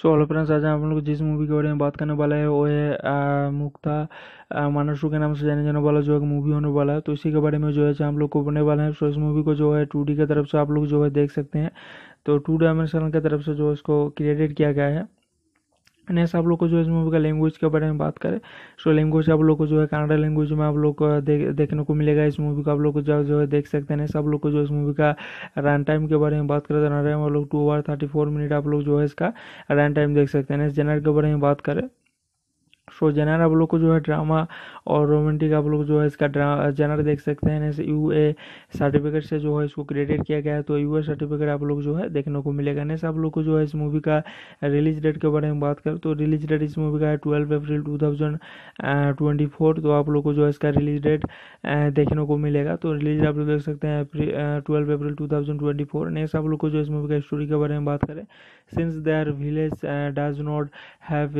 So hello friends आज हम लोग जिस मूवी के बारे में बात करने वाला है वो है मुक्ता मानसू के नाम से जाने जाने वाला जो है मूवी होने वाला है तो इसी के बारे में जो है हम लोग को बोलने वाले हैं सो इस मूवी को जो है टू डी की तरफ से आप लोग जो है देख सकते हैं तो टू डायमेंशनल की तरफ से जो इसको क्रिएटेड किया गया है नेक्स्ट आप लोग को जो है इस मूवी का लैंग्वेज के बारे में बात करें सो लैंग्वेज आप लोग को जो है कनाडा लैंग्वेज में आप लोग को दे, देखने को मिलेगा इस मूवी को आप लोग जो जो है देख सकते हैं नेक्स्ट आप लोग को जो इस मूवी का रन टाइम के बारे में बात करें तो रन टाइम आप लोग two hour thirty four minute आप लोग जो है इसका रन टाइम देख सकते हैं नेक्स्ट जनर के बारे में बात करें सो जेनर आप लोग को जो है ड्रामा और रोमांटिक आप लोग जो है इसका ड्रा जेनर देख सकते हैं इस यू ए सर्टिफिकेट से जो है इसको क्रिएटेड किया गया है तो यू ए सर्टिफिकेट आप लोग जो है देखने को मिलेगा नेक्स्ट आप लोग को जो है इस मूवी का रिलीज डेट के बारे में बात करें तो रिलीज डेट इस मूवी का है twelve April two thousand twenty four तो आप लोग को जो है इसका रिलीज डेट देखने को मिलेगा तो रिलीज आप लोग देख सकते हैं twelve April two thousand twenty four आप लोग को जो इस मूवी का स्टोरी के बारे में बात करें since their village does not have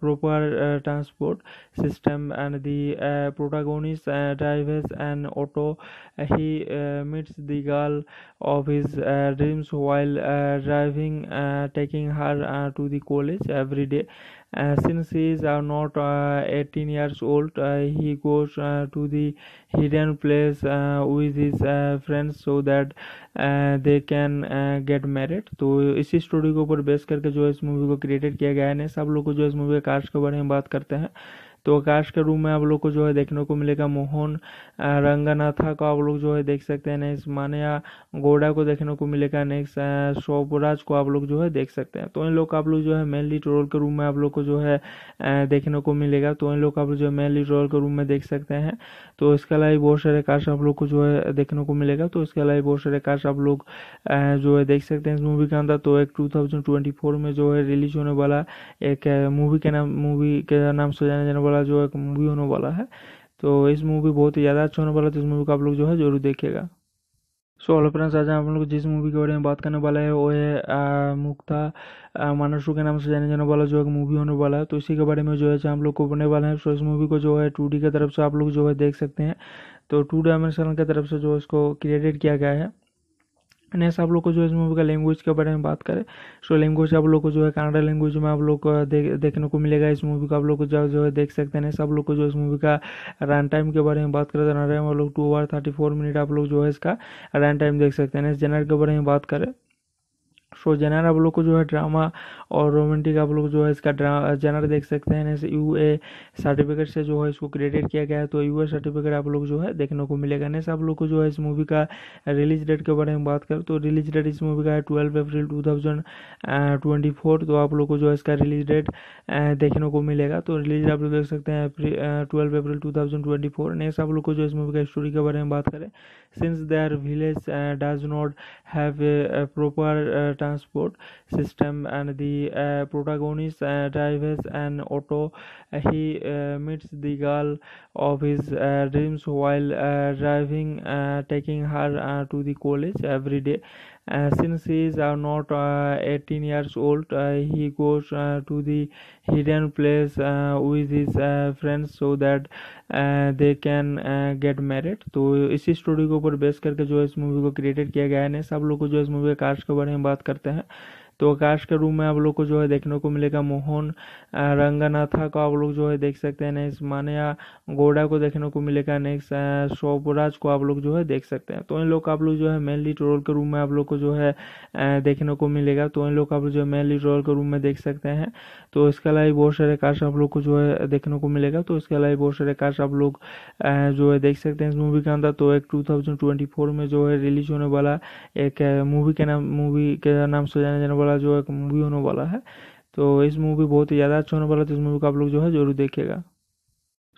proper transport system and the uh, protagonist uh, drives an auto uh, he meets the girl of his dreams while driving taking her to the college every day Uh, since he is uh, not 18 uh, years old he goes to the hidden place with his friends so that they can get married तो इसी story के ऊपर base करके जो है इस movie को created किया गया है सब लोग को जो इस मूवी के कास्ट के बारे में बात करते हैं तो आकाश के रूम में आप लोग को जो है देखने को मिलेगा मोहन रंगनाथा को आप लोग जो है देख सकते हैं नेक्स्ट मान्या गोडा को देखने को मिलेगा नेक्स्ट शोभराज को आप लोग जो है देख सकते हैं तो इन लोग आप लोग जो है मेनली ट्रोल रोल के रूम में आप लोग को जो है देखने को मिलेगा तो इन लोग आप लोग जो है मेनली ट्रोल रोल के रूम में देख सकते हैं तो इसके अलावा बहुत सारे कास्ट आप लोग को जो है देखने को मिलेगा तो इसके अलावा बहुत सारे कास्ट आप लोग जो है देख सकते हैं इस मूवी के अंदर तो एक टू थाउजेंड ट्वेंटी फोर में जो है रिलीज होने वाला एक मूवी के नाम मूवी के नाम से जाने जाने वाला वाला जो एक मूवी होने वाला है तो इस मूवी बहुत ही ज़्यादा अच्छा होने वाला है तो इस मूवी को आप लोग जो है जरूर देखिएगा सो हेलो फ्रेंड्स आज हम लोग जिस मूवी के बारे में बात करने वाला है वो है मुक्ता मानसू के नाम से जाने जाने वाला जो एक मूवी होने वाला है तो इसी के बारे में जो है हम लोग को बोलने वाले हैं सो इस मूवी को जो है टू की तरफ से आप लोग जो है देख सकते हैं तो टू डायमेंशनल की तरफ से जो इसको क्रिएटेड किया गया है नेक्स्ट आप लोग को जो है इस मूवी का लैंग्वेज के बारे में बात करें सो लैंग्वेज आप लोग को जो है कनाडा लैंग्वेज में आप लोग को देखने को मिलेगा इस मूवी का आप लोग को जो जो है देख सकते हैं सब लोग को जो इस मूवी का रन टाइम के बारे में बात करें तो रन टाइम आप लोग two hour thirty four minute आप लोग जो है इसका रन टाइम देख सकते हैं नेक्स्ट जेनर के बारे में बात करें सो जेनर आप लोग को जो है ड्रामा और रोमांटिक आप लोग जो है इसका जनर देख सकते हैं इस यू ए सर्टिफिकेट से जो है इसको क्रेडिट किया गया है तो यू ए सर्टिफिकेट आप लोग जो है देखने को मिलेगा नेक्स्ट आप लोग को जो है इस मूवी का रिलीज डेट के बारे में बात करें तो रिलीज डेट इस मूवी का है twelve April two thousand twenty four तो आप लोग को जो है इसका रिलीज डेट देखने को मिलेगा तो रिलीज आप लोग देख सकते हैं twelve April two thousand twenty four next आप लोग को जो इस मूवी का स्टोरी के बारे में बात करें since their village does not have a proper transport system and the the protagonist drives an auto. He uh, meets the girl of his uh, dreams while uh, driving, uh, taking her uh, to the college every day. Uh, since he is uh, not uh, 18 years old uh, he goes uh, to the hidden place uh, with his uh, friends so that uh, they can uh, get married. तो इसी story के ऊपर base करके जो इस movie को created किया गया है सब लोग को जो इस मूवी के कास्ट के बारे में बात करते हैं तो आकाश के रूम में आप लोग को जो है देखने को मिलेगा मोहन रंगनाथा को आप लोग जो है देख सकते हैं नेक्स्ट मान्या गोडा को देखने को मिलेगा नेक्स्ट शोभराज को आप लोग जो है देख सकते हैं तो इन लोग आप लोग जो है मेन लीड रोल के रूम में आप लोग को जो है देखने को मिलेगा तो इन लोग आप लोग जो है मेन लीड रोल के रूम में देख सकते हैं तो इसके अलावा बहुत सारे कास्ट आप लोग को जो है देखने को मिलेगा तो इसके अलावा बहुत सारे कास्ट आप लोग जो है देख सकते हैं इस मूवी के अंदर तो एक फोर में जो है रिलीज होने वाला एक मूवी के नाम मूवी के नाम से जाने जाने वाला वाला जो एक मूवी होने वाला है तो इस मूवी बहुत ही ज़्यादा अच्छा होने वाला है तो इस मूवी को आप लोग जो है जरूर देखेगा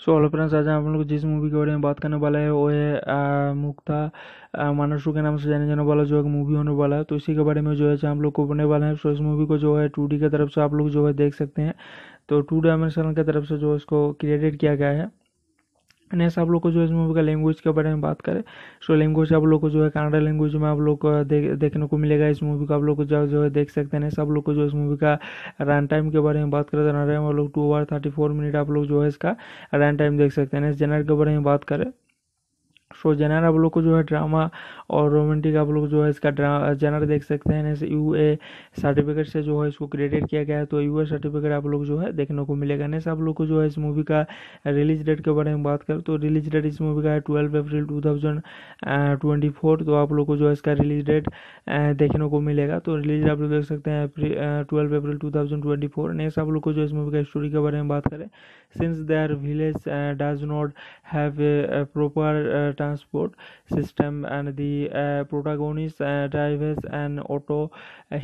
सो हेलो फ्रेंड्स आज हम लोग जिस मूवी के बारे में बात करने वाले हैं वो है मुक्ता मानसू के नाम से जाने जाने वाला जो एक मूवी होने वाला है तो इसी के बारे में जो है हम लोग को बोलने वाले हैं सो इस मूवी को जो है टू की तरफ से आप लोग जो है देख सकते हैं तो टू डायमेंशनल की तरफ से जो इसको क्रिएटेड किया गया है नेक्स्ट आप लोग को जो है इस मूवी का लैंग्वेज के बारे में बात करें सो लैंग्वेज आप लोग को जो है कनाडा लैंग्वेज में आप लोग को देखने को मिलेगा इस मूवी को आप लोग जो है देख सकते हैं नेक्स्ट आप लोग को जो इस मूवी का रन टाइम के बारे में बात करें तो रन टाइम आप लोग two hour thirty four minute आप लोग जो है इसका रन टाइम देख सकते हैं नेक्स्ट जनर के बारे में बात करें सो जेनर जनर आप लोग को जो है ड्रामा और रोमांटिक आप लोग जो है इसका जनर देख सकते हैं यू ए सर्टिफिकेट से जो है इसको क्रिएटेड किया गया है तो यू ए सर्टिफिकेट आप लोग जो है देखने को मिलेगा नेक्स्ट आप लोग को जो है इस मूवी का रिलीज डेट के बारे में बात करें तो रिलीज डेट इस मूवी का है twelve April two thousand twenty four तो आप लोग को जो है इसका रिलीज डेट देखने को मिलेगा तो रिलीज आप लोग देख सकते हैं twelve April two thousand twenty four next आप लोग को जो इस मूवी का स्टोरी के बारे में बात करें since their village does not have a proper transport system and the protagonist uh, drives an auto.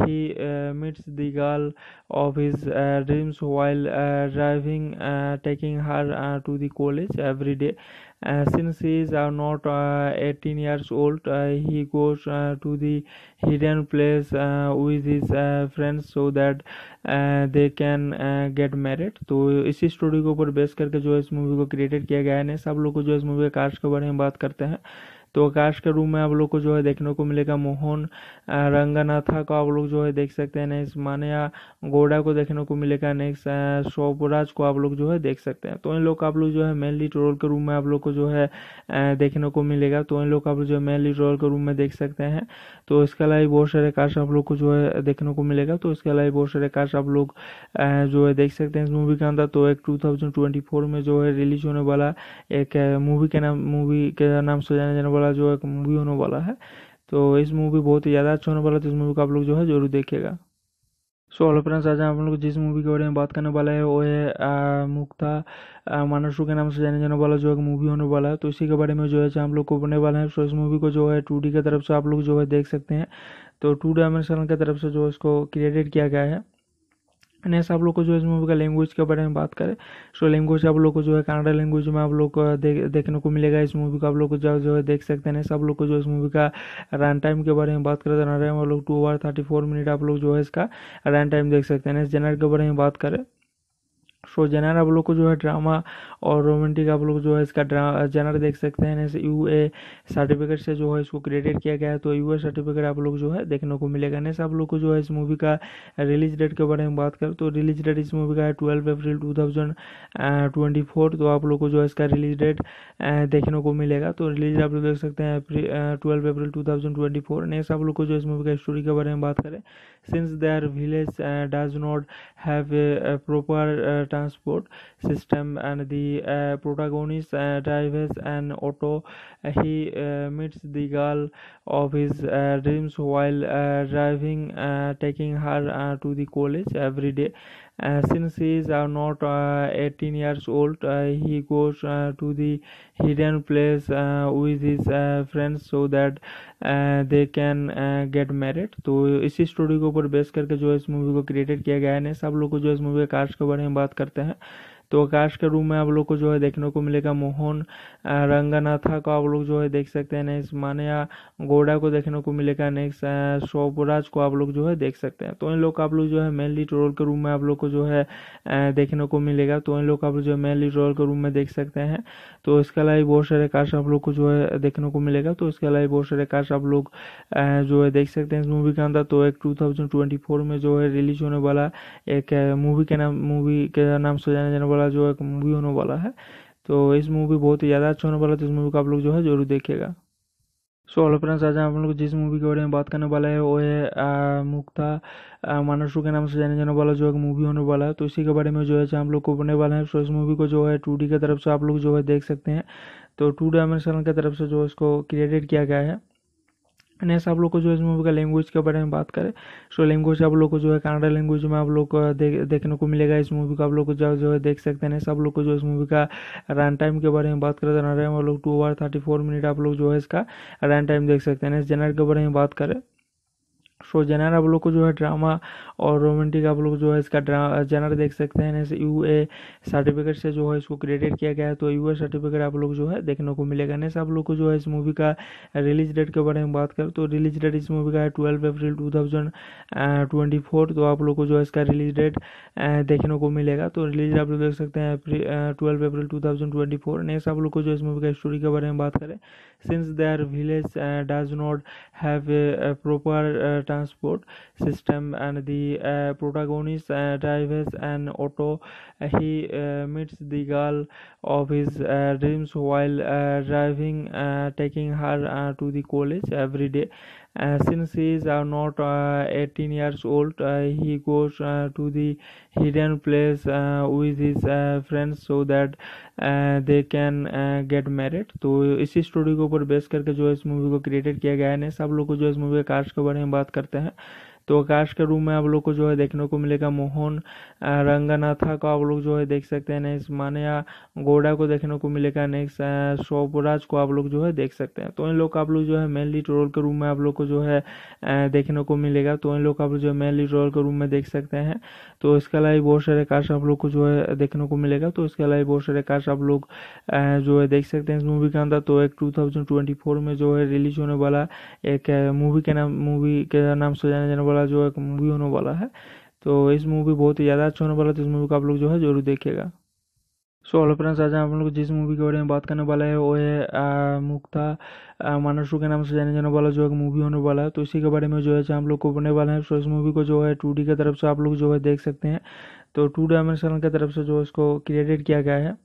He uh, meets the girl of his uh, dreams while uh, driving, uh, taking her uh, to the college every day. Uh, since he is uh, not uh, 18 years old, uh, he goes uh, to the hidden place uh, with his uh, friends so that uh, they can get married तो इसी story के ऊपर base करके जो है इस movie को created किया गया है सब लोग को जो इस मूवी के कास्ट के बारे में बात करते हैं तो आकाश के रूम में आप लोग को जो है देखने को मिलेगा मोहन रंगनाथा को आप लोग जो है देख सकते हैं नेक्स्ट मानिया गोडा को देखने को मिलेगा नेक्स्ट शोभराज को आप लोग जो है देख सकते हैं तो इन लोग आप लोग जो है मेनली ट्रोल रोल के रूम में आप लोग को जो है देखने को मिलेगा तो इन लोग आप लोग जो है मेनली ट्रोल रोल के रूम में देख सकते हैं तो इसके अलावा बहुत सारे काश आप लोग को जो है देखने को मिलेगा तो इसके अलावा बहुत सारे काश आप लोग जो है देख सकते हैं इस मूवी के अंदर तो एक टू थाउजेंड ट्वेंटी फोर में जो है रिलीज होने वाला एक मूवी के नाम मूवी के नाम से जाने जाने वाला वाला जो एक मूवी होने वाला है तो इस मूवी बहुत ही ज़्यादा अच्छा होने वाला है तो इस मूवी को आप लोग जो है जरूर देखेगा सो हेलो फ्रेंड्स आज आप लोग जिस मूवी के बारे में बात करने वाले हैं वो है मुक्ता मानसू के नाम से जाने जाने वाला जो एक मूवी होने वाला है तो इसी के बारे में जो है आप लोग को बोलने वाले हैं सो इस मूवी को जो है टू की तरफ से आप लोग जो है देख सकते हैं तो टू डायमेंशनल की तरफ से जो इसको क्रिएटेड किया गया है नेक्स्ट आप लोग को जो है इस मूवी का लैंग्वेज के बारे में बात करें सो लैंग्वेज आप लोग को जो है कनाडा लैंग्वेज में आप लोग को दे, देखने को मिलेगा इस मूवी का आप लोग जो जो है देख सकते हैं सब लोग को जो इस मूवी का रन टाइम के बारे में बात करें तो रन टाइम आप लोग two hour thirty four minute आप लोग जो है इसका रन टाइम देख सकते हैं नेक्स्ट जनरल के बारे में बात करें सो जेनर आप लोग को जो है ड्रामा और रोमांटिक आप लोग जो है इसका ड्रा जेनर देख सकते हैं इस यू ए सर्टिफिकेट से जो है इसको क्रेडिट किया गया है तो यू ए सर्टिफिकेट आप लोग जो है देखने को मिलेगा नेक्स्ट आप लोग को जो है इस मूवी का रिलीज डेट के बारे में बात करें तो रिलीज डेट इस मूवी का है twelve April two thousand twenty four तो, तो आप लोग को जो है इसका रिलीज डेट देखने को मिलेगा तो रिलीज आप लोग देख सकते हैं twelve April two thousand twenty four next आप लोग को जो इस मूवी का स्टोरी के बारे में बात करें since their village does not have proper transport system and the protagonist drives an auto he meets the girl of his dreams while driving taking her to the college every day Uh, since he is uh, not 18 uh, years old, he goes to the hidden place with his friends so that they can get married तो इसी story के ऊपर base करके जो इस movie को created किया गया है सब लोग को जो इस मूवी के कास्ट के बारे में बात करते हैं तो आकाश के रूम में आप लोग को जो है देखने को मिलेगा मोहन रंगनाथा को आप लोग जो है देख सकते हैं नेक्स्ट मानिया गोडा को देखने को मिलेगा नेक्स्ट शोभराज को आप लोग जो है देख सकते हैं तो इन लोग आप लोग जो है मेनली ट्रोल रोल के रूम में आप लोग को जो है देखने को मिलेगा तो इन लोग आप लोग जो है मेनली ट्रोल रोल के रूम में देख सकते हैं तो इसके अलावा बहुत सारे कार्ड्स आप लोग को जो है देखने को मिलेगा तो इसके अलावा बहुत सारे कार्ड्स आप लोग जो है देख सकते हैं इस मूवी के अंदर तो एक 2024 में जो है रिलीज होने वाला एक मूवी के नाम मूवी के नाम से जाना जाने वाला जो एक मूवी होने वाला है तो इस मूवी बहुत ही ज़्यादा अच्छा होने वाला तो इस मूवी को आप लोग जो है जरूर देखेगा सो हेलो फ्रेंड्स आज हम लोग जिस मूवी के बारे में बात करने वाला है वो है मुक्ता मानसू के नाम से जाने जाने वाला जो एक मूवी होने वाला है तो इसी के बारे में जो है हम लोग को बोलने वाला है सो इस मूवी को जो है टू डी की तरफ से आप लोग जो है देख सकते हैं तो टू डायमेंशनल की तरफ से जो इसको क्रिएटेड किया गया है नेक्स्ट आप लोग को जो है इस मूवी का लैंग्वेज के बारे में बात करें सो लैंग्वेज आप लोग को जो है कनाडा लैंग्वेज में आप लोग को देखने को मिलेगा इस मूवी का आप लोग को जो जो है देख सकते हैं सब लोग को जो इस मूवी का रन टाइम के बारे में बात करें तो रन टाइम आप लोग two hour thirty four minute आप लोग जो है इसका रन टाइम देख सकते हैं नेक्स्ट जेनर के बारे में बात करें सो जेनर आप लोग को जो है ड्रामा और रोमांटिक आप लोग जो है इसका जनर देख सकते हैं जैसे यू ए सर्टिफिकेट से जो है इसको क्रेडिट किया गया है तो यू ए सर्टिफिकेट आप लोग जो है देखने को मिलेगा नैसे आप लोग को जो है इस मूवी का रिलीज डेट के बारे में बात करें तो रिलीज डेट इस मूवी का है twelve April two thousand twenty four तो आप लोग को जो है इसका रिलीज डेट देखने को मिलेगा तो रिलीज आप लोग देख सकते हैं twelve April two thousand twenty four आप लोग को जो इस मूवी का स्टोरी के बारे में बात करें since their village does not have a proper transport system and the uh, protagonist uh, drives an auto. He uh, meets the girl of his uh, dreams while uh, driving, uh, taking her uh, to the college every day. Uh, since he is uh, not 18 years old, uh, he goes uh, to the hidden place uh, with his uh, friends so that uh, they they can get married तो इसी story के ऊपर base करके जो इस movie को created किया गया है सब लोग को जो इस मूवी के कास्ट के बारे में बात करते हैं तो आकाश के रूम में आप लोग को जो है देखने को मिलेगा मोहन रंगनाथा को आप लोग जो है देख सकते हैं नेक्स्ट मान्या गोडा को देखने को मिलेगा नेक्स्ट शोभराज को आप लोग जो है देख सकते हैं तो इन लोग आप लोग जो है मेन लीड रोल के रूम में आप लोग को जो है देखने को मिलेगा तो इन लोग आप लोग जो है मेन लीड रोल के रूम में देख सकते हैं तो इसके अलावा बहुत सारे कास्ट आप लोग को जो है देखने को मिलेगा तो इसके अलावा बहुत सारे कास्ट आप लोग जो है देख सकते हैं इस मूवी के अंदर तो एक फोर में जो है रिलीज होने वाला एक मूवी के नाम मूवी के नाम से जाने जाने वाला वाला जो एक मूवी होने वाला है तो इस मूवी बहुत ही ज़्यादा अच्छा होने वाला है तो इस मूवी को आप लोग जो है जरूर देखेगा सो हेलो फ्रेंड्स आज हम लोग जिस मूवी के बारे में बात करने वाला है वो है मुक्ता मानसू के नाम से जाने जाने वाला जो एक मूवी होने वाला है तो इसी के बारे में जो है हम लोग को बोलने वाले हैं सो इस मूवी को जो है टू डी की तरफ से आप लोग जो है देख सकते हैं तो टू डायमेंशनल की तरफ से जो इसको क्रिएटेड किया गया है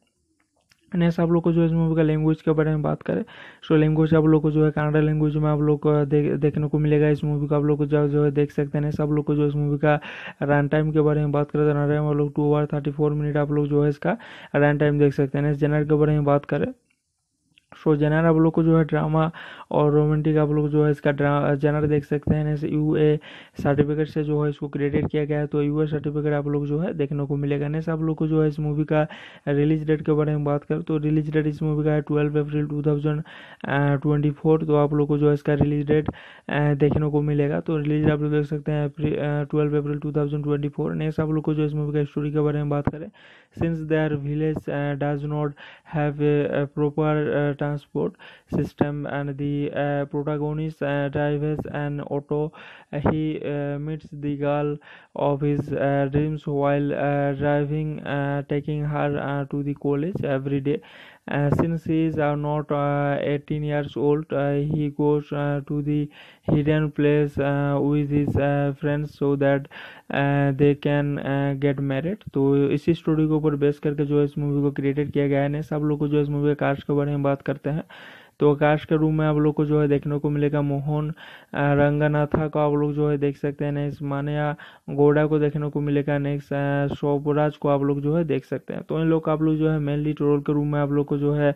नेक्स्ट आप लोग को जो इस मूवी का लैंग्वेज के बारे में बात करें सो तो लैंग्वेज आप लोग को जो है कनाडा लैंग्वेज में आप लोग को देखने को मिलेगा इस मूवी को आप लोग जो है देख सकते हैं नेक्स्ट आप लोग को जो इस मूवी का रन टाइम के बारे में बात करें तो रन टाइम आप लोग two hour thirty four minute आप लोग जो है इसका रन टाइम देख सकते हैं नेक्स्ट जनर के बारे में बात करें सो जेनर आप लोग को जो है ड्रामा और रोमांटिक आप लोग जो है इसका ड्रा जेनर देख सकते हैं इस यू ए सर्टिफिकेट से जो है इसको क्रिएटेड किया गया है तो यू ए सर्टिफिकेट आप लोग जो है देखने को मिलेगा नैसे आप लोग को जो है इस मूवी का रिलीज डेट के बारे में बात करें तो रिलीज डेट इस मूवी का है twelve April two thousand twenty four तो आप लोग को जो है इसका रिलीज डेट देखने को मिलेगा तो रिलीज आप लोग देख सकते हैं twelve April two thousand twenty four आप लोग को जो इस मूवी का स्टोरी के बारे में बात करें since their village does not have proper transport system and the protagonist drives an auto he meets the girl of his dreams while driving taking her to the college every day Uh, since he is uh, not 18 uh, years old he goes to the hidden place with his friends so that they can get married तो इसी story के ऊपर base करके जो है इस movie को created किया गया है सब लोग को जो इस मूवी के कास्ट के बारे में बात करते हैं तो आकाश के रूम में आप लोग को जो है देखने को मिलेगा मोहन रंगनाथा को आप लोग जो है देख सकते हैं नेक्स्ट मान्या गोडा को देखने को मिलेगा नेक्स्ट शोभराज को आप लोग जो है देख सकते हैं तो इन लोग आप लोग जो है मेनली ट्रोल रोल के रूम में आप लोग को जो है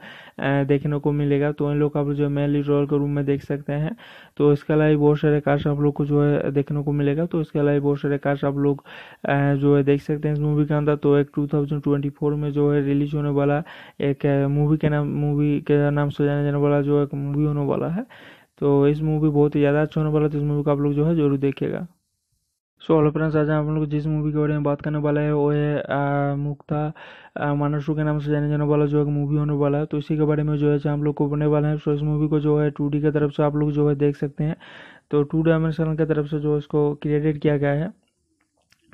देखने को मिलेगा तो इन लोग आप लोग जो है मेनली ट्रोल रोल के रूम में देख सकते हैं तो इसके अलावा बहुत सारे कास्ट आप लोग को जो है देखने को मिलेगा तो इसके अलावा बहुत सारे कास्ट आप लोग जो है देख सकते हैं इस मूवी के अंदर तो एक टू थाउजेंड ट्वेंटी फोर में जो है रिलीज होने वाला एक मूवी के नाम मूवी के नाम से जाने जाने वाला वाला जो एक मूवी होने वाला है तो इस मूवी बहुत ही ज़्यादा अच्छा होने वाला है तो इस मूवी को आप लोग जो है जरूर देखेगा सो हेलो फ्रेंड्स आज हम लोग जिस मूवी के बारे में बात करने वाले हैं वो है मुक्ता मानसू के नाम से जाने जाने वाला जो एक मूवी होने वाला है तो इसी के बारे में जो है हम लोग को बोलने वाले हैं सो इस मूवी को जो है टू की तरफ से आप लोग जो है देख सकते हैं तो टू डायमेंशनल की तरफ से जो इसको क्रिएटेड किया गया है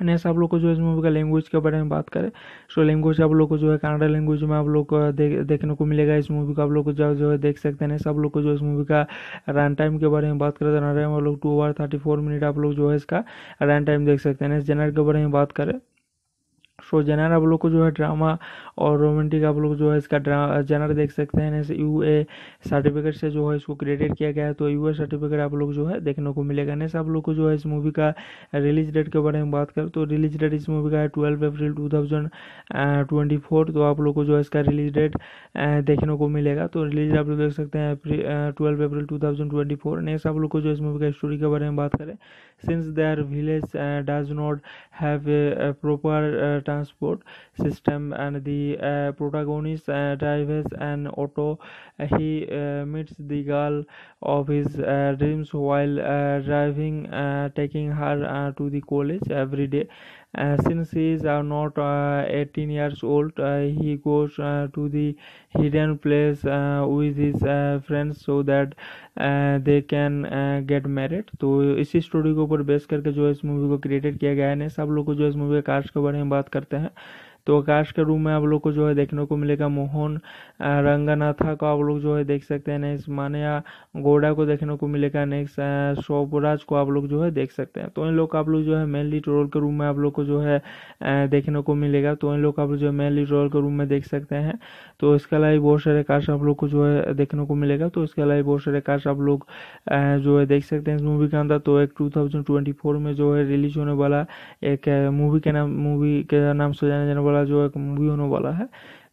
नेक्स्ट आप लोग को जो है मूवी का लैंग्वेज के बारे में बात करें सो लैंग्वेज आप लोग को जो है कनाडा लैंग्वेज में आप लोग को दे, देखने को मिलेगा इस मूवी को आप लोग जो जो है देख सकते हैं सब लोग को जो इस मूवी का रन टाइम के बारे में बात करें तो रन टाइम आप लोग two hour thirty four minute आप लोग जो है इसका रन टाइम देख सकते हैं नेक्स्ट जनर के बारे में बात करें सो जेनर आप लोग को जो है ड्रामा और रोमांटिक आप लोग जो है इसका ड्रा जेनर देख सकते हैं इस यू ए सर्टिफिकेट से जो है इसको क्रेडिट किया गया है तो यू ए सर्टिफिकेट आप लोग जो है देखने को मिलेगा नेक्स्ट आप लोग को जो है इस मूवी का रिलीज डेट के बारे में बात करें तो रिलीज डेट इस मूवी का है twelve April two thousand twenty four तो आप लोग को जो है इसका रिलीज डेट देखने को मिलेगा तो रिलीज आप लोग देख सकते हैं twelve April two thousand twenty four next आप लोग को जो है इस मूवी का स्टोरी के बारे में बात करें since their village uh, does not have a, a proper uh, transport system and the uh, protagonist uh, drives an auto he meets the girl of his dreams while driving taking her to the college every day Uh, since he is uh, not 18 uh, years old, he goes to the hidden place with his friends so that they can get married तो इसी story के ऊपर base करके जो इस movie को created किया गया है सब लोग को जो इस मूवी के कास्ट के बारे में बात करते हैं तो आकाश के रूम में आप लोग को जो है देखने को मिलेगा मोहन रंगनाथा को आप लोग जो है देख सकते हैं नेक्स्ट मान्या गोडा को देखने को मिलेगा नेक्स्ट शोभराज को आप लोग जो है देख सकते हैं तो इन लोग आप लोग जो है मेनली ट्रोल के रूम में आप लोग को जो है देखने को मिलेगा तो इन लोग आप लोग जो है मेनली ट्रोल के रूम में देख सकते हैं तो इसके अलावा बहुत सारे काश आप लोग को जो है देखने को मिलेगा तो इसके अलावा बहुत सारे काश आप लोग जो है देख सकते हैं इस मूवी के अंदर तो एक फोर में जो है रिलीज होने वाला एक मूवी के नाम मूवी के नाम से जाने जाने वाला वाला जो एक मूवी होने वाला है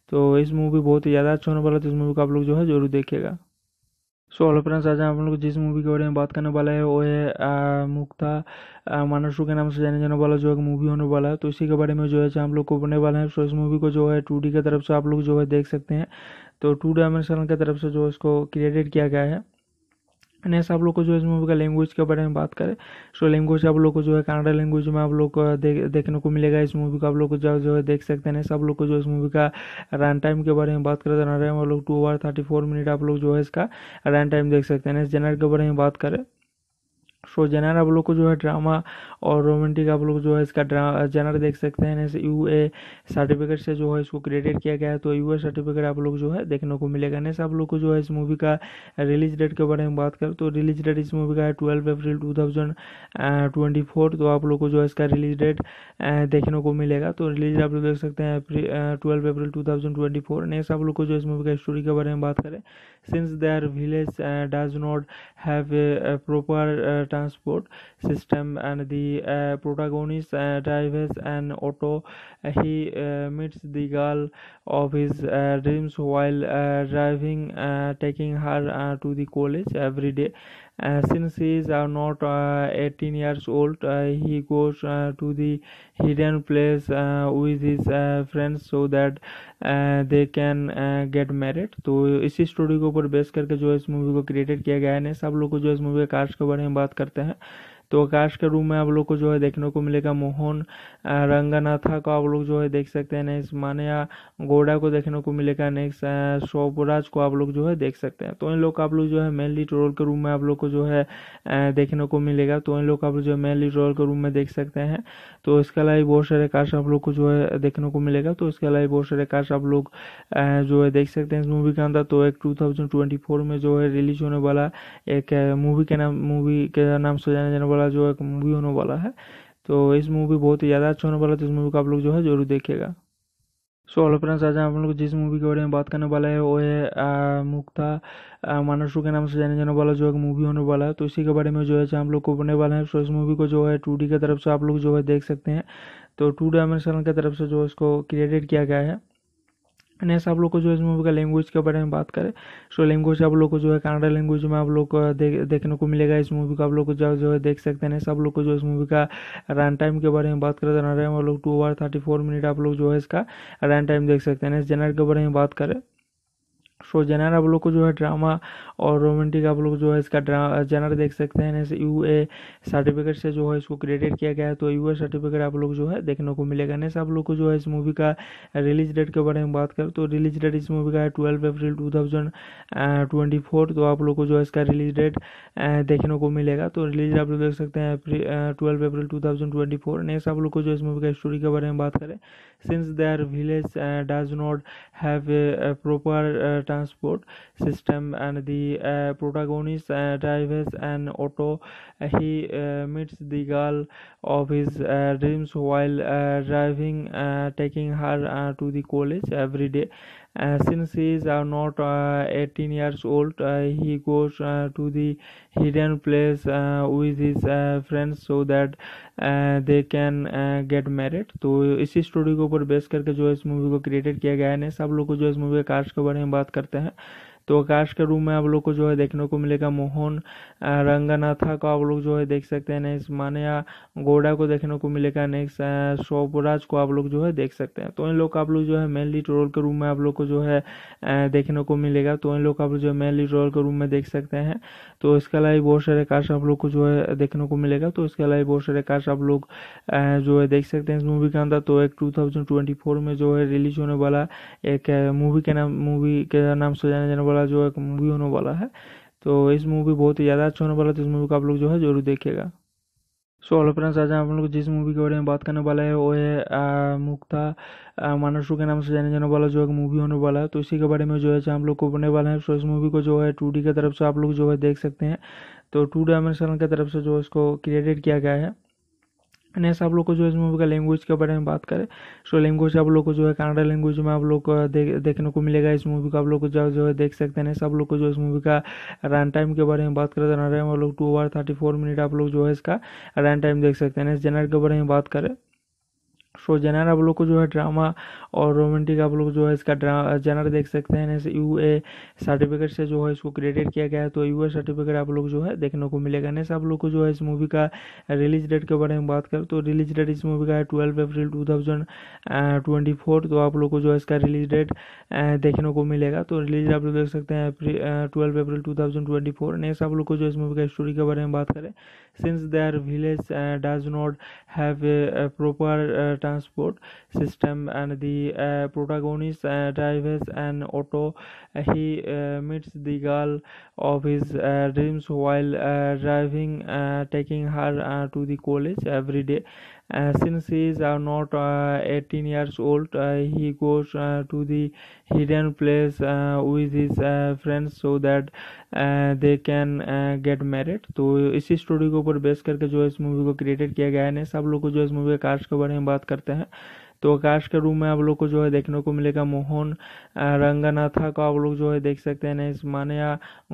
तो इस मूवी बहुत ही ज़्यादा अच्छा होने वाला है तो इस मूवी को आप लोग जो है जरूर देखिएगा सो हेलो फ्रेंड्स आज हम लोग जिस मूवी के बारे में बात करने वाले हैं वो है मुक्ता मानसू के नाम से जाने जाने वाला जो एक मूवी होने वाला है तो इसी के बारे में जो है हम लोग को बोलने वाले हैं सो इस मूवी को जो है टू डी की तरफ से आप लोग जो है देख सकते हैं तो टू डायमेंशनल की तरफ से जो इसको क्रिएटेड किया गया है नेक्स्ट आप लोग को जो है इस मूवी का लैंग्वेज के बारे में बात करें सो लैंग्वेज आप लोग को जो है कनाडा लैंग्वेज में आप लोग को देखने को मिलेगा इस मूवी का आप लोग को जो जो है देख सकते हैं सब लोग को जो इस मूवी का रन टाइम के बारे में बात करें तो रन टाइम आप लोग two hour thirty four minute आप लोग जो है इसका रन टाइम देख सकते हैं नेक्स्ट जनर के बारे में बात करें सो जेनर आप लोग को जो है ड्रामा और रोमांटिक आप लोग जो है इसका ड्रा जेनर देख सकते हैं इस यू ए सर्टिफिकेट से जो है इसको क्रिएटेड किया गया है तो यू ए सर्टिफिकेट आप लोग जो है देखने को मिलेगा नैसे आप लोग को जो है इस मूवी का रिलीज डेट के बारे में बात करें तो रिलीज डेट इस मूवी का है twelve April two thousand twenty four तो आप लोग को जो है इसका रिलीज डेट देखने को मिलेगा तो रिलीज आप लोग देख सकते हैं twelve April two thousand twenty four आप लोग को जो इस मूवी का स्टोरी के बारे में बात करें since their village does not have proper transport system and the uh, protagonist uh, drives an auto uh, he uh, meets the girl of his uh, dreams while driving taking her to the college every day Uh, since he is uh, not 18 uh, years old, he goes to the hidden place with his friends so that they can get married तो इसी story के ऊपर base करके जो इस movie को created किया गया है सब लोग को जो इस मूवी के कास्ट के बारे में बात करते हैं तो आकाश के रूम में आप लोग को जो है देखने को मिलेगा मोहन रंगनाथा को आप लोग जो है देख सकते हैं नेक्स्ट मान्या गोडा को देखने को मिलेगा नेक्स्ट शोभराज को आप लोग जो है देख सकते हैं तो इन लोग का आप लोग जो है मेन लीड रोल के रूम में आप लोग को जो है देखने को मिलेगा तो इन लोग का आप लोग जो है मेन लीड रोल के रूम में देख सकते हैं तो इसके अलावा बहुत सारे कास्ट आप लोग को जो है देखने को मिलेगा तो इसके अलावा बहुत सारे कास्ट आप लोग जो है देख सकते हैं इस मूवी के अंदर तो एक फोर में जो है रिलीज होने वाला एक मूवी के नाम मूवी के नाम से जाने जाने वाला वाला जो एक मूवी होने वाला है तो इस मूवी बहुत ही ज़्यादा अच्छा होने वाला है तो इस मूवी को आप लोग जो है जरूर देखिएगा सो हेलो फ्रेंड्स आज हम लोग जिस मूवी के बारे में बात करने वाला है वो है मुक्ता मानसू के नाम से जाने जाने वाला जो एक मूवी होने वाला है तो इसी के बारे में जो है हम लोग को बोलने वाले हैं सो इस मूवी को जो है टू की तरफ से आप लोग जो है देख सकते हैं तो टू डायमेंशनल की तरफ से जो इसको क्रिएटेड किया गया है नेक्स्ट तो आप लोग को जो है इस मूवी का लैंग्वेज के बारे में बात करें सो लैंग्वेज आप लोग को जो है कनाडा लैंग्वेज में आप लोग को देखने को मिलेगा इस मूवी को आप लोग जो जो है देख सकते हैं नेक्स्ट आप लोग को जो इस मूवी का रन टाइम के बारे में बात करें तो रन टाइम आप लोग two hour thirty four minute आप लोग जो है इसका रन टाइम देख सकते हैं नेक्स्ट जनरल के बारे में बात करें सो जेनर आप लोग को जो है ड्रामा और रोमांटिक आप लोग जो है इसका ड्रा जेनर देख सकते हैं इस यू ए सर्टिफिकेट से जो है इसको क्रिएटेड किया गया है तो यू ए सर्टिफिकेट आप लोग जो है देखने को मिलेगा नैसे आप लोग को जो है इस मूवी का रिलीज डेट के बारे में बात करें तो रिलीज डेट इस मूवी का है twelve April two thousand twenty four तो आप लोग को जो है इसका रिलीज डेट देखने को मिलेगा तो रिलीज आप लोग देख सकते हैं twelve April two thousand twenty four आप लोग को जो इस मूवी का स्टोरी के बारे में बात करें since their village does not have proper transport system and the protagonist drives an auto he meets the girl of his dreams while driving taking her to the college every day Uh, since he is uh, not 18 uh, years old he goes to the hidden place with his friends so that they can get married तो इसी story के ऊपर base करके जो है इस movie को created किया गया है सब लोग को जो इस मूवी के कास्ट के बारे में बात करते हैं तो आकाश के रूम में आप लोग को जो है देखने को मिलेगा मोहन रंगनाथा को आप लोग जो है देख सकते हैं नेक्स्ट मान्या गोडा को देखने को मिलेगा नेक्स्ट शोभराज को आप लोग जो है देख सकते हैं तो इन लोग आप लोग जो है मेनली ट्रोल रोल के रूम में आप लोग को जो है देखने को मिलेगा तो इन लोग आप लोग जो है मेनली ट्रोल रोल के रूम में देख सकते हैं तो इसके अलावा बहुत सारे कास्ट आप लोग को जो है देखने को मिलेगा तो इसके अलावा बहुत सारे कास्ट आप लोग जो है देख सकते हैं इस मूवी के अंदर तो एक टू थाउजेंड ट्वेंटी फोर में जो है रिलीज होने वाला एक मूवी के नाम मूवी के नाम से जाने जाने वाला वाला जो एक मूवी होने वाला है तो इस मूवी बहुत ही ज़्यादा अच्छा होने वाला है तो इस मूवी को आप लोग जो है जरूर देखेगा सो हेलो फ्रेंड्स आज हम लोग जिस मूवी के बारे में बात करने वाले हैं वो है मुक्ता मानसू के नाम से जाने जाने वाला जो एक मूवी होने वाला है तो इसी के बारे में जो है हम लोग को बोलने वाले हैं सो इस मूवी को जो है टू की तरफ से आप लोग जो है देख सकते हैं तो टू डायमेंशनल की तरफ से जो इसको क्रिएटेड किया गया है नेक्स्ट आप लोग को जो है इस मूवी का लैंग्वेज के बारे में बात करें सो लैंग्वेज आप लोग को जो है कनाडा लैंग्वेज में आप लोग को दे, देखने को मिलेगा इस मूवी का आप लोग को जो जो है देख सकते हैं सब लोग को जो इस मूवी का रन टाइम के बारे में बात करें तो रन टाइम आप लोग two hour thirty four minute आप लोग जो है इसका रन टाइम देख सकते हैं नेक्स्ट जेनर के बारे में बात करें सो जेनर आप लोग को जो है ड्रामा और रोमांटिक आप लोग जो है इसका जनर देख सकते हैं जैसे यू ए सर्टिफिकेट से जो है इसको क्रेडिट किया गया है तो यू ए सर्टिफिकेट आप लोग जो है देखने को मिलेगा नेक्स्ट आप लोग को जो है इस मूवी का रिलीज डेट के बारे में बात करें तो रिलीज डेट इस मूवी का है twelve April two thousand twenty four तो आप लोग को जो है इसका रिलीज डेट देखने को मिलेगा तो रिलीज आप लोग देख सकते हैं twelve April two thousand twenty four next आप लोग को जो इस मूवी का स्टोरी के बारे में बात करें since their village does not have a proper transport system and the uh, protagonist uh, drives an auto he uh, meets the girl of his uh, dreams while uh, driving uh, taking her uh, to the college every day uh, since he is uh, not 18 years old uh, he goes uh, to the hidden place uh, with his uh, friends so that uh, they they can get married तो इसी story के ऊपर base करके जो इस movie को created किया गया है सब लोग को जो इस मूवी के कास्ट के बारे में बात करते हैं तो आकाश के रूम में आप लोग को जो है देखने को मिलेगा मोहन रंगनाथा को आप लोग जो है देख सकते हैं नेक्स्ट मान्या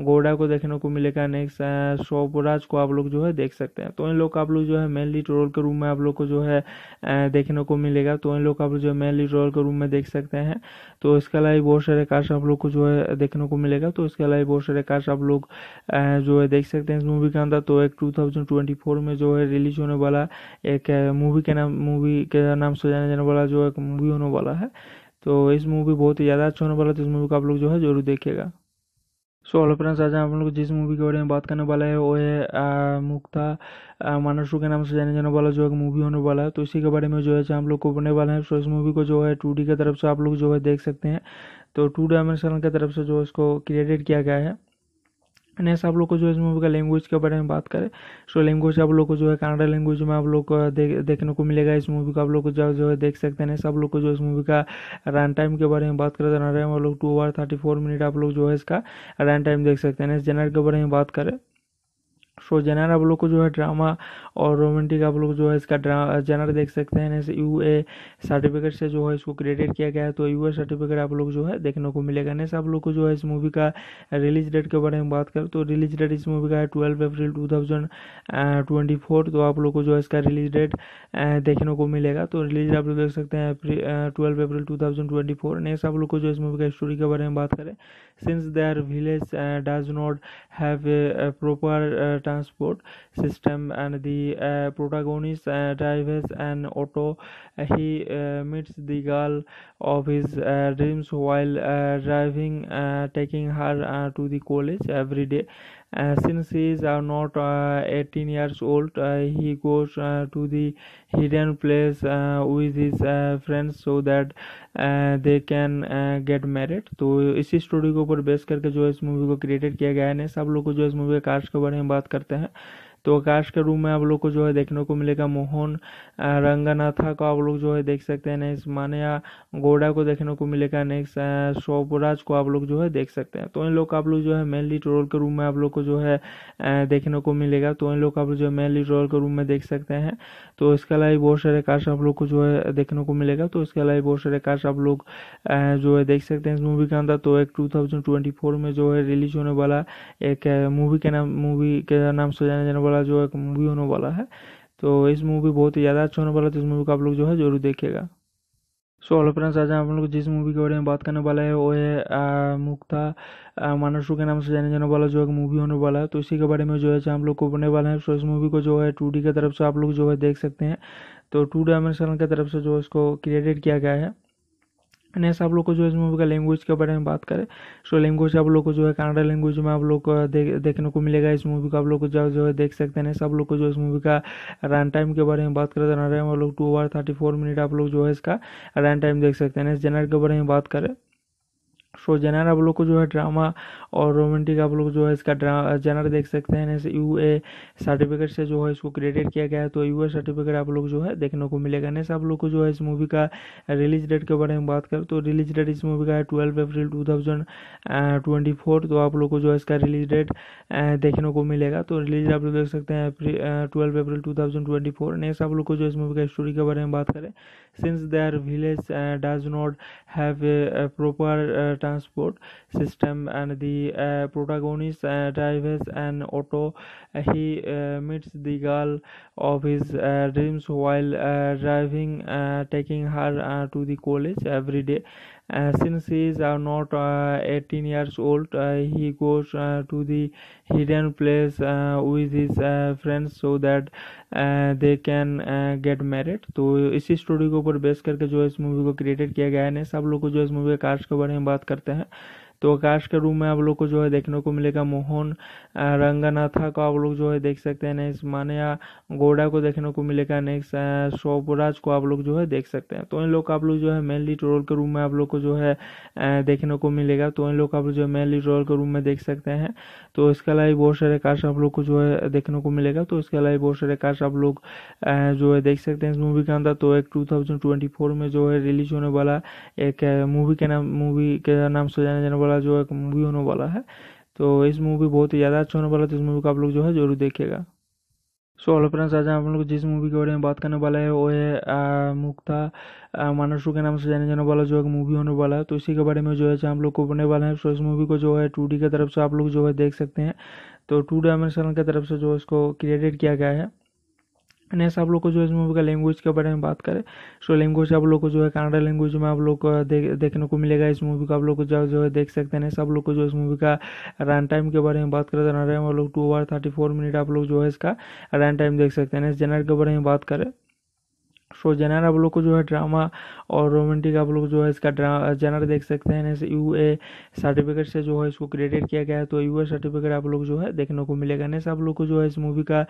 गोडा को देखने को मिलेगा नेक्स्ट शोभराज को आप लोग जो है देख सकते हैं तो इन लोग आप लोग जो है मेनली ट्रोल रोल के रूम में आप लोग को जो है देखने को मिलेगा तो इन लोग आप लोग जो है मेनली ट्रोल रोल के रूम में देख सकते हैं तो इसके अलावा बहुत सारे कार्स आप लोग को जो है देखने को मिलेगा तो इसके अलावा बहुत सारे कार्स आप लोग जो है देख सकते हैं इस मूवी के अंदर तो एक 2024 में जो है रिलीज होने वाला एक मूवी के नाम मूवी के नाम से जाने जाने वाला जो एक मूवी होने वाला है तो इस मूवी बहुत ही ज़्यादा अच्छा होने वाला तो इस मूवी को आप लोग जो है जरूर देखेगा सो हेलो फ्रेंड्स आज हम लोग जिस मूवी के बारे में बात करने वाला है वो है मुक्ता मानसू के नाम से जाने जाने वाला जो है मूवी होने वाला है तो इसी के बारे में जो है हम लोग को बोलने वाले हैं सो इस मूवी को जो है टू डी की तरफ से आप लोग जो है देख सकते हैं तो टू डायमेंशनल की तरफ से जो इसको क्रिएटेड किया गया है नेक्स्ट आप लोग को जो है इस मूवी का लैंग्वेज के बारे में बात करें सो लैंग्वेज आप लोग को जो है कनाडा लैंग्वेज में आप लोग को देखने को मिलेगा इस मूवी का आप लोग को जो जो है देख सकते हैं नेक्स्ट आप लोग को जो इस मूवी का रन टाइम के बारे में बात करें तो रन टाइम आप लोग two hour thirty four minute आप लोग जो है इसका रन टाइम देख सकते हैं नेक्स्ट जेनर के बारे में बात करें सो जेनर आप लोग को जो है ड्रामा और रोमांटिक आप लोग जो है इसका जनर देख सकते हैं यू ए सर्टिफिकेट से जो है इसको क्रिएटेड किया गया है तो यू ए सर्टिफिकेट आप लोग जो है देखने को मिलेगा नेक्स्ट आप लोग को जो है इस मूवी का रिलीज डेट के बारे में बात करें तो रिलीज डेट इस मूवी का है twelve April two thousand twenty four तो आप लोग को जो है इसका रिलीज डेट देखने को मिलेगा तो रिलीज आप लोग देख सकते हैं twelve April two thousand twenty four next आप लोग को जो इस मूवी का स्टोरी के बारे में बात करें since their village does not have a proper transport system and the uh, protagonist uh, drives an auto. He uh, meets the girl of his uh, dreams while uh, driving, uh, taking her uh, to the college every day. Uh, since he is uh, not uh, 18 years old, uh, he goes uh, to the hidden place uh, with his uh, friends so that uh, they they can get married तो इसी story के ऊपर base करके जो है इस movie को created किया गया है सब लोग को जो इस मूवी के कास्ट के बारे में बात करते हैं तो आकाश के रूम में आप लोग को जो है देखने को मिलेगा मोहन रंगनाथा को आप लोग जो है देख सकते हैं नेक्स्ट मानिया गोडा को देखने को मिलेगा नेक्स्ट शोभराज को आप लोग जो है देख सकते हैं तो इन लोग आप लोग जो है मेनली ट्रोल रोल के रूम में आप लोग को जो है देखने को मिलेगा तो इन लोग आप लोग जो है मेनली ट्रोल रोल के रूम में देख सकते हैं तो इसके अलावा बहुत सारे कार्स आप लोग को जो है देखने को मिलेगा तो इसके अलावा बहुत सारे कार्स आप लोग जो है देख सकते हैं इस मूवी के अंदर तो एक 2024 में जो है रिलीज होने वाला एक मूवी के नाम मूवी के नाम से जाने जाने वाला जो एक मूवी होने वाला है तो इस मूवी बहुत ही ज़्यादा अच्छा होने वाला तो इस मूवी को आप लोग जो है जरूर देखेगा सो हेलो फ्रेंड्स आज हम लोग जिस मूवी के बारे में बात करने वाला है वो है मुक्ता मानसू के नाम से जाने जाने वाला जो है मूवी होने वाला है तो इसी के बारे में जो है हम लोग को बोलने वाले हैं सो इस मूवी को जो है टू डी की तरफ से आप लोग जो है देख सकते हैं तो टू डायमेंशनल की तरफ से जो इसको क्रिएटेड किया गया है नेक्स्ट आप लोग को जो इस मूवी का लैंग्वेज के बारे में बात करें सो लैंग्वेज आप लोग को जो है कनाडा लैंग्वेज में आप लोग को दे, देखने को मिलेगा इस मूवी को आप लोग को जो है देख सकते हैं नेक्स्ट आप लोग को जो इस मूवी का रन टाइम के बारे में बात करें तो रन टाइम आप लोग two hour thirty four minute आप लोग जो है इसका रन टाइम देख सकते हैं नेक्स्ट जेनर के बारे में बात करें सो जेनर आप लोग को जो है ड्रामा और रोमेंटिक आप लोग जो है इसका जनर देख सकते हैं यू ए सर्टिफिकेट से जो है इसको क्रेडिट किया गया है तो यू ए सर्टिफिकेट आप लोग जो है देखने को मिलेगा नेस्ट आप लोग को जो है इस मूवी का रिलीज डेट के बारे में बात करें तो रिलीज डेट इस मूवी का है twelve April two thousand twenty four तो आप लोग को जो है इसका रिलीज डेट देखने को मिलेगा तो रिलीज आप लोग देख सकते हैं twelve April two thousand twenty four next आप लोग को जो इस मूवी का स्टोरी के बारे में बात करें since their village does not have proper transport system and the uh, protagonist uh, drives an auto he uh, meets the girl of his uh, dreams while uh, driving uh, taking her uh, to the college every day uh, since he is uh, not uh, 18 years old uh, he goes uh, to the hidden place uh, with his uh, friends so that they can get married तो इसी story के ऊपर base करके जो है इस movie को created किया गया है सब लोग को जो इस मूवी के कार्ड के बारे में बात करते हैं तो आकाश के रूम में आप लोग को जो है देखने को मिलेगा मोहन रंगनाथा को आप लोग जो है देख सकते हैं नेक्स्ट मान्या गोडा को देखने को मिलेगा नेक्स्ट शोभराज को आप लोग जो है देख सकते हैं तो इन लोग आप लोग जो है मेनली ट्रोल रोल के रूम में आप लोग को जो है देखने को मिलेगा तो इन लोग आप लोग जो है मेनली ट्रोल रोल के रूम में देख सकते हैं तो इसके अलावा बहुत सारे कार्स आप लोग को जो है देखने को मिलेगा तो इसके अलावा बहुत सारे कार्स आप लोग जो है देख सकते हैं इस मूवी के अंदर तो एक 2024 में जो है रिलीज होने वाला एक मूवी के नाम मूवी के नाम से जाने जाने वाला जो एक मूवी होने वाला है तो इस मूवी बहुत ही ज़्यादा अच्छा होने वाला है तो इस मूवी को आप लोग जो है जरूर देखेगा सो हेलो फ्रेंड्स आज हम लोग जिस मूवी के बारे में बात करने वाले हैं वो है मुक्ता मानसू के नाम से जाने जाने वाला जो एक मूवी होने वाला है तो इसी के बारे में जो है हम लोग को बोलने वाले हैं सो इस मूवी को जो है टू डी की तरफ से आप लोग जो है देख सकते हैं तो टू डायमेंशनल की तरफ से जो इसको क्रिएटेड किया गया है नेक्स्ट आप लोग को जो है इस मूवी का लैंग्वेज के बारे में बात करें सो लैंग्वेज आप लोग को जो है कनाडा लैंग्वेज में आप लोग को देखने को मिलेगा इस मूवी का आप लोग को जो जो है देख सकते हैं सब लोग को जो इस मूवी का रन टाइम के बारे में बात करें तो रन टाइम आप लोग two hour thirty four minute आप लोग जो है इसका रन टाइम देख सकते हैं नेक्स्ट जेनर के बारे में बात करें सो जेनर आप लोग को जो है ड्रामा और रोमांटिक आप लोग जो है इसका जनर देख सकते हैं जैसे यू ए सर्टिफिकेट से जो है इसको क्रेडिट किया गया है तो यू ए सर्टिफिकेट आप लोग जो है देखने को मिलेगा नेक्स्ट आप लोग को जो है इस मूवी का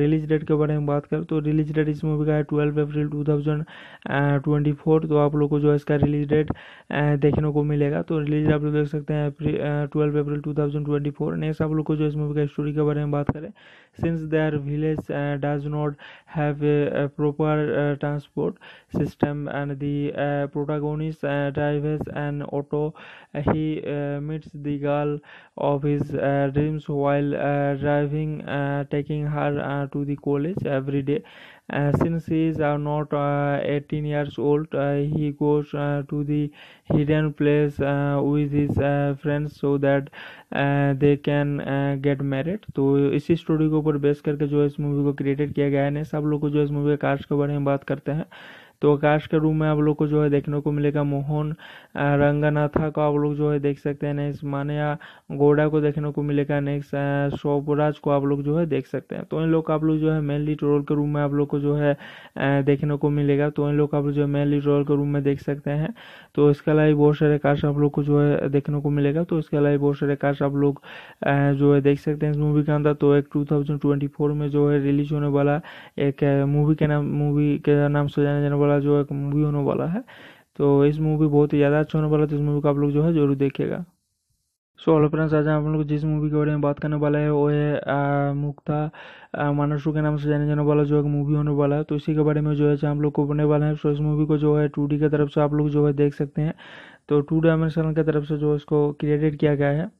रिलीज डेट के बारे में बात करें तो रिलीज डेट इस मूवी का है twelve April two thousand twenty four तो आप लोग को जो है इसका रिलीज डेट देखने को मिलेगा तो रिलीज आप लोग देख सकते हैं twelve April two thousand twenty four next आप लोग को जो इस मूवी का स्टोरी के बारे में बात करें since their village does not have proper transport system and the the protagonist drives an auto. He meets the girl of his dreams while driving, taking her to the college every day. Uh, since he is uh, not uh, 18 years old he goes to the hidden place with his friends so that they can get married तो इसी story के ऊपर base करके जो इस movie को created किया गया है सब लोग को जो इस मूवी के कास्ट के बारे में बात करते हैं तो आकाश के रूम में आप लोग को जो है देखने को मिलेगा मोहन रंगनाथा को आप लोग जो है देख सकते हैं नेक्स्ट मान्या गोडा को देखने को मिलेगा नेक्स्ट शोभराज को आप लोग जो है देख सकते हैं तो इन लोग आप लोग जो है मेनली ट्रोल रोल के रूम में आप लोग को जो है देखने को मिलेगा तो इन लोग आप लोग जो है मेनली ट्रोल रोल के रूम में देख सकते हैं तो इसके अलावा बहुत सारे कार्स आप लोग को जो है देखने को मिलेगा तो इसके अलावा बहुत सारे कार्स आप लोग जो है देख सकते हैं इस मूवी के अंदर तो एक 2024 में जो है रिलीज होने वाला एक मूवी के नाम मूवी के नाम से जाने जाने वाला जो एक मूवी होने वाला है तो इस मूवी बहुत ही ज़्यादा अच्छा होने वाला तो इस मूवी को आप लोग जो है जरूर देखेगा सो हेलो फ्रेंड्स आज हम लोग जिस मूवी के बारे में बात करने वाला है वो है मुक्ता मानसू के नाम से जाने जाने वाला जो है मूवी होने वाला है तो इसी के बारे में जो है हम लोग को बोलने वाले हैं सो इस मूवी को जो है टू डी की तरफ से आप लोग जो है देख सकते हैं तो टू डायमेंशनल की तरफ से जो इसको क्रिएटेड किया गया है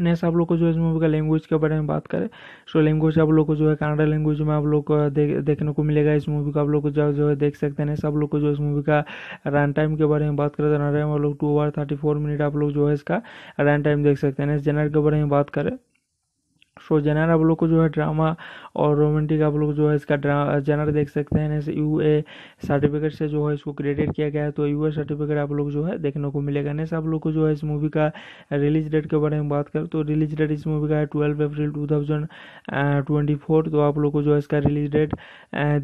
नेक्स्ट आप लोग को जो है इस मूवी का लैंग्वेज के बारे में बात करें सो लैंग्वेज आप लोग को जो है कनाडा लैंग्वेज में आप लोग को देखने को मिलेगा इस मूवी का आप लोग को जो जो है देख सकते हैं नेक्स्ट आप लोग को जो इस मूवी का रन टाइम के बारे में बात करें तो रन टाइम आप लोग two hour thirty four minute आप लोग जो है इसका रन टाइम देख सकते हैं नेक्स्ट जेनर के बारे में बात करें सो जेनर आप लोग को जो है ड्रामा और रोमांटिक आप लोग जो है इसका जनर देख सकते हैं यू ए सर्टिफिकेट से जो है इसको क्रिएटेड किया गया है तो यू ए सर्टिफिकेट आप लोग जो है देखने को मिलेगा नेक्स्ट आप लोग को जो है इस मूवी का रिलीज डेट के बारे में बात करें तो रिलीज डेट इस मूवी का है twelve April two thousand twenty four तो आप लोग को जो है इसका रिलीज डेट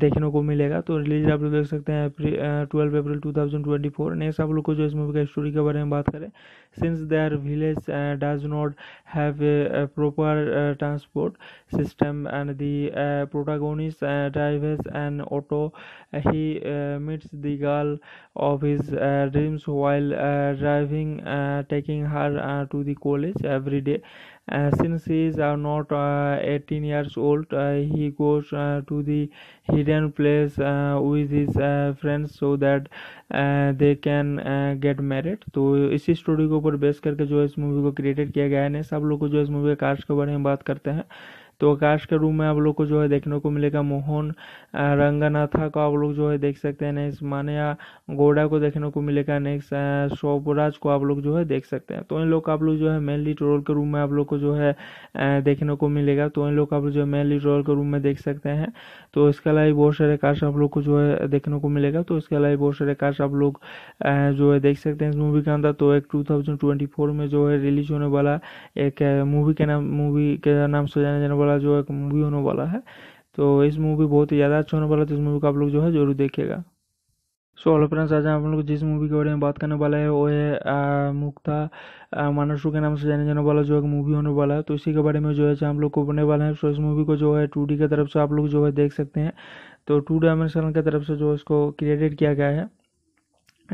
देखने को मिलेगा तो रिलीज आप लोग देख सकते हैं twelve April two thousand twenty four next आप लोग को जो इस मूवी का स्टोरी के बारे में बात करें since their village does not have proper transport system and the uh, protagonist uh, drives an auto he uh, meets the girl of his uh, dreams while uh, driving uh, taking her uh, to the college every day uh, since he is uh, not uh, 18 years old uh, he goes uh, to the hidden place uh, with his uh, friends so that they can get married तो इसी story के ऊपर base करके जो है इस movie को created किया गया है सब लोग को जो इस मूवी के कास्ट के बारे में बात करते हैं तो आकाश के रूम में आप लोग को जो है देखने को मिलेगा मोहन रंगनाथा को आप लोग जो है देख सकते हैं नेक्स्ट मानिया गोडा को देखने को मिलेगा नेक्स्ट शोभराज को आप लोग जो है देख सकते हैं तो इन लोग आप लोग जो है मेनली ट्रोल रोल के रूम में आप लोग को जो है देखने को मिलेगा तो इन लोग आप लोग जो है मेनली ट्रोल रोल के रूम में देख सकते हैं तो इसके अलावा बहुत सारे कार्स आप लोग को जो है देखने को मिलेगा तो इसके अलावा बहुत सारे कार्स आप लोग जो है देख सकते हैं इस मूवी के अंदर तो एक टू थाउजेंड ट्वेंटी फोर में जो है रिलीज होने वाला एक मूवी के नाम मूवी के नाम से जाने जाने वाला जो एक मूवी होने वाला है तो इस मूवी बहुत ही ज़्यादा अच्छा होने वाला तो इस मूवी को आप लोग जो है जरूर देखेगा सो हेलो फ्रेंड्स आज हम लोग जिस मूवी के बारे में बात करने वाला है वो है मुक्ता मानसू के नाम से जाने जाने वाला जो है मूवी होने वाला है तो इसी के बारे में जो है हम लोग को बोलने वाले हैं सो इस मूवी को जो है टू डी की तरफ से आप लोग जो है देख सकते हैं तो टू डायमेंशनल की तरफ से जो इसको क्रिएटेड किया गया है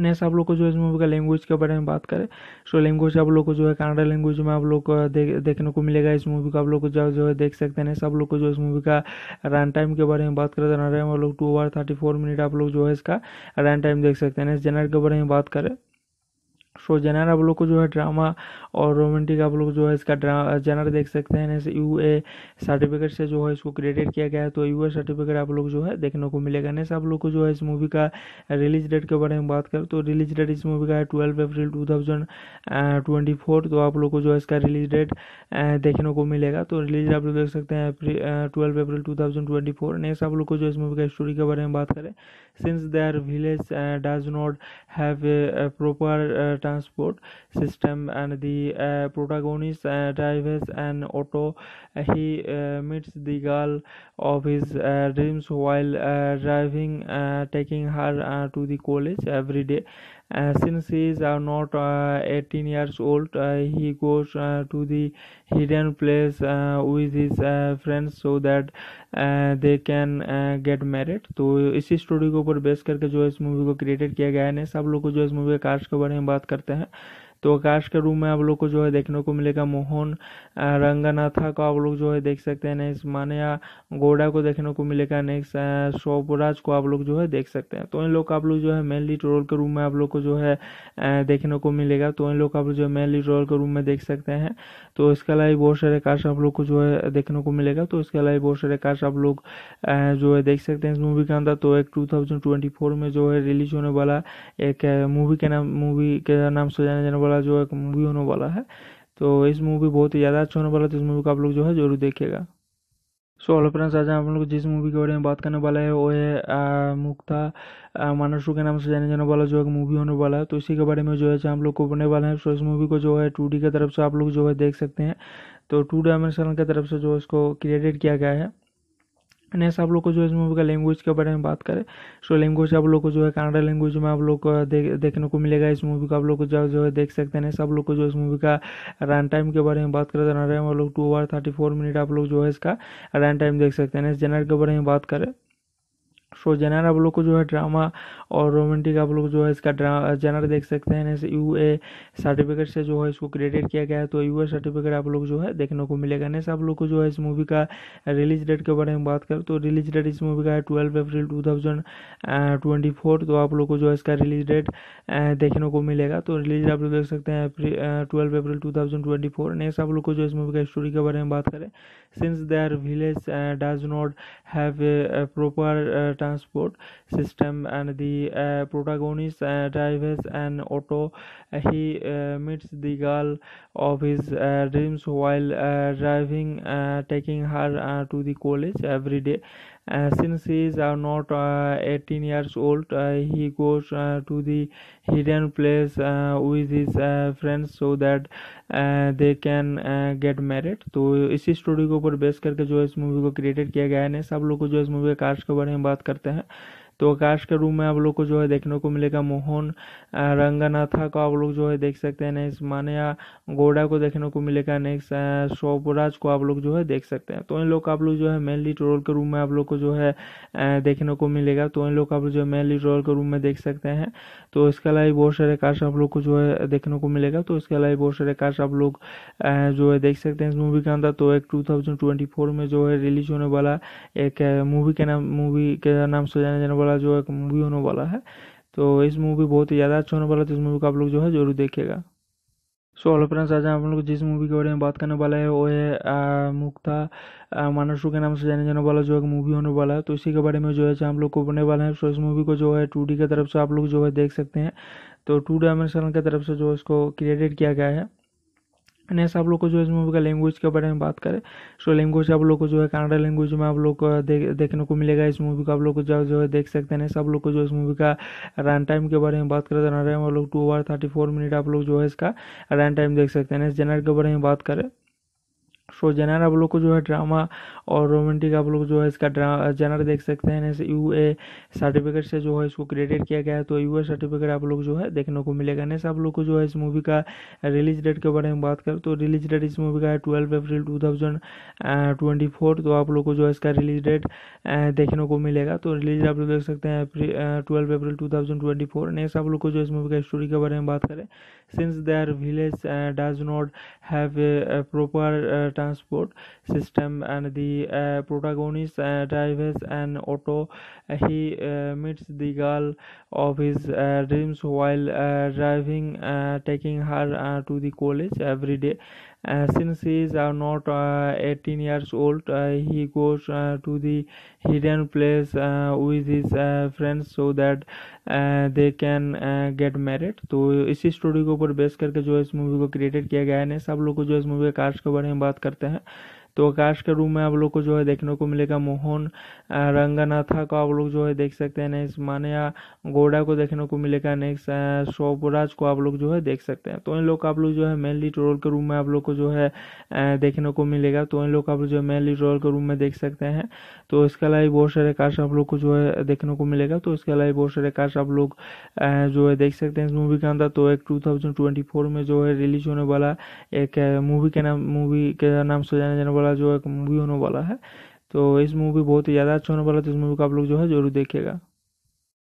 नेक्स्ट आप लोग को जो है इस मूवी का लैंग्वेज के बारे में बात करें सो लैंग्वेज आप लोग को जो है कनाडा लैंग्वेज में आप लोग को दे, देखने को मिलेगा इस मूवी को आप लोग को जो जो है देख सकते हैं नेक्स्ट आप लोग को जो इस मूवी का रन टाइम के बारे में बात करें तो रन टाइम आप लोग two hour thirty four minute आप लोग जो है इसका रन टाइम देख सकते हैं नेक्स्ट जनर के बारे में बात करें सो जेनर आप लोग को जो है ड्रामा और रोमांटिक आप लोग जो है इसका ड्रा जेनर देख सकते हैं इस यू ए सर्टिफिकेट से जो है इसको क्रेडिट किया गया है तो यू ए सर्टिफिकेट आप लोग जो है देखने को मिलेगा नेक्स्ट आप लोग को जो है इस मूवी का रिलीज डेट के बारे में बात करें तो रिलीज डेट इस मूवी का है twelve April two thousand twenty four तो आप लोग को जो है इसका रिलीज डेट देखने को मिलेगा तो रिलीज आप लोग देख सकते हैं twelve April two thousand twenty four आप लोग को जो इस मूवी का स्टोरी के बारे में बात करें since their village does not have proper transport system and the uh, protagonist uh, drives an auto uh, he meets the girl of his dreams while driving taking her to the college every day Uh, since he is uh, not 18 uh, years old he goes to the hidden place with his friends so that they can get married तो इसी story के ऊपर base करके जो है इस movie को created किया गया है सब लोग को जो इस मूवी के कास्ट के बारे में बात करते हैं तो आकाश के रूम में आप लोग को जो है देखने को मिलेगा मोहन रंगनाथा को आप लोग जो है देख सकते हैं नेक्स्ट मान्या गोडा को देखने को मिलेगा नेक्स्ट शोभराज को आप लोग जो है देख सकते हैं तो इन लोग आप लोग जो है मेनली ट्रोल रोल के रूम में आप लोग को जो है देखने को मिलेगा तो इन लोग आप लोग जो है मेनली ट्रोल रोल के रूम में देख सकते हैं तो इसके अलावा बहुत सारे काश आप लोग को जो है देखने को मिलेगा तो इसके अलावा बहुत सारे काश आप लोग जो है देख सकते हैं इस मूवी के अंदर तो एक टू थाउजेंड ट्वेंटी फोर में जो है रिलीज होने वाला एक मूवी के नाम मूवी के नाम से जाने जाने वाला वाला जो एक मूवी होने वाला है तो इस मूवी बहुत ही ज़्यादा अच्छा होने वाला है तो इस मूवी को आप लोग जो है जरूर देखिएगा सो हेलो फ्रेंड्स आज हम लोग जिस मूवी के बारे में बात करने वाला है वो है मुक्ता मानसू के नाम से जाने जाने वाला जो एक मूवी होने वाला है तो इसी के बारे में जो है हम लोग को बोलने वाले हैं सो इस मूवी को जो है टू डी की तरफ से आप लोग जो है देख सकते हैं तो टू डायमेंशनल की तरफ से जो इसको क्रिएटेड किया गया है नेक्स्ट आप लोग को जो है इस मूवी का लैंग्वेज के बारे में बात करें सो लैंग्वेज आप लोग को जो है कनाडा लैंग्वेज में आप लोग को दे, देखने को मिलेगा इस मूवी का आप लोग को जो जो है देख सकते हैं सब लोग को जो इस मूवी का रन टाइम के बारे में बात करें तो रन टाइम आप लोग two hour thirty four minute आप लोग जो है इसका रन टाइम देख सकते हैं नेक्स्ट जेनर के बारे में बात करें सो जेनर आप लोग को जो है ड्रामा और रोमांटिक आप लोग जो है इसका जनर देख सकते हैं जैसे यू ए सर्टिफिकेट से जो है इसको क्रेडिट किया गया है तो यू ए सर्टिफिकेट आप लोग जो है देखने को मिलेगा नेक्स्ट आप लोग को जो है इस मूवी का रिलीज डेट के बारे में बात करें तो रिलीज डेट इस मूवी का है twelve April two thousand twenty four तो आप लोग को जो है इसका रिलीज डेट देखने को मिलेगा तो रिलीज आप लोग देख सकते हैं twelve April two thousand twenty four next आप लोग को जो इस मूवी का स्टोरी के बारे में बात करें since their village does not have proper transport system and the the protagonist drives an auto. He uh, meets the girl of his uh, dreams while uh, driving, uh, taking her uh, to the college every day. Uh, since he is uh, not uh, 18 years old uh, he goes uh, to the hidden place uh, with his uh, friends so that uh, they they can get married तो इसी story के ऊपर base करके जो इस movie को created किया गया है सब लोग को जो इस मूवी के कास्ट के बारे में बात करते हैं तो आकाश के रूम में आप लोग को जो है देखने को मिलेगा मोहन रंगनाथा को आप लोग जो है देख सकते हैं नेक्स्ट मान्या गोडा को देखने को मिलेगा नेक्स्ट शोभराज को आप लोग जो है देख सकते हैं तो इन लोग आप लोग जो है मेनली ट्रोल रोल के रूम में आप लोग को जो है देखने को मिलेगा तो इन लोग आप लोग जो है मेनली ट्रोल रोल के रूम में देख सकते हैं तो इसके अलावा बहुत सारे कार्स आप लोग को जो है देखने को मिलेगा तो इसके अलावा बहुत सारे कार्स आप लोग जो है देख सकते हैं इस मूवी के अंदर तो एक 2024 में जो है रिलीज होने वाला एक मूवी के नाम मूवी के नाम से जाने जाने वाला जो एक मूवी होने वाला है तो इस मूवी बहुत ही ज़्यादा अच्छा होने वाला तो इस मूवी को आप लोग जो है जरूर देखेगा सो हेलो फ्रेंड्स आज हम लोग जिस मूवी के बारे में बात करने वाला है वो है मुक्ता मानसू के नाम से जाने जाने वाला जो है मूवी होने वाला है तो इसी के बारे में जो है हम लोग को बोलने वाले हैं सो इस मूवी को जो है टू डी की तरफ से आप लोग जो है देख सकते हैं तो टू डायमेंशनल की तरफ से जो इसको क्रिएटेड किया गया है नेक्स्ट तो आप लोग को जो है इस मूवी का लैंग्वेज के बारे में बात करें सो लैंग्वेज आप लोग को जो है कनाडा लैंग्वेज में आप लोग को देखने को मिलेगा इस मूवी का आप लोग को जो जो है देख सकते हैं नेक्स्ट आप लोग को जो इस मूवी का रन टाइम के बारे में बात करें तो रन टाइम आप लोग two hour thirty four minute आप लोग जो है इसका रन टाइम देख सकते हैं नेक्स्ट जेनर के बारे में बात करें सो तो जेनर आप लोग को जो है ड्रामा और रोमांटिक आप लोग जो है इसका जनर देख सकते हैं यू ए सर्टिफिकेट से जो है इसको क्रिएटेड किया गया है तो यू ए सर्टिफिकेट आप लोग जो है देखने को मिलेगा नेक्स्ट आप लोग को जो है इस मूवी का रिलीज डेट के बारे में बात करें तो रिलीज डेट इस मूवी का है twelve April two thousand twenty four तो आप लोग को जो है इसका रिलीज डेट देखने को मिलेगा तो रिलीज आप लोग देख सकते हैं twelve April two thousand twenty four next आप लोग को जो इस मूवी का स्टोरी के बारे में बात करें since their village does not have a proper transport system and the uh, protagonist uh, drives an auto. He uh, meets the girl of his uh, dreams while uh, driving, uh, taking her uh, to the college every day. Uh, since he is uh, not uh, 18 years old, uh, he goes uh, to the hidden place uh, with his uh, friends so that uh, they they can get married तो इसी story के ऊपर base करके जो है इस movie को created किया गया है सब लोग को जो इस मूवी के कास्ट के बारे में बात करते हैं तो आकाश के रूम में आप लोग को जो है देखने को मिलेगा मोहन रंगनाथा को आप लोग जो है देख सकते हैं नेक्स्ट मान्या गोडा को देखने को मिलेगा नेक्स्ट शोभराज को आप लोग जो है देख सकते हैं तो इन लोग आप लोग जो है मेनली ट्रोल के रूम में आप लोग को जो है देखने को मिलेगा तो इन लोग आप लोग जो है मेनली ट्रोल के रूम में देख सकते हैं तो इसके अलावा बहुत सारे कास्ट आप लोग को जो है देखने को मिलेगा तो इसके अलावा बहुत सारे कास्ट आप लोग जो है देख सकते हैं इस मूवी के अंदर तो एक फोर में जो है रिलीज होने वाला एक मूवी के नाम मूवी के नाम से जाने जाने वाला वाला जो एक मूवी होने वाला है तो इस मूवी बहुत ही ज़्यादा अच्छा होने वाला है तो इस मूवी को आप लोग जो है जरूर देखिएगा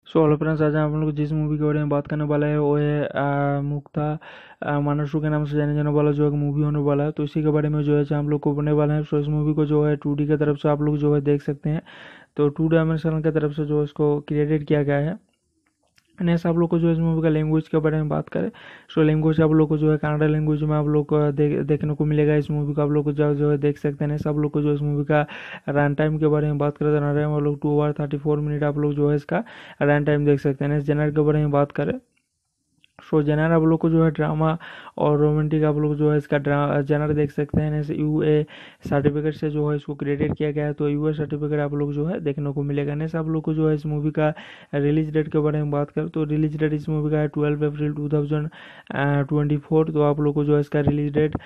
सो हेलो फ्रेंड्स आज हम लोग जिस मूवी के बारे में बात करने वाले हैं वो है मुक्ता मानसू के नाम से जाने जाने वाला जो एक मूवी होने वाला है तो इसी के बारे में जो है हम लोग को बोलने वाले हैं सो इस मूवी को जो है टू की तरफ से आप लोग जो है देख सकते हैं तो टू डायमेंशनल की तरफ से जो इसको क्रिएटेड किया गया है नेक्स्ट आप लोग को जो है इस मूवी का लैंग्वेज के बारे में बात करें सो लैंग्वेज आप लोग को जो है कनाडा लैंग्वेज में आप लोग को दे, देखने को मिलेगा इस मूवी को आप लोग जो है देख सकते हैं नेक्स्ट आप लोग को जो इस मूवी का रन टाइम के बारे में बात करें तो रन टाइम आप लोग two hour thirty four minute आप लोग जो है इसका रन टाइम देख सकते हैं नेक्स्ट जेनर के बारे में बात करें सो जेनर आप लोग को जो है ड्रामा और रोमांटिक आप लोग जो है इसका जनर देख सकते हैं यू ए सर्टिफिकेट से जो है इसको क्रेडिट किया गया है तो यू ए सर्टिफिकेट आप लोग जो है देखने को मिलेगा नेक्स्ट आप लोग को जो है इस मूवी का रिलीज डेट के बारे में बात करें तो रिलीज डेट इस मूवी का है twelve April two thousand twenty four तो आप लोग को जो है इसका रिलीज डेट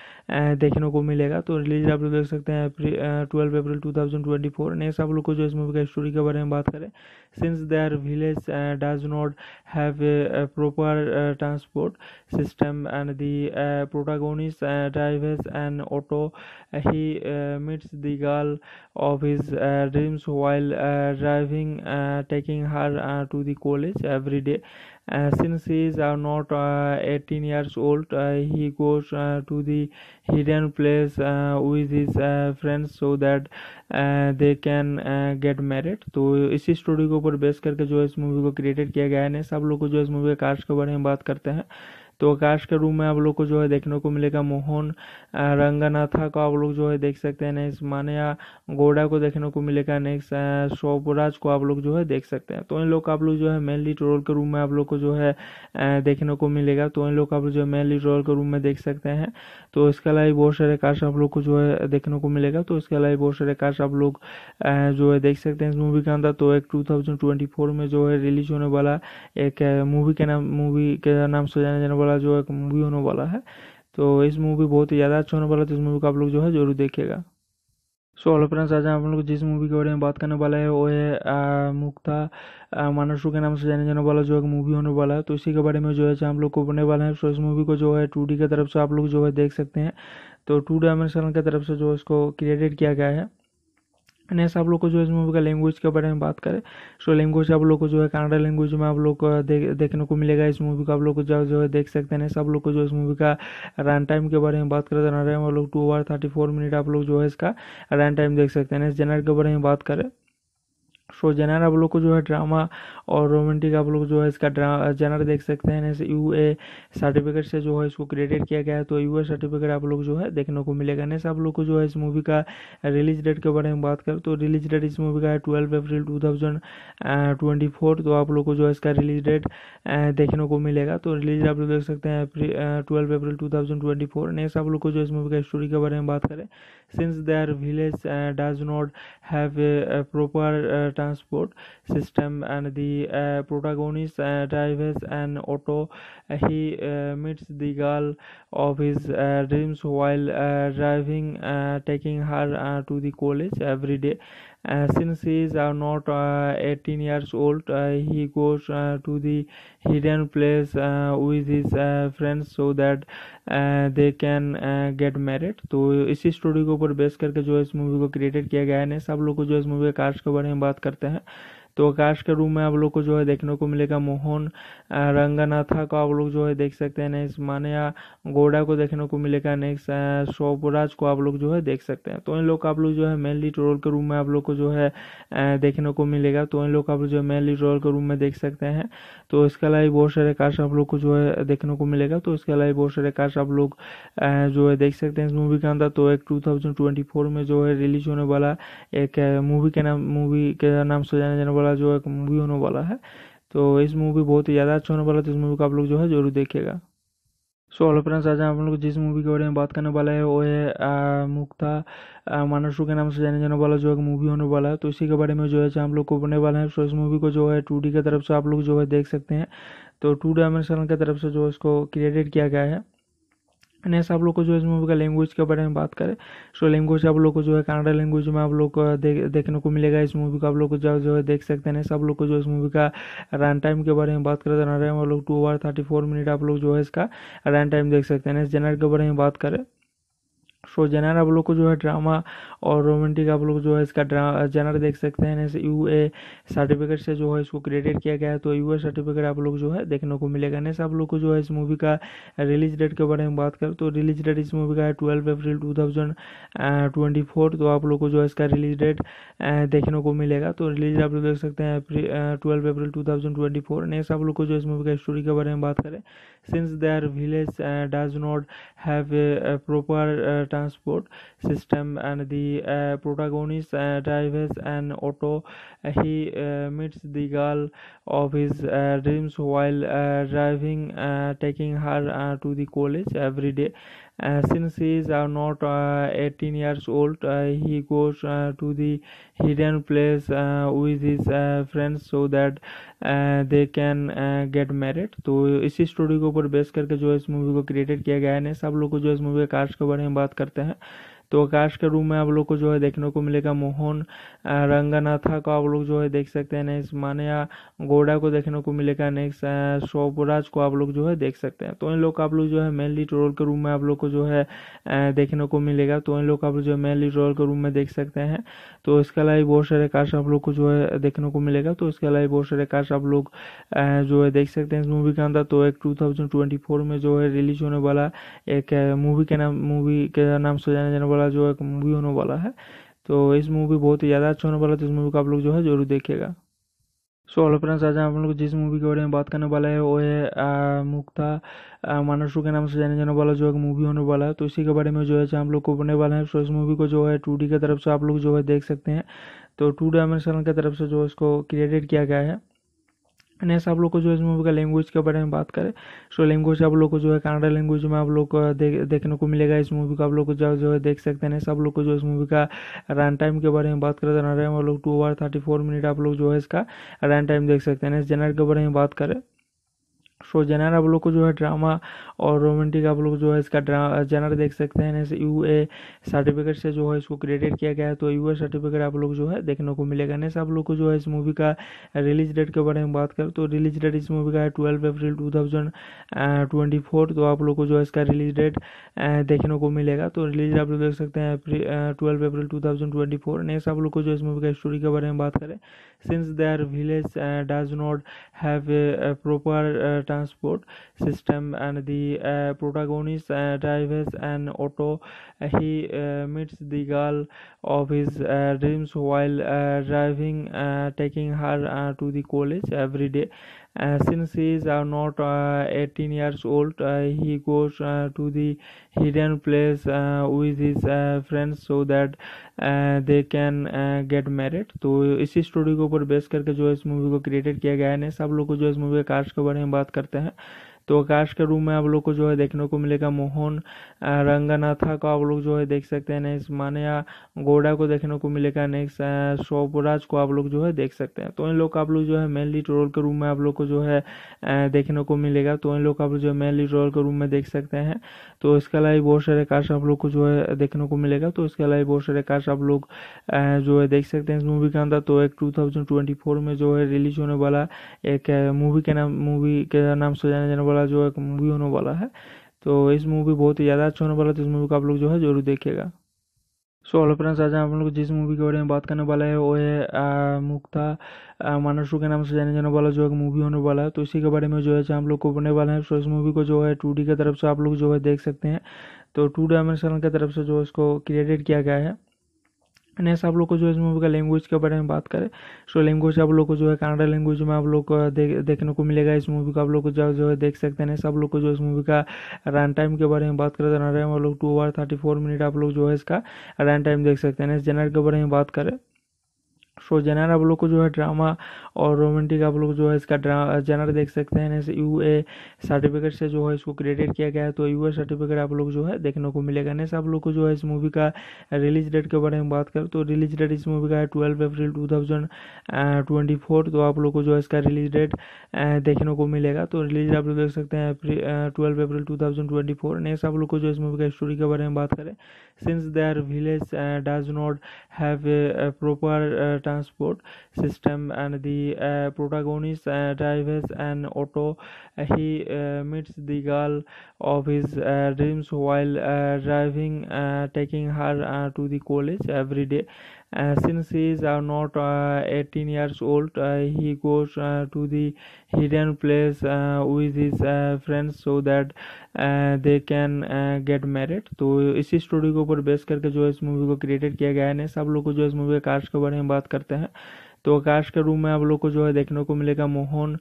देखने को मिलेगा तो रिलीज आप लोग देख सकते हैं twelve April two thousand twenty four next आप लोग को जो इस मूवी का स्टोरी के बारे में बात करें since their village does not have a proper transport system and the protagonist uh, drives an auto. He uh, meets the girl of his uh, dreams while uh, driving, uh, taking her uh, to the college every day. Uh, since he is uh, not uh, 18 years old, uh, he goes uh, to the hidden place uh, with his uh, friends so that they can get married तो इसी story के ऊपर base करके जो है इस movie को created किया गया है सब लोग को जो इस मूवी के कास्ट के बारे में बात करते हैं तो आकाश के रूम में आप लोग को जो है देखने को मिलेगा मोहन रंगनाथा को आप लोग जो है देख सकते हैं नेक्स्ट मान्या गोडा को देखने को मिलेगा नेक्स्ट शोभराज को आप लोग जो है देख सकते हैं तो इन लोग आप लोग जो है मेनली ट्रोल रोल के रूम में आप लोग को जो है देखने को मिलेगा तो इन लोग आप लोग जो है मेनली ट्रोल रोल के रूम में देख सकते हैं तो इसके अलावा बहुत सारे काश आप लोग को जो है देखने को मिलेगा तो इसके अलावा बहुत सारे काश आप लोग जो है देख सकते हैं इस मूवी के अंदर तो एक टू थाउजेंड ट्वेंटी फोर में जो है रिलीज होने वाला एक मूवी के नाम मूवी के नाम से जाने जाने वाला वाला जो एक मूवी होने वाला है तो इस मूवी बहुत ही ज़्यादा अच्छा होने वाला है तो इस मूवी को आप लोग जो है जरूर देखिएगा सो हेलो फ्रेंड्स आज हम लोग जिस मूवी के बारे में बात करने वाले हैं वो है मुक्ता मानसू के नाम से जाने जाने वाला जो एक मूवी होने वाला है तो इसी के बारे में जो है हम लोग को बोलने वाले हैं सो इस मूवी को जो है टू डी की तरफ से आप लोग जो है देख सकते हैं तो टू डायमेंशनल की तरफ से जो इसको क्रिएटेड किया गया है नेक्स्ट आप लोग को जो है इस मूवी का लैंग्वेज के बारे में बात करें सो लैंग्वेज आप लोग को जो है कनाडा लैंग्वेज में आप लोग को दे, देखने को मिलेगा इस मूवी का आप लोग को जो जो है देख सकते हैं सब लोग को जो इस मूवी का रन टाइम के बारे में बात करें तो रन टाइम आप लोग two hour thirty four minute आप लोग जो है इसका रन टाइम देख सकते हैं नेक्स्ट जेनर के बारे में बात करें सो जेनर आप लोग को जो है ड्रामा और रोमांटिक आप लोग जो है इसका जनर देख सकते हैं जैसे यू ए सर्टिफिकेट से जो है इसको क्रेडिट किया गया है तो यू ए सर्टिफिकेट आप लोग जो है देखने को मिलेगा नेक्स्ट आप लोग को जो है इस मूवी का रिलीज डेट के बारे में बात करें तो रिलीज डेट इस मूवी का है twelve April two thousand twenty four तो आप लोग को जो है इसका रिलीज डेट देखने को मिलेगा तो रिलीज आप लोग देख सकते हैं twelve April two thousand twenty four next आप लोग को जो इस मूवी का स्टोरी के बारे में बात करें since their village does not have a proper transport system and the protagonist uh, drives an auto. He uh, meets the girl of his uh, dreams while uh, driving, uh, taking her uh, to the college every day. Uh, since he is uh, not uh, 18 years old uh, he goes uh, to the hidden place uh, with his uh, friends so that uh, they can uh, get married. तो इसी story के ऊपर base करके जो इस movie को created किया गया है सब लोग को जो इस मूवी के कास्ट के बारे में बात करते हैं तो आकाश के रूम में आप लोग को जो है देखने को मिलेगा मोहन रंगनाथा को आप लोग जो है देख सकते हैं नेक्स्ट मान्या गोडा को देखने को मिलेगा नेक्स्ट शोभराज को आप लोग जो है देख सकते हैं तो इन लोग आप लोग जो है मेनली ट्रोल रोल के रूम में आप लोग को जो है देखने को मिलेगा तो इन लोग आप लोग जो है मेनली ट्रोल रोल के रूम में देख सकते हैं तो इसके अलावा बहुत सारे काश आप लोग को जो है देखने को मिलेगा तो इसके अलावा बहुत सारे काश आप लोग जो है देख सकते हैं इस मूवी के अंदर तो एक फोर में जो है रिलीज होने वाला एक मूवी के नाम मूवी के नाम से जाने जाने वाला वाला जो एक मूवी होने वाला है तो इस मूवी बहुत ही ज़्यादा अच्छा होने वाला है तो इस मूवी को आप लोग जो है जरूर देखेगा सो हेलो फ्रेंड्स आज हम लोग जिस मूवी के बारे में बात करने वाले हैं वो है मुक्ता मानसू के नाम से जाने जाने वाला जो एक मूवी होने वाला है तो इसी के बारे में जो है हम लोग को बोलने वाले हैं सो इस मूवी को जो है टू डी की तरफ से आप लोग जो है देख सकते हैं तो टू डायमेंशनल की तरफ से जो इसको क्रिएटेड किया गया है नेक्स्ट आप लोग को जो है इस मूवी का लैंग्वेज के बारे में बात करें सो लैंग्वेज आप लोग को जो है कनाडा लैंग्वेज में आप लोग को देखने को मिलेगा इस मूवी को आप लोग जो है देख सकते हैं नेक्स्ट आप लोग को जो इस मूवी का रन टाइम के बारे में बात करें तो रन टाइम आप लोग two hour thirty four minute आप लोग जो है इसका रन टाइम देख सकते हैं नेक्स्ट जनर के बारे में बात करें सो जेनर जनर आप लोग को जो है ड्रामा और रोमांटिक आप लोग जो है इसका जनर देख सकते हैं यू ए सर्टिफिकेट से जो है इसको क्रिएटेड किया गया है तो यू ए सर्टिफिकेट आप लोग जो है देखने को मिलेगा नेक्स्ट आप लोग को जो है इस मूवी का रिलीज डेट के बारे में बात करें तो रिलीज डेट इस मूवी का है twelve April two thousand twenty four तो आप लोग को जो है इसका रिलीज डेट देखने को मिलेगा तो रिलीज आप लोग देख सकते हैं twelve April two thousand twenty four next आप लोग को जो इस मूवी का स्टोरी के बारे में बात करें since their village does not have proper transport system and the uh, protagonist uh, drives an auto he uh, meets the girl of his uh, dreams while uh, driving uh, taking her uh, to the college every day uh, since he is uh, not uh, 18 years old uh, he goes uh, to the hidden place uh, with his uh, friends so that uh, they can get married तो इसी story के ऊपर base करके जो है इस movie को created किया गया है सब लोग को जो इस मूवी के कास्ट के बारे में बात करते हैं तो आकाश के रूम में आप लोग को जो है देखने को मिलेगा मोहन रंगनाथा को आप लोग जो है देख सकते हैं नेक्स्ट मानिया गोडा को देखने को मिलेगा नेक्स्ट शोभराज को आप लोग जो है देख सकते हैं तो इन लोग आप लोग जो है मेनली ट्रोल रोल के रूम में आप लोग को जो है देखने को मिलेगा तो इन लोग आप लोग जो है मेनली ट्रोल रोल के रूम में देख सकते हैं तो इसके अलावा बहुत सारे कार्ड्स आप लोग को जो है देखने को मिलेगा तो इसके अलावा बहुत सारे कार्ड्स आप लोग जो है देख सकते हैं इस मूवी के अंदर तो एक टू थाउजेंड ट्वेंटी फोर में जो है रिलीज होने वाला एक मूवी के नाम मूवी के नाम से जाने जाने वाला जो एक मूवी होने वाला है तो इस मूवी बहुत ही ज़्यादा अच्छा होने वाला तो इस मूवी को आप लोग जो है जरूर देखेगा सो हेलो फ्रेंड्स आज हम लोग जिस मूवी के बारे में बात करने वाले हैं वो है मुक्ता मानसू के नाम से जाने जाने वाला जो एक मूवी होने वाला है तो इसी के बारे में जो है हम लोग को बोलने वाले हैं सो इस मूवी को जो है टू डी की तरफ से आप लोग जो है देख सकते हैं तो टू डायमेंशनल की तरफ से जो इसको क्रिएटेड किया गया है नेक्स्ट आप लोग को जो इस मूवी का लैंग्वेज के बारे में बात करें सो लैंग्वेज आप लोग को जो है कनाडा लैंग्वेज में आप लोग को देखने को मिलेगा इस मूवी का आप लोग को जो जो है देख सकते हैं सब लोग को जो इस मूवी का रन टाइम के बारे में बात करें तो रन टाइम आप लोग two hour thirty four minute आप लोग जो है इसका रन टाइम देख सकते हैं नेक्स्ट के बारे में बात करें सो जेनर आप लोग को जो है ड्रामा और रोमांटिक आप लोग जो है इसका जनर देख सकते हैं यू ए सर्टिफिकेट से जो है इसको क्रेडिट किया गया है तो यू ए सर्टिफिकेट आप लोग जो है देखने को मिलेगा नेक्स्ट आप लोग को जो है इस मूवी का रिलीज डेट के बारे में बात करें तो रिलीज डेट इस मूवी का है twelve April two thousand twenty four तो आप लोग को जो है इसका रिलीज डेट देखने को मिलेगा तो रिलीज आप लोग देख सकते हैं twelve April two thousand twenty four next आप लोग को जो इस मूवी का स्टोरी के बारे में बात करें since their village does not have a proper transport system and the uh, protagonist uh, drives an auto he uh, meets the girl of his uh, dreams while uh, driving uh, taking her uh, to the college every day uh, since he is uh, not uh, 18 years old uh, he goes uh, to the hidden place uh, with his uh, friends so that uh, they can get married तो इसी story के ऊपर base करके जो है इस movie को created किया गया है सब लोग को जो इस मूवी के कास्ट के बारे में बात करते हैं तो आकाश के रूम में आप लोग को जो है देखने को मिलेगा मोहन रंगनाथा को आप लोग जो है देख सकते हैं नेक्स्ट मानिया गोडा को देखने को मिलेगा नेक्स्ट शोभराज को आप लोग जो है देख सकते हैं तो इन लोग आप लोग जो है मेनली ट्रोल रोल के रूम में आप लोग को जो है देखने को मिलेगा तो इन लोग आप लोग जो है मेनली ट्रोल रोल के रूम में देख सकते हैं तो इसके अलावा बहुत सारे कार्ड्स आप लोग को जो है देखने को मिलेगा तो इसके अलावा बहुत सारे कार्ड्स आप लोग जो है देख सकते हैं इस मूवी के अंदर तो एक 2024 में जो है रिलीज होने वाला एक मूवी के नाम मूवी के नाम से जाने जाने वाला जो एक मूवी होने वाला है तो इस मूवी बहुत ही ज़्यादा अच्छा होने वाला तो इस मूवी को आप लोग जो है जरूर देखेगा सो हेलो फ्रेंड्स आज हम लोग जिस मूवी के बारे में बात करने वाला है वो है मुक्ता मानसू के नाम से जाने जाने वाला जो एक मूवी होने वाला है तो इसी के बारे में जो है हम लोग को बोलने वाले हैं सो इस मूवी को जो है टू डी की तरफ से आप लोग जो है देख सकते हैं तो टू डायमेंशनल की तरफ से जो इसको क्रिएटेड किया गया है नेक्स्ट आप लोग को जो है इस मूवी का लैंग्वेज के बारे में बात करें सो लैंग्वेज आप लोग को जो है कनाडा लैंग्वेज में आप लोग को देखने को मिलेगा इस मूवी का आप लोग को जो जो है देख सकते हैं सब लोग को जो इस मूवी का रन टाइम के बारे में बात करें तो रन टाइम आप लोग two hour thirty four minute आप लोग जो है इसका रन टाइम देख सकते हैं नेक्स्ट जेनर के बारे में बात करें सो जेनर आप लोग को जो है ड्रामा और रोमांटिक आप लोग जो है इसका जनर देख सकते हैं इस यू ए सर्टिफिकेट से जो है इसको क्रेडिट किया गया है तो यू ए सर्टिफिकेट आप लोग जो है देखने को मिलेगा नेक्स्ट आप लोग को जो है इस मूवी का रिलीज डेट के बारे में बात करें तो रिलीज डेट इस मूवी का है twelve April two thousand twenty four तो आप लोग को जो है इसका रिलीज डेट देखने को मिलेगा तो रिलीज आप लोग देख सकते हैं twelve April two thousand twenty four next आप लोग को जो इस मूवी का स्टोरी के बारे में बात करें since their village does not have a proper transport system and the the protagonist drives an auto. He uh, meets the girl of his uh, dreams while uh, driving, uh, taking her uh, to the college every day. Uh, since he is uh, not uh, 18 years old uh, he goes uh, to the hidden place uh, with his uh, friends so that uh, they can uh, get married. तो इसी story के ऊपर base करके जो इस movie को created किया गया है सब लोग को जो इस मूवी के कास्ट के बारे में बात करते हैं तो आकाश के रूम में आप लोग को जो है देखने को मिलेगा मोहन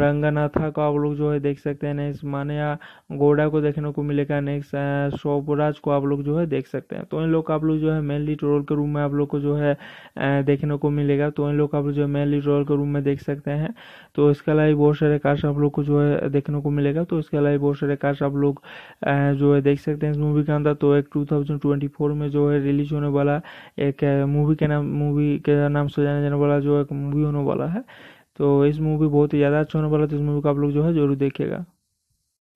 रंगनाथा को आप लोग जो है देख सकते हैं नेक्स्ट मान्या गोडा को देखने को मिलेगा नेक्स्ट शोभराज को आप लोग जो है देख सकते हैं तो इन लोग आप लोग जो है मेन लीड रोल के रूम में आप लोग को जो है देखने को मिलेगा तो इन लोग आप लोग जो है मेन लीड रोल के रूम में देख सकते हैं तो इसके अलावा बहुत सारे कार्स आप लोग को जो है देखने को मिलेगा तो इसके अलावा बहुत सारे कार्स आप लोग जो है देख सकते हैं इस मूवी के अंदर तो एक 2024 में जो है रिलीज होने वाला एक मूवी के नाम मूवी के नाम से जाने जाने वाला जो एक मूवी होने वाला है तो इस मूवी बहुत ही ज़्यादा अच्छा होने वाला तो इस मूवी को आप लोग जो है जरूर देखेगा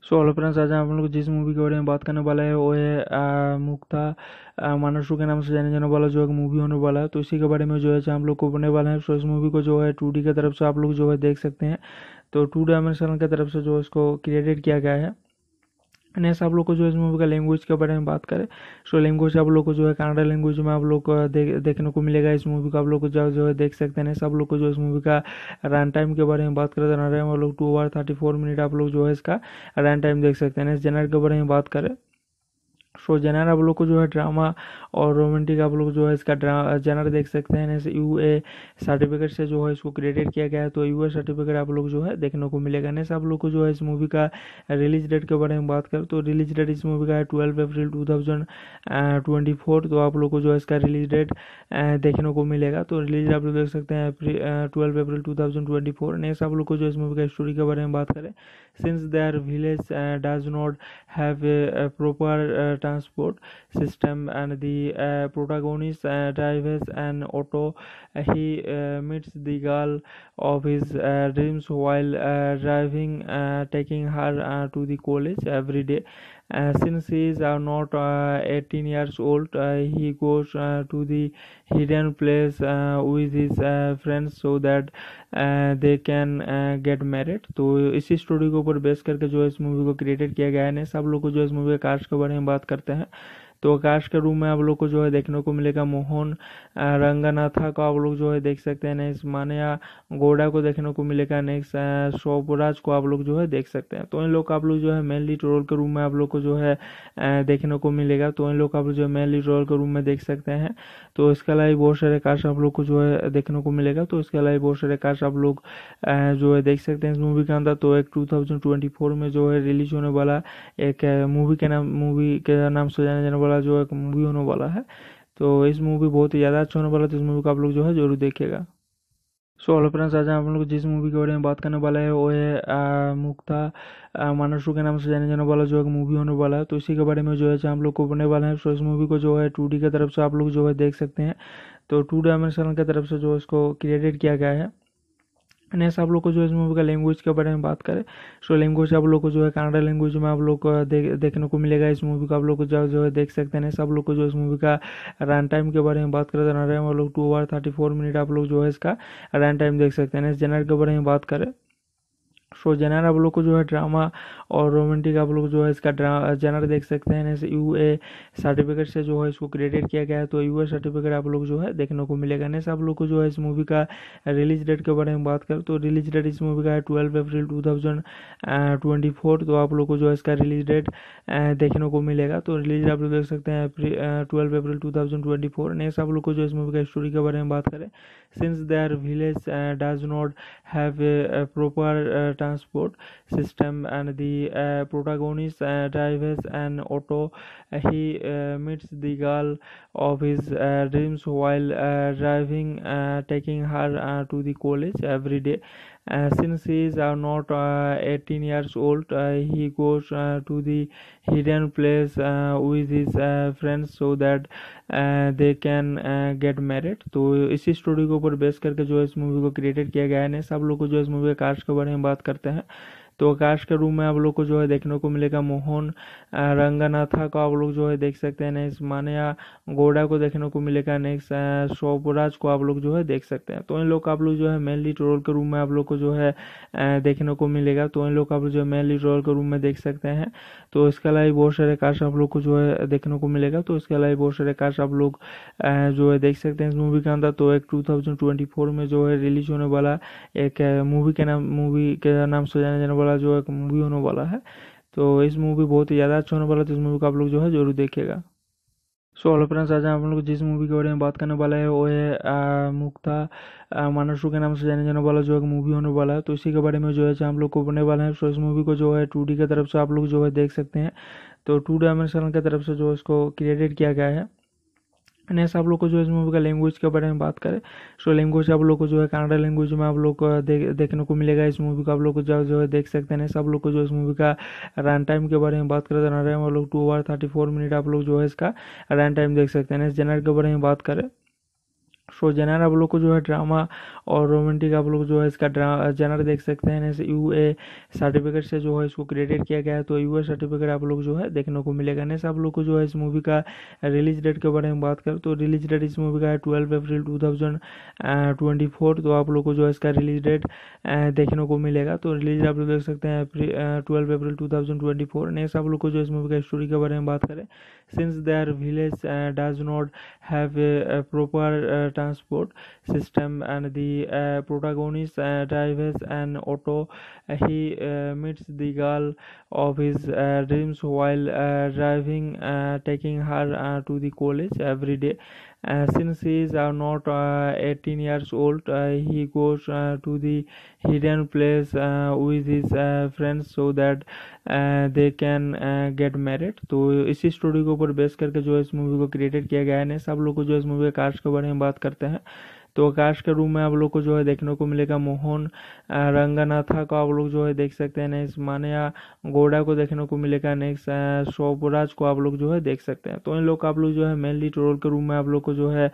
सो हेलो फ्रेंड्स आज हम लोग जिस मूवी के बारे में बात करने वाला है वो है मुक्ता मानसू के नाम से जाने जाने वाला जो है मूवी होने वाला है तो इसी के बारे में जो है हम लोग को बोलने वाला है सो इस मूवी को जो है टू डी की तरफ से आप लोग जो है देख सकते हैं तो टू डायमेंशनल की तरफ से जो इसको क्रिएटेड किया गया है नेक्स्ट आप लोग को जो है इस मूवी का लैंग्वेज के बारे में बात करें सो लैंग्वेज आप लोग को जो है कनाडा लैंग्वेज में आप लोग को देखने को मिलेगा इस मूवी को आप लोग जो है देख सकते हैं नेक्स्ट आप लोग को जो इस मूवी का रन टाइम के बारे में बात करें तो रन टाइम आप लोग two hour thirty four minute आप लोग जो है इसका रन टाइम देख सकते हैं नेक्स्ट जनर के बारे में बात करें सो जेनर जनर आप लोग को जो है ड्रामा और रोमांटिक आप लोग जो है इसका जनर देख सकते हैं यू ए सर्टिफिकेट से जो है इसको क्रिएटेड किया गया है तो यू ए सर्टिफिकेट आप लोग जो है देखने को मिलेगा नेक्स्ट आप लोग को जो है इस मूवी का रिलीज डेट के बारे में बात करें तो रिलीज डेट इस मूवी का है twelve April two thousand twenty four तो आप लोग को जो है इसका रिलीज डेट देखने को मिलेगा तो रिलीज आप लोग देख सकते हैं twelve April two thousand twenty four next आप लोग को जो इस मूवी का स्टोरी के बारे में बात करें since their village does not have proper transport system and the uh, protagonist uh, drives an auto he uh, meets the girl of his uh, dreams while uh, driving uh, taking her uh, to the college every day uh, since he is uh, not uh, 18 years old uh, he goes uh, to the hidden place uh, with his uh, friends so that they can get married तो इसी story के ऊपर base करके जो है इस movie को created किया गया है सब लोग को जो इस मूवी के कास्ट के बारे में बात करते हैं तो आकाश के रूम में आप लोग को जो है देखने को मिलेगा मोहन रंगनाथा को आप लोग जो है देख सकते हैं नेक्स्ट मानिया गोडा को देखने को मिलेगा नेक्स्ट शोभराज को आप लोग जो है देख सकते हैं तो इन लोग आप लोग जो है मेनली ट्रोल रोल के रूम में आप लोग को जो है देखने को मिलेगा तो इन लोग आप लोग जो है मेनली ट्रोल रोल के रूम में देख सकते हैं तो इसके अलावा बहुत सारे कार्स आप लोग को जो है देखने को मिलेगा तो इसके अलावा बहुत सारे कार्स आप लोग जो है देख सकते हैं इस मूवी के अंदर तो एक टू में जो है रिलीज होने वाला एक मूवी के नाम मूवी के नाम से जाने जाने वाला जो एक मूवी होने वाला है तो इस मूवी बहुत ही ज़्यादा अच्छा होने वाला तो इस मूवी को आप लोग जो है जरूर देखेगा सो हेलो फ्रेंड्स आज हम लोग जिस मूवी के बारे में बात करने वाले हैं वो है मुक्ता मानसू के नाम से जाने जाने वाला जो है मूवी होने वाला है तो इसी के बारे में जो है हम लोग को बोलने वाले हैं सो इस मूवी को जो है टू डी की तरफ से आप लोग जो है देख सकते हैं तो टू डायमेंशनल की तरफ से जो इसको क्रिएटेड किया गया है नेक्स्ट आप लोग को जो है मूवी का लैंग्वेज के बारे में बात करें सो लैंग्वेज आप लोग को जो है कनाडा लैंग्वेज में आप लोग को देखने को मिलेगा इस मूवी का आप लोग जो जो है देख सकते हैं सब लोग को जो इस मूवी का रन टाइम के बारे में बात करें तो रन टाइम आप लोग two hour thirty four minute आप लोग जो है इसका रन टाइम देख सकते हैं नेक्स्ट के बारे में बात करें सो जेनर आप लोग को जो है ड्रामा और रोमांटिक आप लोग जो है इसका जनर देख सकते हैं यू ए सर्टिफिकेट से जो है इसको क्रेडिट किया गया है तो यू ए सर्टिफिकेट आप लोग जो है देखने को मिलेगा नेक्स्ट आप लोग को जो है इस मूवी का रिलीज डेट के बारे में बात करें तो रिलीज डेट इस मूवी का है twelve April two thousand twenty four तो आप लोग को जो है इसका रिलीज डेट देखने को मिलेगा तो रिलीज आप लोग देख सकते हैं twelve April two thousand twenty four next आप लोग को जो इस मूवी का स्टोरी के बारे में बात करें since their village does not have a proper transport system and the protagonist uh, drives an auto. He uh, meets the girl of his uh, dreams while uh, driving, uh, taking her uh, to the college every day. Uh, since he is uh, not uh, 18 years old, uh, he goes uh, to the hidden place uh, with his uh, friends so that uh, they can get married तो इसी story के ऊपर base करके जो है इस movie को created किया गया है सब लोग को जो इस मूवी का कास्ट के बारे में बात करते हैं तो आकाश के रूम में आप लोग को जो है देखने को मिलेगा मोहन रंगनाथा को आप लोग जो है देख सकते हैं नेक्स्ट मानिया गोडा को देखने को मिलेगा नेक्स्ट शोभराज को आप लोग जो है देख सकते हैं तो इन लोग आप लोग जो है मेनली ट्रोल रोल के रूम में आप लोग को जो है देखने को मिलेगा तो इन लोग आप लोग जो है मेनली ट्रोल रोल के रूम में देख सकते हैं तो इसके अलावा बहुत सारे कार्स आप लोग को जो है देखने को मिलेगा तो इसके अलावा बहुत सारे कार्स आप लोग जो है देख सकते हैं इस मूवी के अंदर तो एक 2024 में जो है रिलीज होने वाला एक मूवी के नाम मूवी के नाम से जाना जाने वाला जो एक मूवी होने वाला है तो इस मूवी बहुत ही ज़्यादा अच्छा होने वाला तो इस मूवी को आप लोग जो है जरूर देखेगा सो हेलो फ्रेंड्स आज हम लोग जिस मूवी के बारे में बात करने वाला है वो है मुक्ता मानसू के नाम से जाने जाने वाला जो एक मूवी होने वाला है तो इसी के बारे में जो है हम लोग को बोलने वाला है सो इस मूवी को जो है टू डी की तरफ से आप लोग जो है देख सकते हैं तो टू डायमेंशनल की तरफ से जो इसको क्रिएटेड किया गया है नेक्स्ट आप लोग को जो है इस मूवी का लैंग्वेज के बारे में बात करें सो लैंग्वेज आप लोग को जो है कनाडा लैंग्वेज में आप लोग को देखने को मिलेगा इस मूवी का आप लोग को जो जो है देख सकते हैं सब लोग को जो इस मूवी का रन टाइम के बारे में बात करें तो रन टाइम आप लोग two hour thirty four minute आप लोग जो है इसका रन टाइम देख सकते हैं नेक्स्ट जेनर के बारे में बात करें सो जेनर आप लोग को जो है ड्रामा और रोमांटिक आप लोग जो है इसका जनर देख सकते हैं जैसे यू ए सर्टिफिकेट से जो है इसको क्रेडिट किया गया है तो यू ए सर्टिफिकेट आप लोग जो है देखने को मिलेगा नेक्स्ट आप लोग को जो है इस मूवी का रिलीज डेट के बारे में बात करें तो रिलीज डेट इस मूवी का है twelve April two thousand twenty four तो आप लोग को जो है इसका रिलीज डेट देखने को मिलेगा तो रिलीज आप लोग देख सकते हैं twelve April two thousand twenty four next आप लोग को जो इस मूवी का स्टोरी के बारे में बात करें since their village does not have a proper transport system and the uh, protagonist uh, drives an auto. He uh, meets the girl of his uh, dreams while uh, driving, uh, taking her uh, to the college every day. Uh, since he is uh, not 18 years old, uh, he goes uh, to the hidden place uh, with his uh, friends so that uh, they they can get married तो इसी story के ऊपर base करके जो इस movie को created किया गया है सब लोग को जो इस मूवी के कास्ट के बारे में बात करते हैं तो आकाश के रूम में आप लोग को जो है देखने को मिलेगा मोहन रंगनाथा को आप लोग जो है देख सकते हैं नेक्स्ट मान्या गोडा को देखने को मिलेगा नेक्स्ट शोभराज को आप लोग जो है देख सकते हैं तो इन लोग आप लोग जो है मेन लीड रोल के रूम में आप लोग को जो है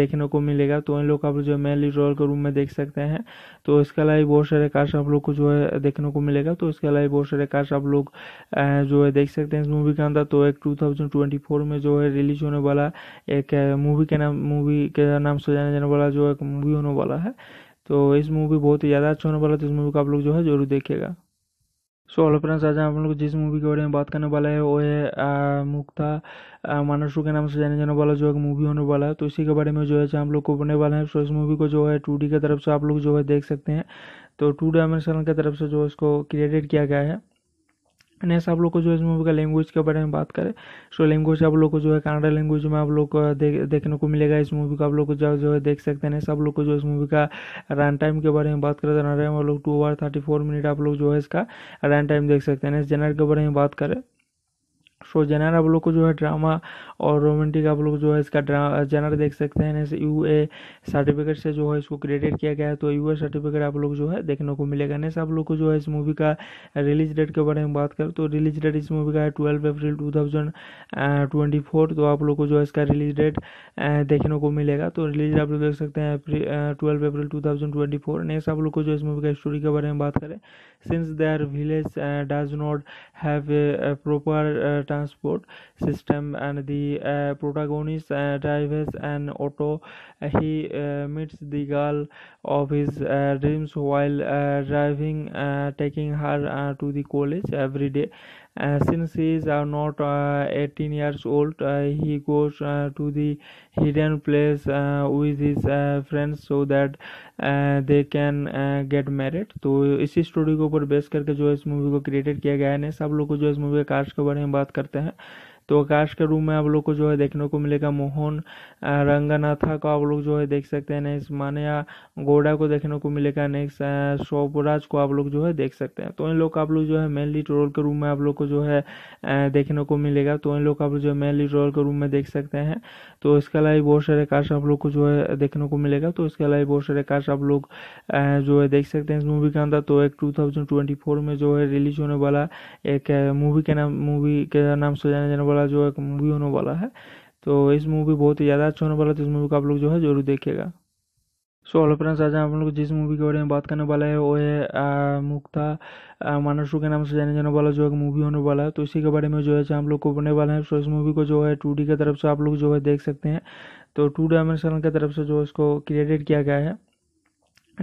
देखने को मिलेगा तो इन लोग आप लोग जो है मेन लीड रोल के रूम में देख सकते हैं तो इसके अलावा बहुत सारे कार्स आप लोग को जो है देखने को मिलेगा तो इसके अलावा बहुत सारे कार्स आप लोग जो है देख सकते हैं इस मूवी के अंदर तो एक 2024 में जो है रिलीज होने वाला एक मूवी के नाम मूवी के नाम से जाने जाने वाला जो एक मूवी होने वाला है तो इस मूवी बहुत ही ज़्यादा अच्छा होने वाला तो इस मूवी को आप लोग जो है जरूर देखेगा सो हेलो फ्रेंड्स आज हम लोग जिस मूवी के बारे में बात करने वाला है वो है मुक्ता मानसू के नाम से जाने जाने वाला जो है मूवी होने वाला है तो इसी के बारे में जो है हम लोग को बोलने वाले हैं सो इस मूवी को जो है टू डी की तरफ से आप लोग जो है देख सकते हैं तो टू डायमेंशनल की तरफ से जो इसको क्रिएटेड किया गया है नेक्स्ट तो आप लोग को जो है इस मूवी का लैंग्वेज के बारे में बात करें सो लैंग्वेज आप लोग को जो है कनाडा लैंग्वेज में आप लोग को देखने को मिलेगा इस मूवी को आप लोग जो जो है देख सकते हैं नेक्स्ट आप लोग को जो इस मूवी का रन टाइम के बारे में बात करें तो रन टाइम आप लोग two hour thirty four minute आप लोग जो है इसका रन टाइम देख सकते हैं नेक्स्ट जनर के बारे में बात करें सो जेनर जनर आप लोग को जो है ड्रामा और रोमांटिक आप लोग जो है इसका जनर देख सकते हैं यू ए सर्टिफिकेट से जो है इसको क्रिएटेड किया गया है तो यू ए सर्टिफिकेट आप लोग जो है देखने को मिलेगा नेक्स्ट आप लोग को जो है इस मूवी का रिलीज डेट के बारे में बात करें तो रिलीज डेट इस मूवी का है twelve April two thousand twenty four तो आप लोग को जो है इसका रिलीज डेट देखने को मिलेगा तो रिलीज आप लोग देख सकते हैं twelve April two thousand twenty four next आप लोग को जो इस मूवी का स्टोरी के बारे में बात करें since their village does not have a proper transport system and the protagonist uh, drives an auto. He uh, meets the girl of his uh, dreams while uh, driving, uh, taking her uh, to the college every day. Uh, since he is uh, not uh, 18 years old, uh, he goes uh, to the hidden place uh, with his uh, friends so that uh, they they can get married तो इसी story के ऊपर base करके जो है इस movie को created किया गया है सब लोग को जो इस मूवी के कास्ट के बारे में बात करते हैं तो आकाश के रूम में आप लोग को जो है देखने को मिलेगा मोहन रंगनाथा को आप लोग जो है देख सकते हैं नेक्स्ट मानिया गोडा को देखने को मिलेगा नेक्स्ट शोभराज को आप लोग जो है देख सकते हैं तो इन लोग आप लोग जो है मेनली ट्रोल रोल के रूम में आप लोग को जो है देखने को मिलेगा तो इन लोग आप लोग जो है मेनली ट्रोल रोल के रूम में देख सकते हैं तो इसके अलावा बहुत सारे कार्स आप लोग को जो है देखने को मिलेगा तो इसके अलावा बहुत सारे कार्स आप लोग जो है देख सकते हैं इस मूवी के अंदर तो एक 2024 में जो है रिलीज होने वाला एक मूवी के नाम मूवी के नाम से जाने जाने वाला जो एक मूवी होने वाला है तो इस मूवी बहुत ही ज़्यादा अच्छा होने वाला तो इस मूवी को आप लोग जो है जरूर देखेगा सो हेलो फ्रेंड्स आज हम लोग जिस मूवी के बारे में बात करने वाला है वो है मुक्ता मानसू के नाम से जाने जाने वाला जो है मूवी होने वाला है तो इसी के बारे में जो है हम लोग को बोलने वाले हैं सो इस मूवी को जो है टू डी की तरफ से आप लोग जो है देख सकते हैं तो टू डायमेंशनल की तरफ से जो इसको क्रिएटेड किया गया है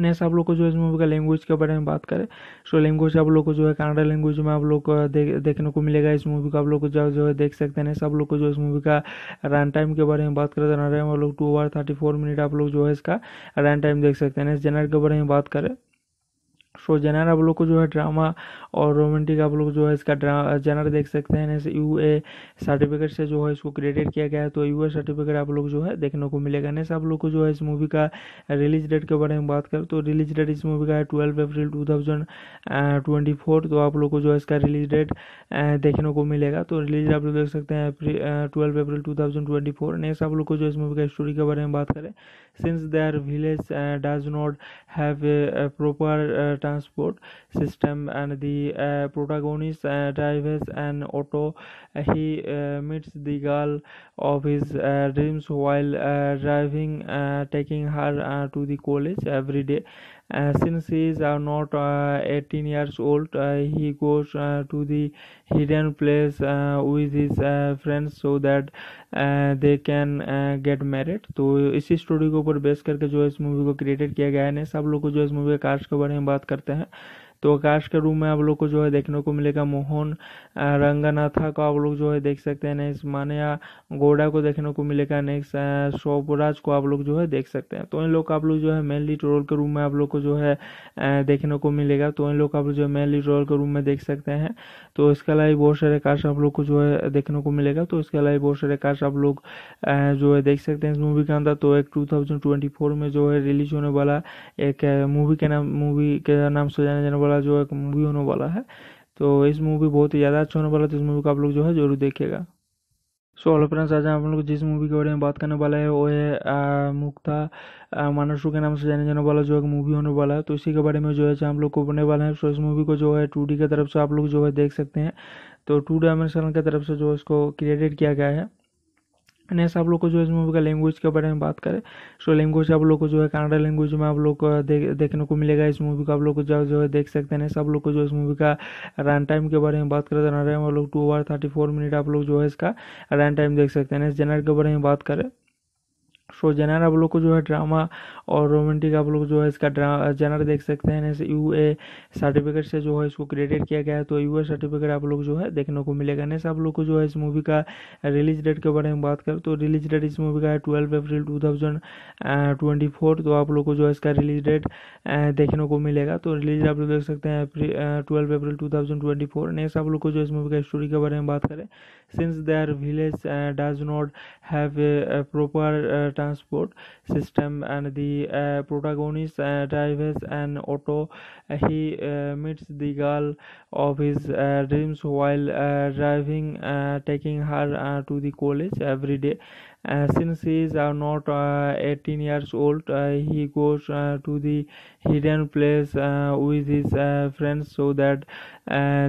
नेक्स्ट आप लोग को जो है मूवी का लैंग्वेज के बारे में बात करें सो लैंग्वेज आप लोग को जो है कनाडा लैंग्वेज में आप लोग को दे, देखने को मिलेगा इस मूवी का आप लोग जो जो है देख सकते हैं सब लोग को जो इस मूवी का रन टाइम के बारे में बात करें तो रन टाइम आप लोग two hour thirty four minute आप लोग जो है इसका रन टाइम देख सकते हैं नेक्स्ट के बारे में बात करें सो जेनर आप लोग को जो है ड्रामा और रोमेंटिक आप लोग जो है इसका जनर देख सकते हैं यू ए सर्टिफिकेट से जो है इसको क्रेडिट किया गया है तो यू ए सर्टिफिकेट आप लोग जो है देखने को मिलेगा नेक्स्ट आप लोग को जो है इस मूवी का रिलीज डेट के बारे में बात करें तो रिलीज डेट इस मूवी का है twelve April two thousand twenty four तो आप लोग को जो है इसका रिलीज डेट देखने को मिलेगा तो रिलीज आप लोग देख सकते हैं twelve April two thousand twenty four next आप लोग को जो इस मूवी का स्टोरी के बारे में बात करें since their village does not have a proper transport system and the uh, protagonist uh, drives an auto he uh, meets the girl of his uh, dreams while uh, driving uh, taking her uh, to the college every day uh, since he is uh, not uh, 18 years old uh, he goes uh, to the hidden place uh, with his uh, friends so that uh, they can get married तो इसी story के ऊपर base करके जो है इस movie को created किया गया है सब लोग को जो इस मूवी का कास्ट के बारे में बात करते हैं तो आकाश के रूम में आप लोग को जो है देखने को मिलेगा मोहन रंगनाथा को आप लोग जो है देख सकते हैं नेक्स्ट मानिया गोडा को देखने को मिलेगा नेक्स्ट शोभराज को आप लोग जो है देख सकते हैं तो इन लोग आप लोग जो है मेनली ट्रोल के रूम में आप लोग को जो है देखने को मिलेगा तो इन लोग आप लोग जो है मेनली ट्रोल के रूम में देख सकते हैं तो इसके अलावा बहुत सारे कार्स आप लोग को जो है देखने को मिलेगा तो इसके अलावा बहुत सारे कार्स आप लोग जो है देख सकते हैं इस मूवी के अंदर तो एक फोर में जो है रिलीज होने वाला एक मूवी के नाम मूवी के नाम से जाने जाने वाला जो एक मूवी होने वाला है तो इस मूवी बहुत ही ज़्यादा अच्छा होने वाला तो इस मूवी को आप लोग जो है जरूर देखेगा सो हेलो फ्रेंड्स आज हम लोग जिस मूवी के बारे में बात करने वाला है वो है मुक्ता मानसू के नाम से जाने जाने वाला जो है मूवी होने वाला है तो इसी के बारे में जो है हम लोग को बोलने वाले हैं सो इस मूवी को जो है टू डी की तरफ से आप लोग जो है देख सकते हैं तो टू डायमेंशनल की तरफ से जो इसको क्रिएटेड किया गया है नेक्स्ट आप लोग को जो है इस मूवी का लैंग्वेज के बारे में बात करें सो लैंग्वेज आप लोग को जो है कनाडा लैंग्वेज में आप लोग को देखने को मिलेगा इस मूवी का आप लोग को जो जो है देख सकते हैं नेक्स्ट आप लोग को जो इस मूवी का रन टाइम के बारे में बात करें तो रन टाइम आप लोग two hour thirty four minute आप लोग जो है इसका रन टाइम देख सकते हैं नेक्स्ट जनरल के बारे में बात करें शो जेनर आप लोग को जो है ड्रामा और रोमांटिक आप लोग जो है इसका ड्रा जेनर देख सकते हैं इस यू ए सर्टिफिकेट से जो है इसको क्रिएटेड किया गया है तो यू ए सर्टिफिकेट आप लोग जो है देखने को मिलेगा नैसे आप लोग को जो है इस मूवी का रिलीज डेट के बारे में बात करें तो रिलीज डेट इस मूवी का है twelve April two thousand twenty four तो आप लोग को जो है इसका रिलीज डेट देखने को मिलेगा तो रिलीज आप लोग देख सकते हैं twelve April two thousand twenty four आप लोग को जो इस मूवी का स्टोरी के बारे में बात करें since their village does not have proper transport system and the uh, protagonist uh, drives an auto he meets the girl of his dreams while driving taking her to the college every day Uh, since he is uh, not uh, 18 years old, he goes to the hidden place with his friends so that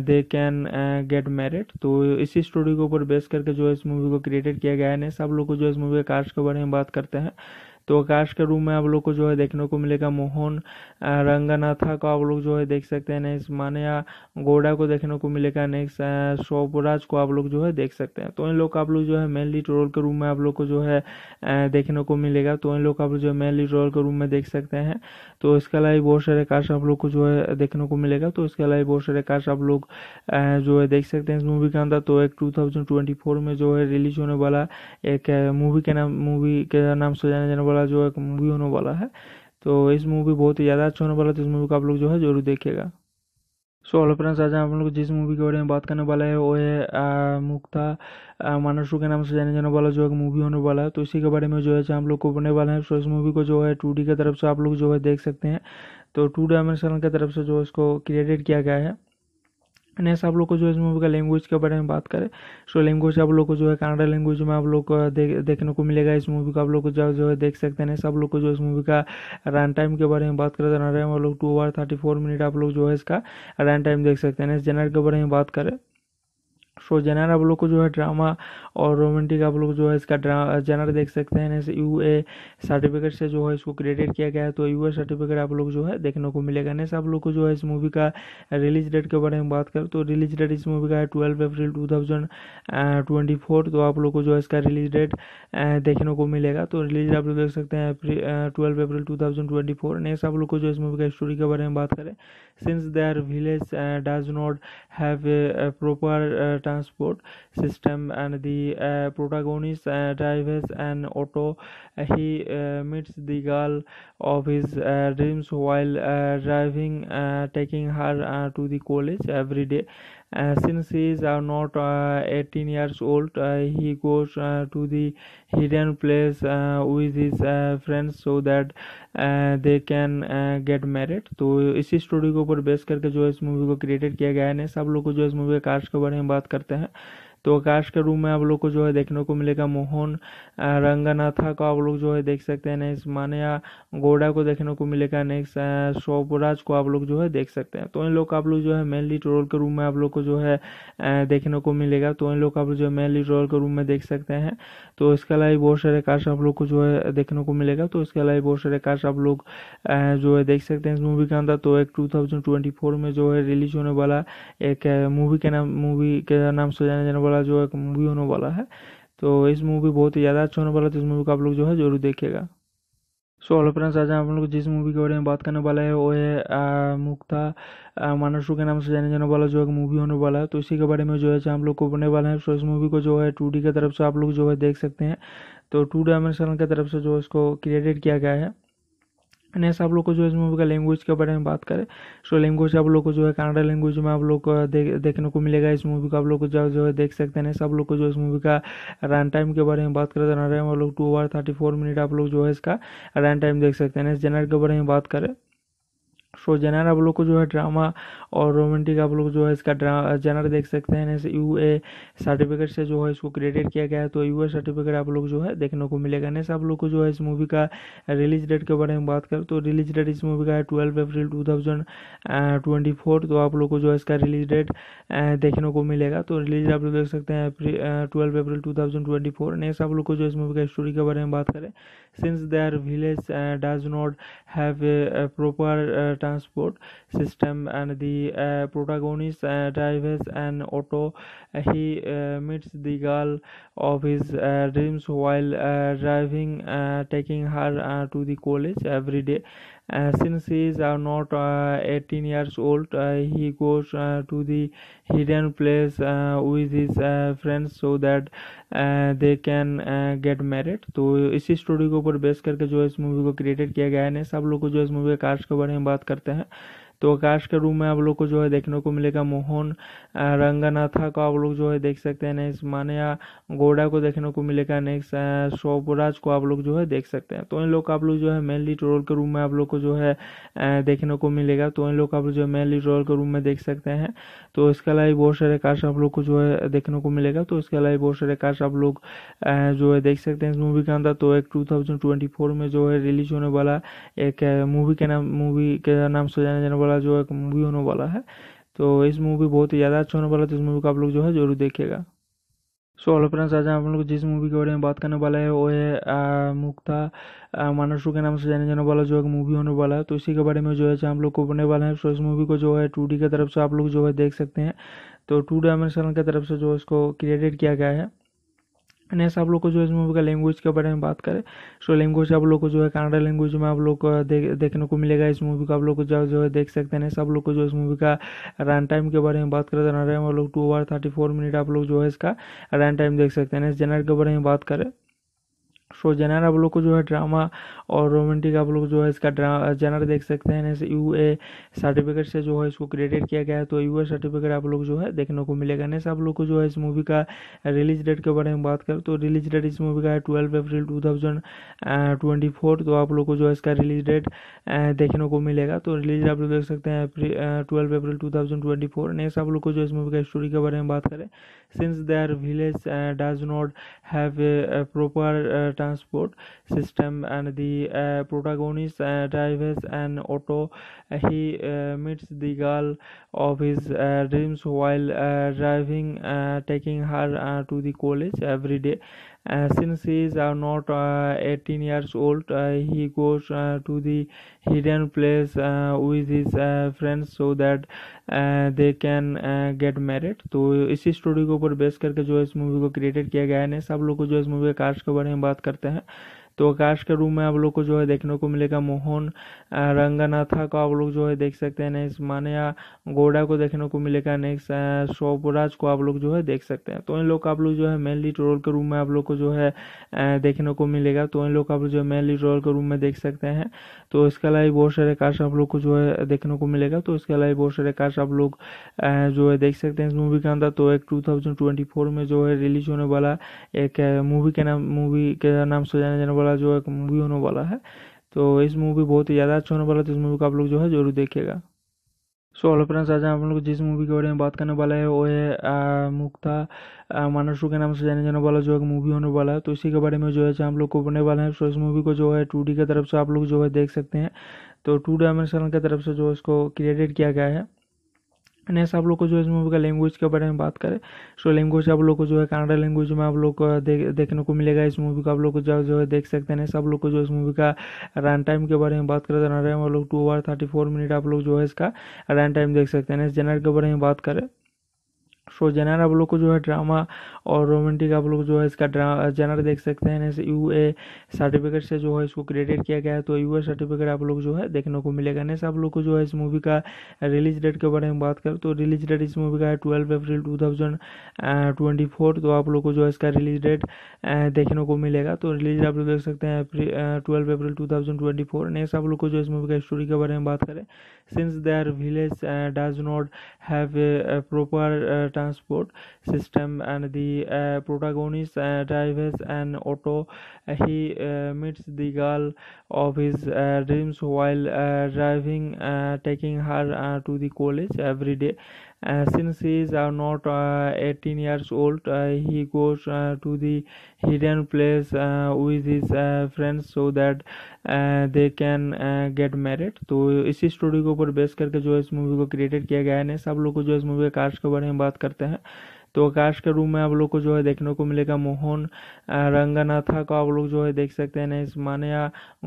they can get married तो इसी story के ऊपर base करके जो है इस movie को created किया गया है सब लोग को जो इस मूवी के कास्ट के बारे में बात करते हैं तो आकाश के रूम में आप लोग को जो है देखने को मिलेगा मोहन रंगनाथा को आप लोग जो है देख सकते हैं नेक्स्ट मान्या गोडा को देखने को मिलेगा नेक्स्ट शोभराज को आप लोग जो है देख सकते हैं तो इन लोग आप लोग जो है मेनली ट्रोल रोल के रूम में आप लोग को जो है देखने को मिलेगा तो इन लोग आप लोग जो है मेनली रोल के रूम में देख सकते हैं तो इसके अलावा बहुत सारे कास्ट आप लोग को जो है देखने को मिलेगा तो इसके अलावा बहुत सारे कास्ट आप लोग जो है देख सकते हैं इस मूवी के अंदर तो एक फोर में जो है रिलीज होने वाला एक मूवी के नाम मूवी के नाम से जाने जाने वाला वाला जो एक मूवी होने वाला है तो इस मूवी बहुत ही ज़्यादा अच्छा होने वाला है तो इस मूवी को आप लोग जो है जरूर देखेगा सो हेलो फ्रेंड्स आज हम लोग जिस मूवी के बारे में बात करने वाले हैं वो है मुक्ता मानसू के नाम से जाने जाने वाला जो एक मूवी होने वाला है तो इसी के बारे में जो है हम लोग को बोलने वाले हैं सो इस मूवी को जो है टू की तरफ से आप लोग जो है देख सकते हैं तो टू डायमेंशनल की तरफ से जो इसको क्रिएटेड किया गया है नेक्स्ट आप लोग को जो है मूवी का लैंग्वेज के बारे में बात करें सो लैंग्वेज आप लोग को जो है कनाडा लैंग्वेज में आप लोग को देखने को मिलेगा इस मूवी को आप लोग को जो है देख सकते हैं नेक्स्ट आप लोग को जो इस मूवी का रन टाइम के बारे में बात करें तो रन टाइम आप लोग two hour thirty four minute आप लोग जो है इसका रन टाइम देख सकते हैं नेक्स्ट जेनर के बारे में बात करें सो जेनर आप लोग को जो है ड्रामा और रोमेंटिक आप लोग जो है इसका जनर देख सकते हैं यू ए सर्टिफिकेट से जो है इसको क्रेडिट किया गया है तो यू ए सर्टिफिकेट आप लोग जो है देखने को मिलेगा नेक्स्ट आप लोग को जो है इस मूवी का रिलीज डेट के बारे में बात करें तो रिलीज डेट इस मूवी का है twelve April two thousand twenty four तो आप लोग को जो है इसका रिलीज डेट देखने को मिलेगा तो रिलीज आप लोग देख सकते हैं twelve April two thousand twenty four next आप लोग को जो इस मूवी का स्टोरी के बारे में बात करें since their village does not have proper transport system and the uh, protagonist uh, drives an auto he uh, meets the girl of his uh, dreams while uh, driving uh, taking her uh, to the college every day uh, since he is uh, not uh, 18 years old uh, he goes uh, to the hidden place uh, with his uh, friends so that they can get married तो इसी story के ऊपर base करके जो है इस movie को created किया गया है सब लोग को जो इस मूवी के कार्ड के बारे में बात करते हैं तो आकाश के रूम में आप लोग को जो है देखने को मिलेगा मोहन रंगनाथा को आप लोग जो है देख सकते हैं नेक्स्ट मान्या गोडा को देखने को मिलेगा नेक्स्ट शोभराज को आप लोग जो है देख सकते हैं तो इन लोग आप लोग जो है मेनली ट्रोल रोल के रूम में आप लोग को जो है देखने को मिलेगा तो इन लोग आप लोग जो है मेनली ट्रोल रोल के रूम में देख सकते हैं तो इसके अलावा बहुत सारे कास्ट आप लोग को जो है देखने को मिलेगा तो इसके अलावा बहुत सारे कास्ट आप लोग जो है देख सकते हैं इस मूवी का अंदर तो एक टू थाउजेंड ट्वेंटी फोर में जो है रिलीज होने वाला एक मूवी के नाम मूवी के नाम से जाने जाने वाला वाला जो एक मूवी होने वाला है तो इस मूवी बहुत ही ज़्यादा अच्छा होने वाला है तो इस मूवी को आप लोग जो है जरूर देखेगा सो हेलो फ्रेंड्स आज हम लोग जिस मूवी के बारे में बात करने वाले हैं वो है मुक्ता मानसू के नाम से जाने जाने वाला जो एक मूवी होने वाला है तो इसी के बारे में जो है हम लोग को बोलने वाले हैं सो इस मूवी को जो है टू डी की तरफ से आप लोग जो है देख सकते हैं तो टू डायमेंशनल की तरफ से जो इसको क्रिएटेड किया गया है नेक्स्ट आप लोग को जो है इस मूवी का लैंग्वेज के बारे में बात करें सो लैंग्वेज आप लोग को जो है कनाडा लैंग्वेज में आप लोग को देखने को मिलेगा इस मूवी का आप लोग को जो जो है देख सकते हैं सब लोग को जो इस मूवी का रन टाइम के बारे में बात करें तो रन टाइम आप लोग two hour thirty four minute आप लोग जो है इसका रन टाइम देख सकते हैं नेक्स्ट जेनर के बारे में बात करें सो जेनर आप लोग को जो है ड्रामा और रोमांटिक आप लोग जो है इसका जनर देख सकते हैं जैसे यू ए सर्टिफिकेट से जो है इसको क्रेडिट किया गया है तो यू ए सर्टिफिकेट आप लोग जो है देखने को मिलेगा नेक्स्ट आप लोग को जो है इस मूवी का रिलीज डेट के बारे में बात करें तो रिलीज डेट इस मूवी का है twelve April two thousand twenty four तो आप लोग को जो है इसका रिलीज डेट देखने को मिलेगा तो रिलीज आप लोग देख सकते हैं twelve April two thousand twenty four next आप लोग को जो इस मूवी का स्टोरी के बारे में बात करें since their village does not have proper transport system and the uh, protagonist uh, drives an auto he uh, meets the girl of his uh, dreams while uh, driving uh, taking her uh, to the college every day uh, since he is uh, not 18 years old uh, he goes uh, to the hidden place uh, with his uh, friends so that uh, they they can get married तो इसी story के ऊपर base करके जो इस movie को created किया गया है सब लोग को जो इस मूवी के कास्ट के बारे में बात करते हैं तो आकाश के रूम में आप लोग को जो है देखने को मिलेगा मोहन रंगनाथा को आप लोग जो है देख सकते हैं नेक्स्ट मान्या गोडा को देखने को मिलेगा नेक्स्ट शोभराज को आप लोग जो है देख सकते हैं तो इन लोग आप लोग जो है मेनली ट्रोल रोल के रूम में आप लोग को जो है देखने को मिलेगा तो इन लोग आप जो है मेनली रोल के रूम में देख सकते हैं तो इसके अलावा बहुत सारे काश आप लोग को जो है देखने को मिलेगा तो इसके अलावा बहुत सारे काश आप लोग जो है देख सकते हैं इस मूवी के अंदर तो एक टू में जो है रिलीज होने वाला एक मूवी के नाम मूवी के नाम से जाने जाने वाला वाला जो एक मूवी होने वाला है तो इस मूवी बहुत ही ज़्यादा अच्छा होने वाला है तो इस मूवी को आप लोग जो है ज़रूर देखेगा सो ऑल फ्रेंड्स आज हम लोग जिस मूवी के बारे में बात करने वाला है वो है मुक्ता मानसू के नाम से जाने जाने वाला जो एक मूवी होने वाला है तो इसी के बारे में जो है हम लोग को बोलने वाले हैं सो इस मूवी को जो है टू की तरफ से आप लोग जो है देख सकते हैं तो टू डायमेंशनल की तरफ से जो इसको क्रिएटेड किया गया है नेक्स्ट आप लोग को जो है इस मूवी का लैंग्वेज के बारे में बात करें सो लैंग्वेज आप लोग को जो है कनाडा लैंग्वेज में आप लोग को देखने को मिलेगा इस मूवी का आप लोग को जो जो है देख सकते हैं नेक्स्ट आप लोग को जो इस मूवी का रन टाइम के बारे में बात करें तो रन टाइम आप लोग two hour thirty four minute आप लोग जो है इसका रन टाइम देख सकते हैं नेक्स्ट जेनर के बारे में बात करें सो जेनर आप लोग को जो है ड्रामा और रोमांटिक आप लोग जो है इसका जनर देख सकते हैं यू ए सर्टिफिकेट से जो है इसको क्रिएटेड किया गया है तो यू ए सर्टिफिकेट आप लोग जो है देखने को मिलेगा नेक्स्ट आप लोग को जो है इस मूवी का रिलीज डेट के बारे में बात करें तो रिलीज डेट इस मूवी का है twelve April two thousand twenty four तो आप लोग को जो है इसका रिलीज डेट देखने को मिलेगा तो रिलीज आप लोग देख सकते हैं twelve April two thousand twenty four next आप लोग को जो इस मूवी का स्टोरी के बारे में बात करें since their village does not have proper transport system and the uh, protagonist uh, drives an auto he uh, meets the girl of his uh, dreams while uh, driving uh, taking her uh, to the college every day uh, since he is uh, not uh, 18 years old uh, he goes uh, to the hidden place uh, with his uh, friends so that they can get married तो इसी story के ऊपर base करके जो है इस movie को created किया गया है सब लोग को जो इस मूवी के कास्ट के बारे में बात करते हैं तो आकाश के रूम में आप लोग को जो है देखने को मिलेगा मोहन रंगनाथा को आप लोग जो है देख सकते हैं नेक्स्ट मान्या गोडा को देखने को मिलेगा नेक्स्ट शोभराज को आप लोग जो है देख सकते हैं तो इन लोग आप लोग जो है मेनली ट्रोल रोल के रूम में आप लोग को जो है देखने को मिलेगा तो इन लोग आप लोग जो है मेनली ट्रोल रोल के रूम में देख सकते हैं तो इसके अलावा बहुत सारे कास्ट आप लोग को जो है देखने को मिलेगा तो इसके अलावा बहुत सारे कास्ट आप लोग जो है देख सकते हैं इस मूवी के अंदर तो एक फोर में जो है रिलीज होने वाला एक मूवी के नाम मूवी के नाम से जाने जाने वाला वाला जो एक मूवी होने वाला है तो इस मूवी बहुत ही ज़्यादा अच्छा होने वाला है तो इस मूवी को आप लोग जो है जरूर देखेगा सो हेलो फ्रेंड्स आज हम लोग जिस मूवी के बारे में बात करने वाले हैं वो है मुक्ता मानसू के नाम से जाने जाने वाला जो एक मूवी होने वाला है तो इसी के बारे में जो है हम लोग को बोलने वाले हैं सो इस मूवी को जो है टू की तरफ से आप लोग जो है देख सकते हैं तो टू डायमेंशनल की तरफ से जो इसको क्रिएटेड किया गया है नेक्स्ट आप लोग को जो है मूवी का लैंग्वेज के बारे में बात करें सो लैंग्वेज आप लोग को जो है कनाडा लैंग्वेज में आप लोग को दे, देखने को मिलेगा इस मूवी को आप लोग को जो है देख सकते हैं नेक्स्ट आप लोग को जो इस मूवी का रन टाइम के बारे में बात करें तो रन टाइम आप लोग two hour thirty four minute आप लोग जो है इसका रन टाइम देख सकते हैं नेक्स्ट जेनर के बारे में बात करें सो जेनर आप लोग को जो है ड्रामा और रोमेंटिक आप लोग जो है इसका जनर देख सकते हैं यू ए सर्टिफिकेट से जो है इसको क्रेडिट किया गया है तो यू ए सर्टिफिकेट आप लोग जो है देखने को मिलेगा नेक्स्ट आप लोग को जो है इस मूवी का रिलीज डेट के बारे में बात करें तो रिलीज डेट इस मूवी का है twelve April two thousand twenty four तो आप लोग को जो है इसका रिलीज डेट देखने को मिलेगा तो रिलीज आप लोग देख सकते हैं twelve April two thousand twenty four next आप लोग को जो इस मूवी का स्टोरी के बारे में बात करें since their village does not have proper transport system and the uh, protagonist uh, drives an auto he uh, meets the girl of his uh, dreams while uh, driving uh, taking her uh, to the college every day uh, since he is uh, not uh, 18 years old uh, he goes uh, to the hidden place uh, with his uh, friends so that they can get married तो इसी story के ऊपर base करके जो है इस movie को created किया गया है सब लोग को जो इस मूवी के कार्ड के बारे में बात करते हैं तो आकाश के रूम में आप लोग को जो है देखने को मिलेगा मोहन रंगनाथा को आप लोग जो है देख सकते हैं नेक्स्ट मान्या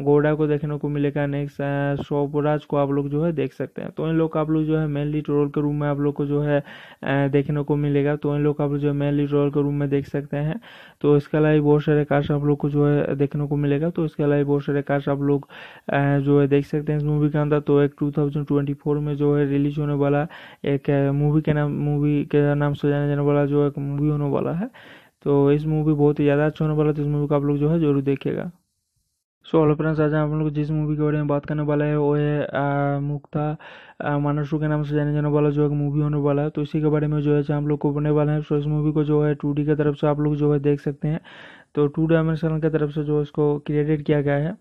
गोडा को देखने को मिलेगा नेक्स्ट शोभराज को आप लोग जो है देख सकते हैं तो इन लोग आप लोग जो है मेनली ट्रोल रोल के रूम में आप लोग को जो है देखने को मिलेगा तो इन लोग आप लोग जो है मेनली ट्रोल रोल के रूम में देख सकते हैं तो इसके अलावा बहुत सारे कार्स आप लोग को जो है देखने को मिलेगा तो इसके अलावा बहुत सारे कार्स आप लोग जो है देख सकते हैं इस मूवी के अंदर तो एक 2024 में जो है रिलीज होने वाला एक मूवी के नाम मूवी के नाम से जाने जाने वाला जो एक मूवी होने वाला है तो इस मूवी बहुत ही ज़्यादा अच्छा होने वाला है तो इस मूवी को आप लोग जो है जरूर देखेगा सो हेलो फ्रेंड्स आज हम लोग जिस मूवी के बारे में बात करने वाले हैं वो है मुक्ता मानसू के नाम से जाने जाने वाला जो एक मूवी होने वाला है तो इसी के बारे में जो है हम लोग को बोलने वाले हैं सो इस मूवी को जो है टू डी की तरफ से आप लोग जो है देख सकते हैं तो टू डायमेंशनल की तरफ से जो इसको क्रिएटेड किया गया है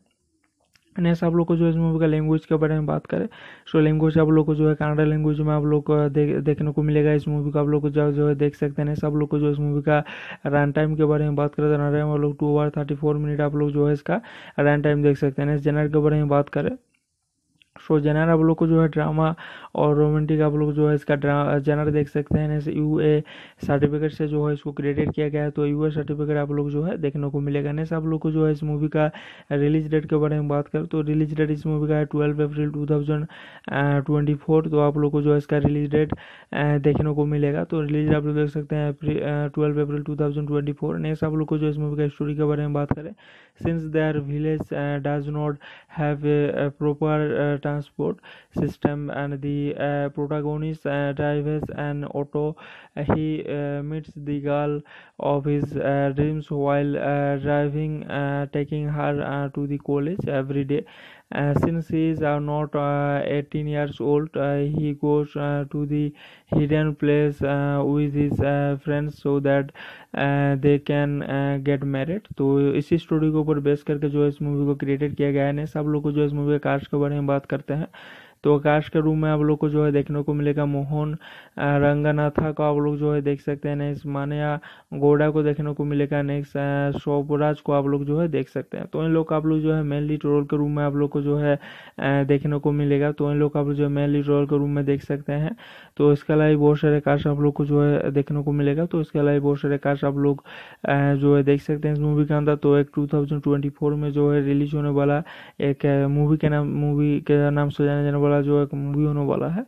नेक्स्ट आप लोग को जो है इस मूवी का लैंग्वेज के बारे में बात करें सो लैंग्वेज आप लोग को जो है कनाडा लैंग्वेज में आप लोग को दे, देखने को मिलेगा इस मूवी का आप लोग को जो जो है देख सकते हैं सब लोग को जो इस मूवी का रन टाइम के बारे में बात करें तो रन टाइम आप लोग two hour thirty four minute आप लोग जो है इसका रन टाइम देख सकते हैं नेक्स्ट जेनर के बारे में बात करें सो जेनर आप लोग को जो है ड्रामा और रोमांटिक आप लोग जो है इसका जनर देख सकते हैं जैसे यू ए सर्टिफिकेट से जो है इसको क्रेडिट किया गया है तो यू ए सर्टिफिकेट आप लोग जो है देखने को मिलेगा नेक्स्ट आप लोग को जो है इस मूवी का रिलीज डेट के बारे में बात करें तो रिलीज डेट इस मूवी का है twelve April two thousand twenty four तो आप लोग को जो है इसका रिलीज डेट देखने को मिलेगा तो रिलीज आप लोग देख सकते हैं twelve April two thousand twenty four next आप लोग को जो इस मूवी का स्टोरी के बारे में बात करें since their village does not have a proper transport system and the the protagonist drives an auto. He uh, meets the girl of his uh, dreams while uh, driving, uh, taking her uh, to the college every day. Uh, since he is uh, not uh, 18 years old uh, he goes uh, to the hidden place uh, with his uh, friends so that uh, they they can get married तो इसी story के ऊपर base करके जो इस movie को created किया गया है सब लोग को जो इस मूवी के कास्ट के बारे में बात करते हैं तो आकाश के रूम में आप लोग को जो है देखने को मिलेगा मोहन रंगनाथा को आप लोग जो है देख सकते हैं नेक्स्ट मान्या गोडा को देखने को मिलेगा नेक्स्ट शोभराज को आप लोग जो है देख सकते हैं तो इन लोग आप लोग जो है मेनली ट्रोल रोल के रूम में आप लोग को जो है देखने को मिलेगा तो इन लोग आप लोग जो है मेनली ट्रोल रोल के रूम में देख सकते हैं तो इसके अलावा बहुत सारे कार्स आप लोग को जो है देखने को मिलेगा तो इसके अलावा बहुत सारे कार्स आप लोग जो है देख सकते हैं इस मूवी के अंदर तो एक 2024 में जो है रिलीज होने वाला एक मूवी के नाम मूवी के नाम से जाने जाने वाला जो एक मूवी होने वाला है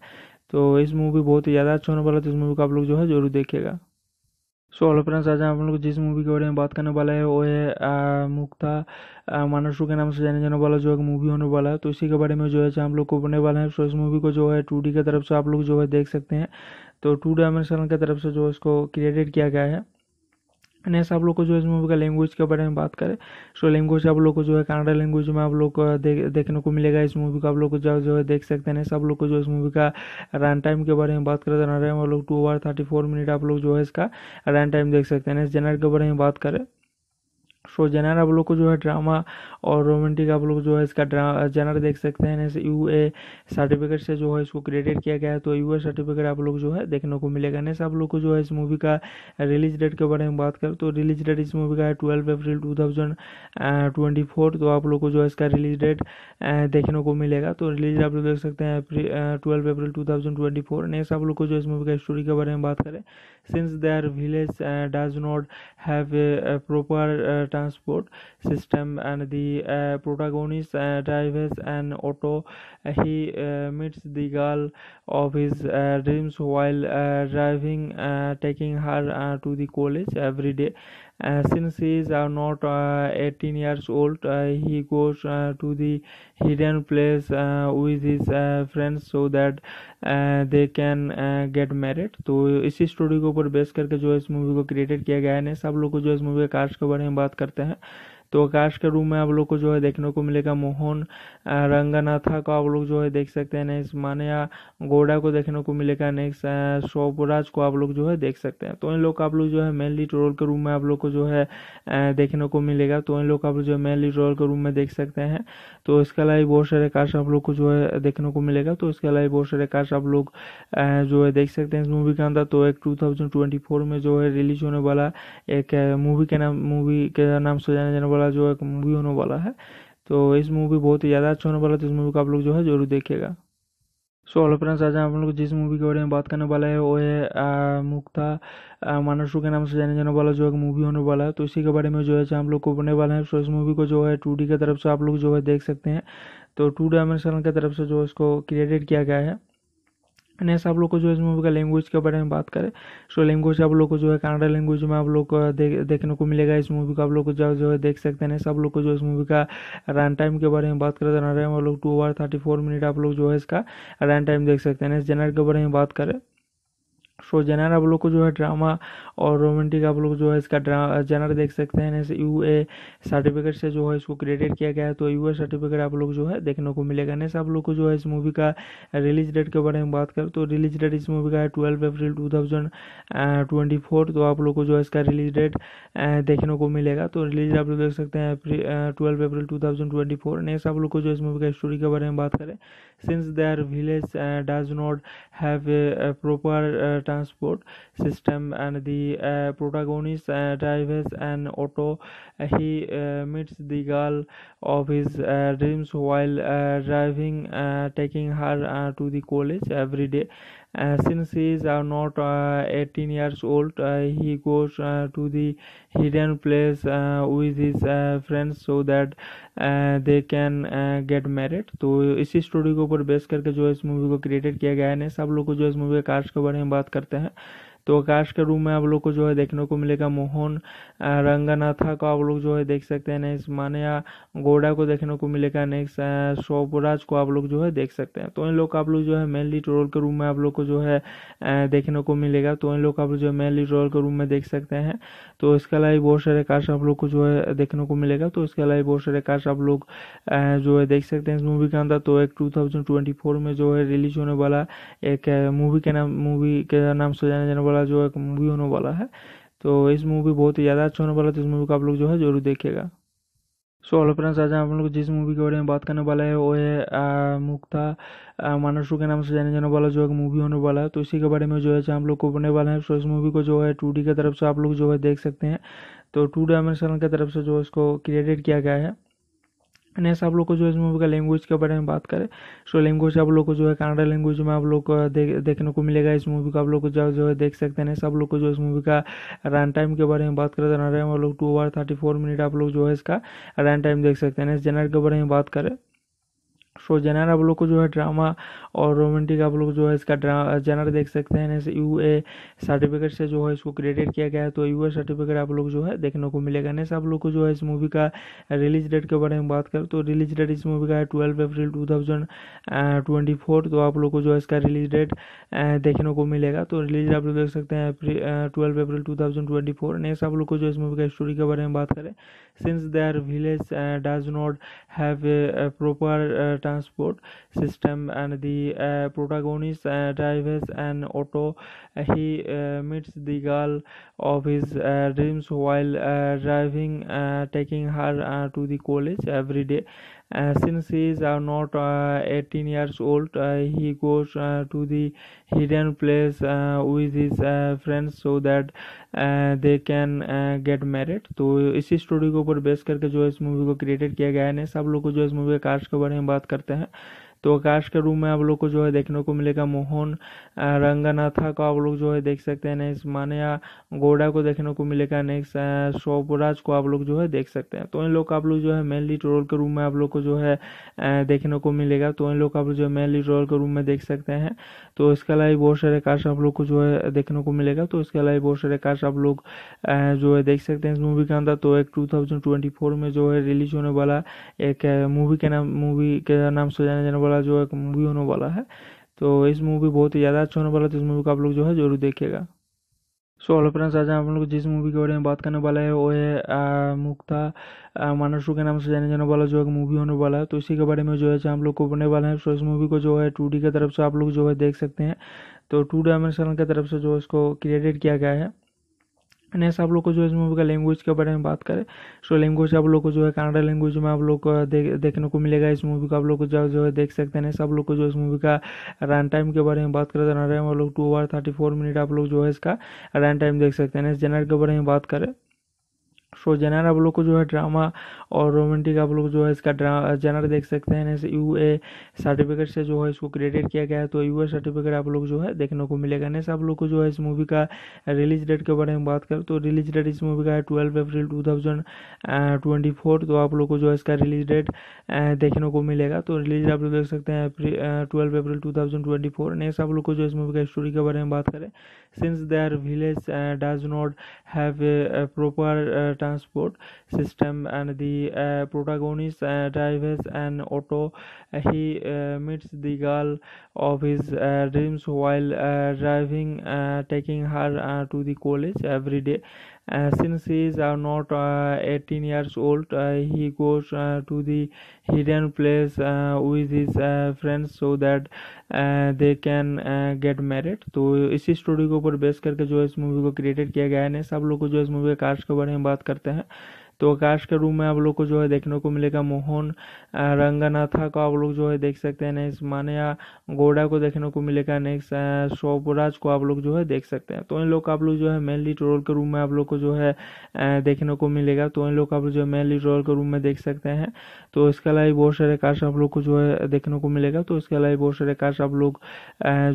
तो इस मूवी बहुत ही ज़्यादा अच्छा होने वाला तो इस मूवी को आप लोग जो है जरूर देखेगा सो हेलो फ्रेंड्स आज हम लोग जिस मूवी के बारे में बात करने वाला है वो है मुक्ता मानसू के नाम से जाने जाने वाला जो है मूवी होने वाला है तो इसी के बारे में जो है हम लोग को बोलने वाले हैं सो इस मूवी को जो है टू डी की तरफ से आप लोग जो है देख सकते हैं तो टू डायमेंशनल की तरफ से जो इसको क्रिएटेड किया गया है नेक्स्ट आप लोग को जो है इस मूवी का लैंग्वेज के बारे में बात करें सो लैंग्वेज आप लोग को जो है कनाडा लैंग्वेज में आप लोग को देखने को मिलेगा इस मूवी का आप लोग को जो जो है देख सकते हैं नेक्स्ट आप लोग को जो इस मूवी का रन टाइम के बारे में बात करें तो रन टाइम आप लोग two hour thirty four minute आप लोग जो है इसका रन टाइम देख सकते हैं नेक्स्ट जेनर के बारे में बात करें सो जेनर आप लोग को जो है ड्रामा और रोमांटिक आप लोग जो है इसका जनर देख सकते हैं यू ए सर्टिफिकेट से जो है इसको क्रिएटेड किया गया है तो यू ए सर्टिफिकेट आप लोग जो है देखने को मिलेगा नेक्स्ट आप लोग को जो है इस मूवी का रिलीज डेट के बारे में बात करें तो रिलीज डेट इस मूवी का है twelve April two thousand twenty four तो आप लोग को जो है इसका रिलीज डेट देखने को मिलेगा तो रिलीज आप लोग देख सकते हैं twelve April two thousand twenty four next आप लोग को जो इस मूवी का स्टोरी के बारे में बात करें since their village does not have proper transport system and the uh, protagonist uh, drives an auto he uh, meets the girl of his uh, dreams while uh, driving uh, taking her uh, to the college every day uh, since he is uh, not uh, 18 years old uh, he goes uh, to the hidden place uh, with his uh, friends so that they can get married तो इसी story के ऊपर base करके जो है इस movie को created किया गया है सब लोग को जो इस मूवी के कास्ट के बारे में बात करते हैं तो आकाश के रूम में आप लोग को जो है देखने को मिलेगा मोहन रंगनाथा को आप लोग जो है देख सकते हैं नेक्स्ट मानिया गोडा को देखने को मिलेगा नेक्स्ट शोभराज को आप लोग जो है देख सकते हैं तो इन लोग आप लोग जो है मेनली ट्रोल रोल के रूम में आप लोग को जो है देखने को मिलेगा तो इन लोग आप लोग जो है मेनली ट्रोल रोल के रूम में देख सकते हैं तो इसके अलावा बहुत सारे कार्स आप लोग को जो है देखने को मिलेगा तो इसके अलावा बहुत सारे कार्स आप लोग जो है देख सकते हैं इस मूवी के अंदर तो एक टू थाउजेंड ट्वेंटी फोर में जो है रिलीज होने वाला एक मूवी के नाम मूवी के नाम से जाने जाने वाला जो एक मूवी होने वाला है तो इस मूवी बहुत ही ज़्यादा अच्छा होने वाला तो इस मूवी को आप लोग जो है जरूर देखेगा सो हेलो फ्रेंड्स आज हम लोग जिस मूवी के बारे में बात करने वाला है वो है मुक्ता मानसू के नाम से जाने जाने वाला जो एक मूवी होने वाला है तो इसी के बारे में जो है हम लोग को बोलने वाले हैं सो इस मूवी को जो है टू डी की तरफ से आप लोग जो है देख सकते हैं तो टू डायमेंशन की तरफ से जो इसको क्रिएटेड किया गया है नेक्स्ट आप लोग को जो है इस मूवी का लैंग्वेज के बारे में बात करें सो लैंग्वेज आप लोग को जो है कनाडा लैंग्वेज में आप लोग को दे, देखने को मिलेगा इस मूवी का आप लोग को जो जो है देख सकते हैं सब लोग को जो इस मूवी का रन टाइम के बारे में बात करें तो रन टाइम आप लोग two hour thirty four minute आप लोग जो है इसका रन टाइम देख सकते हैं जेनर के बारे में बात करें सो जेनर आप लोग को जो है ड्रामा और रोमांटिक आप लोग जो है इसका ड्रा जेनर देख सकते हैं इस यू ए सर्टिफिकेट से जो है इसको क्रेडिट किया गया है तो यू ए सर्टिफिकेट आप लोग जो है देखने को मिलेगा नेक्स्ट आप लोग को जो है इस मूवी का रिलीज डेट के बारे में बात करें तो रिलीज डेट इस मूवी का है twelve April two thousand twenty four तो आप लोग को जो है इसका रिलीज डेट देखने को मिलेगा तो रिलीज आप लोग देख सकते हैं twelve April two thousand twenty four next आप लोग को जो इस मूवी का स्टोरी के बारे में बात करें since their village does not have proper transport system and the uh, protagonist uh, drives an auto he meets the girl of his dreams while driving taking her to the college every day Uh, since he is uh, not 18 uh, years old he goes to the hidden place with his friends so that they can get married तो इसी story के ऊपर base करके जो इस movie को created किया गया है सब लोग को जो इस मूवी के कास्ट के बारे में बात करते हैं तो आकाश के रूम में आप लोग को जो है देखने को मिलेगा मोहन रंगनाथा को आप लोग जो है देख सकते हैं नेक्स्ट मान्या गोडा को देखने को मिलेगा नेक्स्ट शोभराज को आप लोग जो है देख सकते हैं तो इन लोग आप लोग जो है मेनली ट्रोल रोल के रूम में आप लोग को जो है देखने को मिलेगा तो इन लोग आप लोग जो है मेनली ट्रोल रोल के रूम में देख सकते हैं तो इसके अलावा बहुत सारे काश आप लोग को जो है देखने को मिलेगा तो इसके अलावा बहुत सारे काश आप लोग जो है देख सकते हैं इस मूवी के अंदर तो एक फोर में जो है रिलीज होने वाला एक मूवी के नाम मूवी के नाम से जाने जाने वाला जो एक मूवी होने वाला है तो इस मूवी बहुत ही ज़्यादा अच्छा होने वाला है तो इस मूवी को आप लोग जो है जरूर देखिएगा सो हेलो फ्रेंड्स आज हम लोग जिस मूवी के बारे में बात करने वाले हैं वो है मुक्ता मानसू के नाम से जाने जाने वाला जो एक मूवी होने वाला है तो इसी के बारे में जो है हम लोग को बोलने वाले हैं सो इस मूवी को जो है टू डी की तरफ से आप लोग जो है देख सकते हैं तो टू डायमेंशनल की तरफ से जो इसको क्रिएटेड किया गया है नेक्स्ट आप लोग को जो है इस मूवी का लैंग्वेज के बारे में बात करें सो लैंग्वेज आप लोग को जो है कनाडा लैंग्वेज में आप लोग को देखने को मिलेगा इस मूवी का आप लोग को जो जो है देख सकते हैं सब लोग को जो इस मूवी का रन टाइम के बारे में बात करें तो रन टाइम आप लोग two hour thirty four minute आप लोग जो है इसका रन टाइम देख सकते हैं जेनर के बारे में बात करें सो जेनर आप लोग को जो है ड्रामा और रोमांटिक आप लोग जो है इसका जेनर देख सकते हैं यू ए सर्टिफिकेट से जो है इसको क्रेडिट किया गया है तो यूएस सर्टिफिकेट आप लोग जो है देखने को मिलेगा नेक्स्ट आप लोग को जो है इस मूवी का रिलीज डेट के बारे में बात करें तो रिलीज डेट इस मूवी का है ट्वेल्व अप्रैल टू थाउजेंड तो आप लोग को जो है इसका रिलीज डेट देखने को मिलेगा तो रिलीज आप लोग देख सकते हैं ट्वेल्व अप्रैल टू नेक्स्ट आप लोग को जो इस मूवी का स्टोरी के बारे में बात करें since their village does not have a transport system and system and the uh, protagonist uh, meets the girl of his dreams while driving, taking her to the college every day. Uh, since he is uh, not uh, 18 years old he goes to the hidden place with his friends so that they can get married तो इसी story के ऊपर base करके जो है इस movie को created किया गया है सब लोग को जो इस मूवी के कास्ट के बारे में बात करते हैं तो आकाश के रूम में आप लोग को जो है देखने को मिलेगा मोहन रंगनाथा को आप लोग जो है देख सकते हैं नेक्स्ट मान्या गोडा को देखने को मिलेगा नेक्स्ट शोभराज को आप लोग जो है देख सकते हैं तो इन लोग आप लोग जो है मेन लीड रोल के रूम में आप लोग को जो है देखने को मिलेगा तो इन लोग आप लोग जो है मेन लीड रोल के रूम में देख सकते हैं तो इसके अलावा बहुत सारे कास्ट आप लोग को जो है देखने को मिलेगा तो इसके अलावा बहुत सारे कास्ट आप लोग जो है देख सकते हैं इस मूवी के अंदर तो एक टू में जो है रिलीज होने वाला एक मूवी के नाम मूवी के नाम से जाने जाने वाला जो एक मूवी होने वाला है तो इस मूवी बहुत ही ज़्यादा अच्छा होने वाला है तो इस मूवी को आप लोग जो है जरूर देखिएगा सो हेलो फ्रेंड्स आज हम लोग जिस मूवी के बारे में बात करने वाला है वो है मुक्ता मानसू के नाम से जाने जाने वाला जो है मूवी होने वाला है तो इसी के बारे में जो है हम लोग को बोलने वाले हैं सो इस मूवी को जो है टू डी की तरफ से आप लोग जो है देख सकते हैं तो टू डायमेंशनल की तरफ से जो इसको क्रिएटेड किया गया है नेक्स्ट आप लोग को जो है इस मूवी का लैंग्वेज के बारे में बात करें सो लैंग्वेज आप लोग को जो है कनाडा लैंग्वेज में आप लोग को देखने को मिलेगा इस मूवी को आप लोग को जो है देख सकते हैं नेक्स्ट आप लोग को जो इस मूवी का रन टाइम के बारे में बात करें तो रन टाइम आप लोग two hour thirty four minute आप लोग जो है इसका रन टाइम देख सकते हैं नेक्स्ट जनरल के बारे में बात करें सो जेनर आप लोग को जो है ड्रामा और रोमांटिक आप लोग जो है इसका ड्रा जेनर देख सकते हैं इस यू ए सर्टिफिकेट से जो है इसको क्रिएटेड किया गया है तो यू ए सर्टिफिकेट आप लोग जो है देखने को मिलेगा नैसे आप लोग को जो है इस मूवी का रिलीज डेट के बारे में बात करें तो रिलीज डेट इस मूवी का है twelve April two thousand twenty four तो आप लोग को जो है इसका रिलीज डेट देखने को मिलेगा तो रिलीज आप लोग देख सकते हैं twelve April two thousand twenty four आप लोग को जो इस मूवी का स्टोरी के बारे में बात करें since their village does not have proper transport system and the protagonist drives an auto he meets the girl of his dreams while driving taking her to the college every day Uh, since he is uh, not 18 uh, years old he goes to the hidden place with his friends so that they can get married तो इसी story के ऊपर base करके जो है इस movie को created किया गया है सब लोग को जो इस मूवी के कास्ट के बारे में बात करते हैं तो आकाश के रूम में आप लोग को जो है देखने को मिलेगा मोहन रंगनाथा को आप लोग जो है देख सकते हैं नेक्स्ट मानिया गोडा को देखने को मिलेगा नेक्स्ट शोभराज को आप लोग जो है देख सकते हैं तो इन लोग आप लोग जो है मेनली रोल के रूम में आप लोग को जो है देखने को मिलेगा तो इन लोग आप लोग जो है मेनली रोल के रूम में देख सकते हैं तो इसके अलावा बहुत सारे काश आप लोग को जो है देखने को मिलेगा तो इसके अलावा बहुत सारे काश आप लोग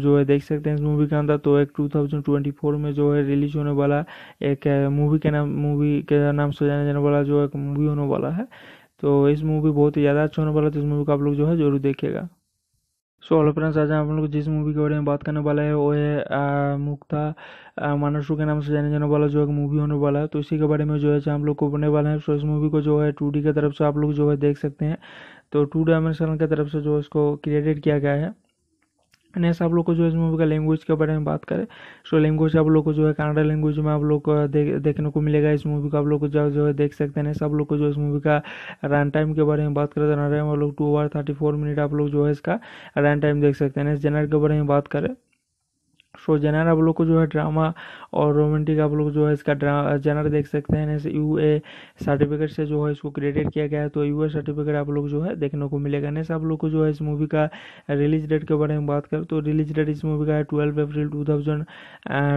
जो है देख सकते हैं इस मूवी के अंदर तो एक टू थाउजेंड ट्वेंटी फोर में जो है रिलीज होने वाला एक मूवी के नाम मूवी के नाम से जाने जाने वाला वाला जो एक मूवी होने वाला है तो इस मूवी बहुत ही ज़्यादा अच्छा होने वाला है तो इस मूवी को आप लोग जो है जरूर देखेगा सो हेलो फ्रेंड्स आज हम लोग जिस मूवी के बारे में बात करने वाले हैं वो है मुक्ता मानसू के नाम से जाने जाने वाला जो एक मूवी होने वाला है तो इसी के बारे में जो है हम लोग को बने वाले हैं सो इस मूवी को जो है टू डी की तरफ से आप लोग जो है देख सकते हैं तो टू डायमेंशनल की तरफ से जो इसको क्रिएटेड किया गया है नेक्स्ट आप लोग को जो इस मूवी का लैंग्वेज के बारे में बात करें सो लैंग्वेज आप लोग को जो है कनाडा लैंग्वेज में आप लोग को दे, देखने को मिलेगा इस मूवी का आप लोग को जो जो है देख सकते हैं सब लोग को जो इस मूवी का रन टाइम के बारे में बात करें तो रन टाइम आप लोग two hour thirty four minute आप लोग जो है इसका रन टाइम देख सकते हैं नेक्स्ट जनरल के बारे में बात करें सो जेनर आप लोग को जो है ड्रामा और रोमांटिक आप लोग जो है इसका ड्रा जेनर देख सकते हैं इस यू ए सर्टिफिकेट से जो है इसको क्रेडिट किया गया है तो यू ए सर्टिफिकेट आप लोग जो है देखने को मिलेगा नेक्स्ट आप लोग को जो है इस मूवी का रिलीज डेट के बारे में बात करें तो रिलीज डेट इस मूवी का है twelve April two thousand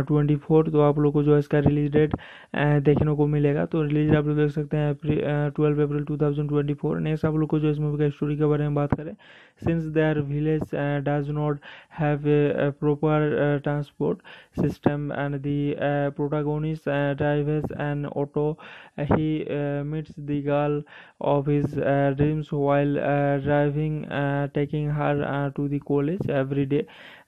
twenty four तो आप लोग को जो है इसका रिलीज डेट देखने को मिलेगा तो रिलीज आप लोग देख सकते हैं twelve April two thousand twenty four next आप लोग को जो इस मूवी का स्टोरी के बारे में बात करें since their village does not have proper transport system and the protagonist drives an auto. He meets the girl of his dreams while driving, taking her to the college every day.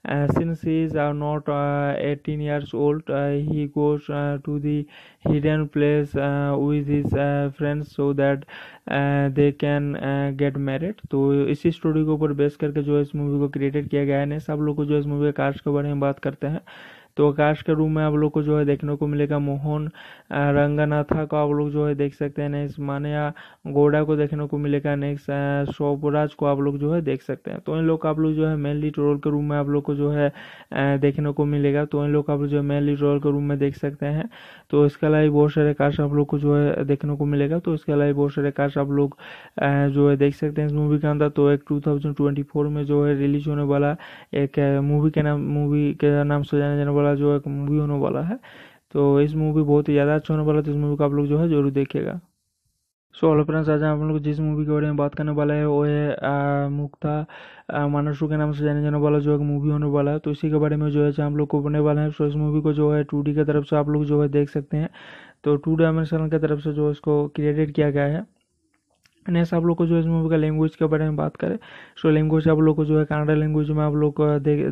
Uh, since he is uh, not 18 uh, years old he goes to the hidden place with his friends so that they can get married तो इसी story के ऊपर base करके जो इस movie को created किया गया है सब लोग को जो इस मूवी के कास्ट के बारे में बात करते हैं तो आकाश के रूम में आप लोग को जो है देखने को मिलेगा मोहन रंगनाथा को आप लोग जो है देख सकते हैं नेक्स्ट मान्या गोडा को देखने को मिलेगा नेक्स्ट शोभराज को आप लोग जो है देख सकते हैं तो इन लोग आप लोग जो है मेनली ट्रोल रोल के रूम में आप लोग को जो है देखने को मिलेगा तो इन लोग आप लोग जो है मेनली ट्रोल रोल के रूम में देख सकते हैं तो इसके अलावा बहुत सारे काश आप लोग को जो है देखने को मिलेगा तो इसके अलावा बहुत सारे काश आप लोग जो है देख सकते हैं इस मूवी के अंदर तो एक फोर में जो है रिलीज होने वाला एक मूवी के नाम मूवी के नाम से जाने जाने वाला वाला जो एक मूवी होने वाला है तो इस मूवी बहुत ही ज़्यादा अच्छा होने वाला है तो इस मूवी को आप लोग जो है जरूर देखिएगा सो हेलो फ्रेंड्स आज हम लोग जिस मूवी के बारे में बात करने वाले हैं वो है मुक्ता मानसू के नाम से जाने जाने वाला जो एक मूवी होने वाला है तो इसी के बारे में जो है हम लोग को बोलने वाले हैं सो इस मूवी को जो है टू डी की तरफ से आप लोग जो है देख सकते हैं तो टू डायमेंशनल की तरफ से जो इसको क्रिएटेड किया गया है नेक्स्ट आप लोग को जो है इस मूवी का लैंग्वेज के बारे में बात करें सो लैंग्वेज आप लोग को जो है कनाडा लैंग्वेज में आप लोग को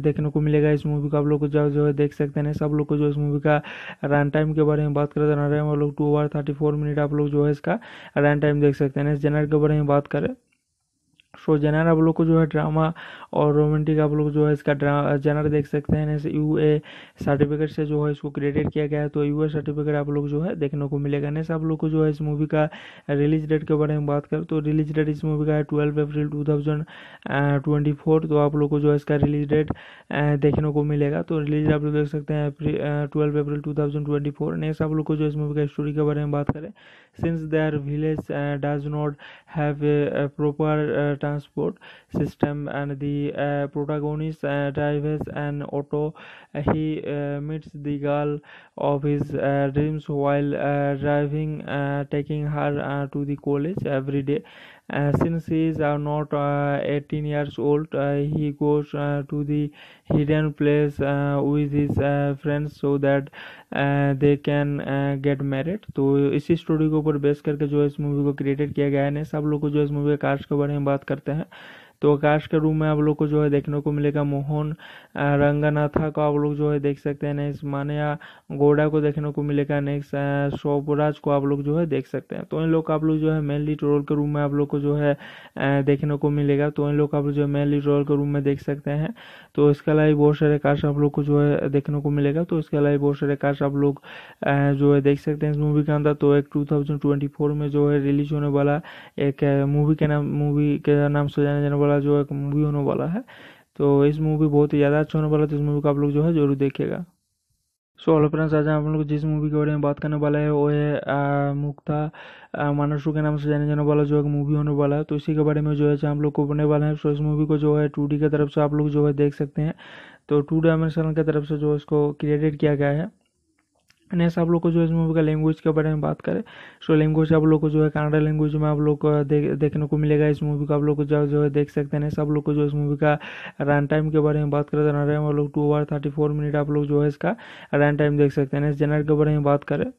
देखने को मिलेगा इस मूवी का आप लोग को जो जो है देख सकते हैं सब लोग को जो इस मूवी का रन टाइम के बारे में बात करें तो रन टाइम आप लोग two hour thirty four minute आप लोग जो है इसका रन टाइम देख सकते हैं जेनर के बारे में बात करें सो जेनर आप लोग को जो है ड्रामा और रोमांटिक आप लोग जो है इसका ड्रा जेनर देख सकते हैं इस यू ए सर्टिफिकेट से जो है इसको क्रिएटेड किया गया है तो यू ए सर्टिफिकेट आप लोग जो है देखने को मिलेगा नैसे आप लोग को जो है इस मूवी का रिलीज तो तो तो डेट के बारे में बात करें तो रिलीज डेट इस मूवी का है twelve April two thousand twenty four तो आप लोग को जो है इसका रिलीज डेट देखने को मिलेगा तो रिलीज आप लोग देख सकते हैं twelve April two thousand twenty four next आप लोग को जो इस मूवी का स्टोरी के बारे में बात करें since their village does not have a proper transport system and the uh, protagonist uh, drives an auto he meets the girl of his dreams while driving taking her to the college every day Uh, since he is uh, not 18 uh, years old, he goes to the hidden place with his friends so that they can get married तो इसी story के ऊपर base करके जो है इस movie को created किया गया है सब लोग को जो इस मूवी के कास्ट के बारे में बात करते हैं तो आकाश के रूम में आप लोग को जो है देखने को मिलेगा मोहन रंगनाथा को आप लोग जो है देख सकते हैं नेक्स्ट मान्या गोडा को देखने को मिलेगा नेक्स्ट शोभराज को आप लोग जो है देख सकते हैं तो इन लोग आप लोग जो है मेन लीड रोल के रूम में आप लोग को जो है देखने को मिलेगा तो इन लोग आप लोग जो है मेन लीड रोल के रूम में देख सकते हैं तो इसके अलावा बहुत सारे कास्ट आप लोग को जो है देखने को मिलेगा तो इसके अलावा बहुत सारे कास्ट आप लोग जो है देख सकते हैं इस मूवी के अंदर तो एक फोर में जो है रिलीज होने वाला एक मूवी के नाम मूवी के नाम से जाने जाने वाला वाला जो एक मूवी होने वाला है तो इस मूवी बहुत ही ज़्यादा अच्छा होने वाला है तो इस मूवी को आप लोग जो है जरूर देखेगा सो हेलो फ्रेंड्स आज हम लोग जिस मूवी के बारे में बात करने वाले हैं वो है मुक्ता मानसू के नाम से जाने जाने वाला जो है मूवी होने वाला है तो इसी के बारे में जो है हम लोग को बोलने वाले हैं सो इस मूवी को जो है टू डी की तरफ से आप लोग जो है देख सकते हैं तो टू डायमेंशनल की तरफ से जो इसको क्रिएटेड किया गया है नेक्स्ट आप लोग को जो है इस मूवी का लैंग्वेज के बारे में बात करें सो लैंग्वेज आप लोग को जो है कनाडा लैंग्वेज में आप लोग को देखने को मिलेगा इस मूवी को आप लोग जो जो है देख सकते हैं नेक्स्ट आप लोग को जो इस मूवी का रन टाइम के बारे में बात करें तो रन टाइम आप लोग two hour thirty four minute आप लोग जो है इसका रन टाइम देख सकते हैं नेक्स्ट जनर के बारे में बात करें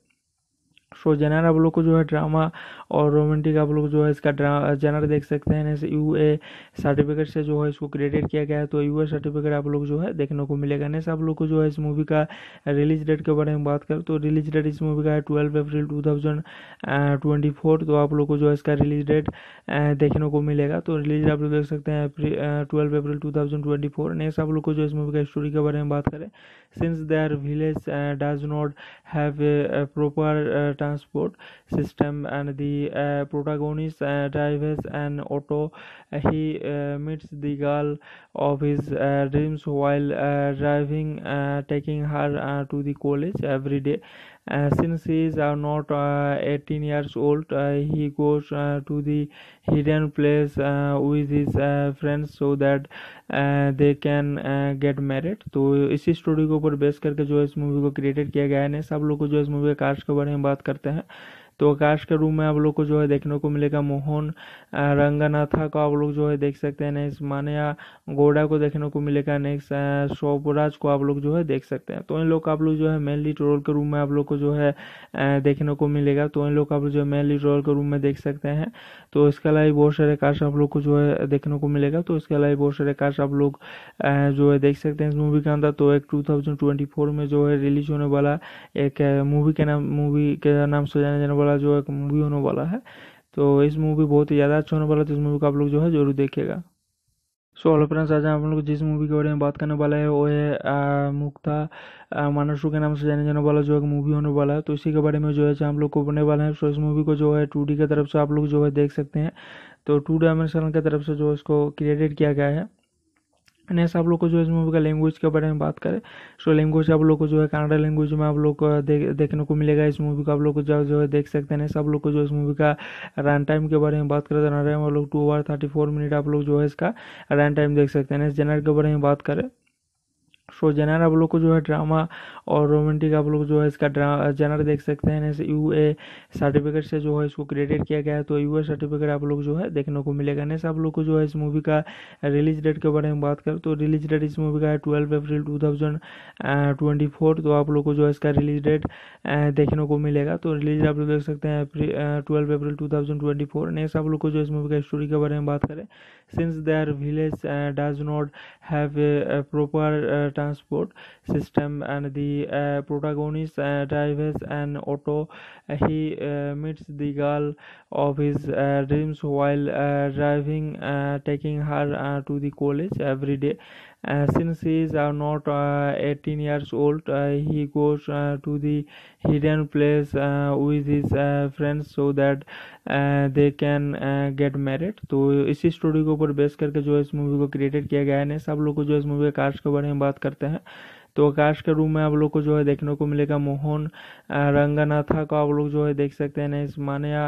सो जेनर आप लोग को जो है ड्रामा और रोमांटिक आप लोग जो है इसका ड्रा जेनर देख सकते हैं जैसे यू ए सर्टिफिकेट से जो है इसको क्रिएटेड किया गया है तो यू ए सर्टिफिकेट आप लोग जो है देखने को मिलेगा नैसे आप लोग को जो है इस मूवी का रिलीज डेट के बारे में बात करें तो रिलीज डेट इस मूवी का है twelve April two thousand twenty four तो आप लोग को जो है इसका रिलीज डेट देखने को मिलेगा तो रिलीज आप लोग देख सकते हैं twelve April two thousand twenty four ने आप लोग को जो इस मूवी का स्टोरी के बारे में बात करें since their village does not have proper transport system and the protagonist drives an auto he meets the girl of his dreams while driving taking her to the college every day Uh, since he is uh, not 18 uh, years old he goes to the hidden place with his friends so that they can get married तो इसी story के ऊपर base करके जो है इस movie को created किया गया है सब लोग को जो इस मूवी के कास्ट के बारे में बात करते हैं तो आकाश के रूम में आप लोग को जो है देखने को मिलेगा मोहन रंगनाथा को आप लोग जो है देख सकते हैं नेक्स्ट मानिया गोडा को देखने को मिलेगा नेक्स्ट शोभराज को आप लोग जो है देख सकते हैं तो इन लोग आप लोग जो है मेनली ट्रोल रोल के रूम में आप लोग को जो है देखने को मिलेगा तो इन लोग आप लोग जो है मेनली ट्रोल रोल के रूम में देख सकते हैं तो इसके अलावा बहुत सारे काश आप लोग को जो है देखने को मिलेगा तो इसके अलावा बहुत सारे काश आप लोग जो है देख सकते हैं इस मूवी के अंदर तो एक टू थाउजेंड ट्वेंटी फोर में जो है रिलीज होने वाला एक मूवी के नाम मूवी के नाम से जाने जाने वाला वाला जो एक मूवी होने वाला है तो इस मूवी बहुत ही ज़्यादा अच्छा होने वाला है तो इस मूवी को आप लोग जो है जरूर देखेगा सो हेलो फ्रेंड्स आज आप लोग जिस मूवी के बारे में बात करने वाले हैं वो है मुक्ता मानसू के नाम से जाने जाने वाला जो एक मूवी होने वाला है तो इसी के बारे में जो है आप लोग को बोलने वाले हैं सो इस मूवी को जो है टू की तरफ से आप लोग जो है देख सकते हैं तो टू डायमेंशनल की तरफ से जो इसको क्रिएटेड किया गया है नेक्स्ट आप लोग को जो है इस मूवी का लैंग्वेज के बारे में बात करें सो लैंग्वेज आप लोग को जो है कनाडा लैंग्वेज में आप लोग को दे, देखने को मिलेगा इस मूवी का आप लोग को जो जो है देख सकते हैं सब लोग को जो इस मूवी का रन टाइम के बारे में बात करें तो रन टाइम आप लोग two hour thirty four minute आप लोग जो है इसका रन टाइम देख सकते हैं नेक्स्ट जनरल के बारे में बात करें सो जेनर आप लोग को जो है ड्रामा और रोमांटिक आप लोग जो है इसका ड्रा जेनर देख सकते हैं यू ए सर्टिफिकेट से जो है इसको क्रेडिट किया गया है तो यू ए सर्टिफिकेट आप लोग जो है देखने को मिलेगा नेक्स्ट आप लोग को जो है इस मूवी का रिलीज डेट के बारे में बात करें तो रिलीज डेट इस मूवी का है twelve April two thousand twenty four तो, तो आप लोग को जो है इसका रिलीज डेट देखने को मिलेगा तो रिलीज आप लोग देख सकते हैं twelve April two thousand twenty four next आप लोग को जो इस मूवी का स्टोरी के बारे में बात करें since their village does not have proper transport system and the protagonist drives an auto he meets the girl of his dreams while driving taking her to the college every day Uh, since he is uh, not 18 uh, years old, he goes to the hidden place with his friends so that they can get married तो इसी story के ऊपर base करके जो इस movie को created किया गया है सब लोग को जो इस मूवी के कास्ट के बारे में बात करते हैं तो आकाश के रूम में आप लोग को जो है देखने को मिलेगा मोहन रंगनाथा को आप लोग जो है देख सकते हैं नेक्स्ट मान्या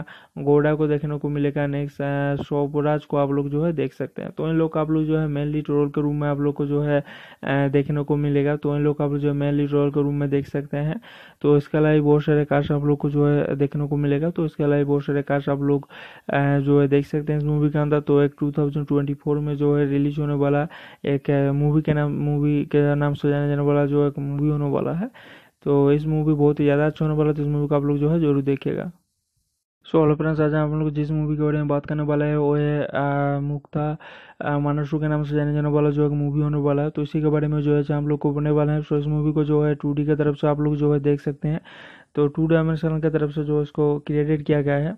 गोडा को देखने को मिलेगा नेक्स्ट शोभराज को आप लोग जो है देख सकते हैं तो इन लोग आप लोग जो है मेनली ट्रोल रोल के रूम में आप लोग को जो है देखने को मिलेगा तो इन लोग आप लोग जो है मेनली ट्रोल रोल के रूम में देख सकते हैं तो इसके अलावा बहुत सारे काश आप लोग को जो है देखने को मिलेगा तो इसके अलावा बहुत सारे काश आप लोग जो है देख सकते हैं इस मूवी का अंदर तो एक फोर में जो है रिलीज होने वाला एक मूवी के नाम मूवी के नाम से जाने जाने वाला वाला जो एक मूवी होने वाला है तो इस मूवी बहुत ही ज़्यादा अच्छा होने वाला है तो इस मूवी को आप लोग जो है जरूर देखिएगा सो हेलो फ्रेंड्स आज हम लोग जिस मूवी के बारे में बात करने वाले हैं वो है मुक्ता मानसू के नाम से जाने जाने वाला जो एक मूवी होने वाला है तो इसी के बारे में जो है हम लोग को बोलने वाले हैं सो इस मूवी को जो है टू डी की तरफ से आप लोग जो है देख सकते हैं तो टू डायमेंशनल की तरफ से जो इसको क्रिएटेड किया गया है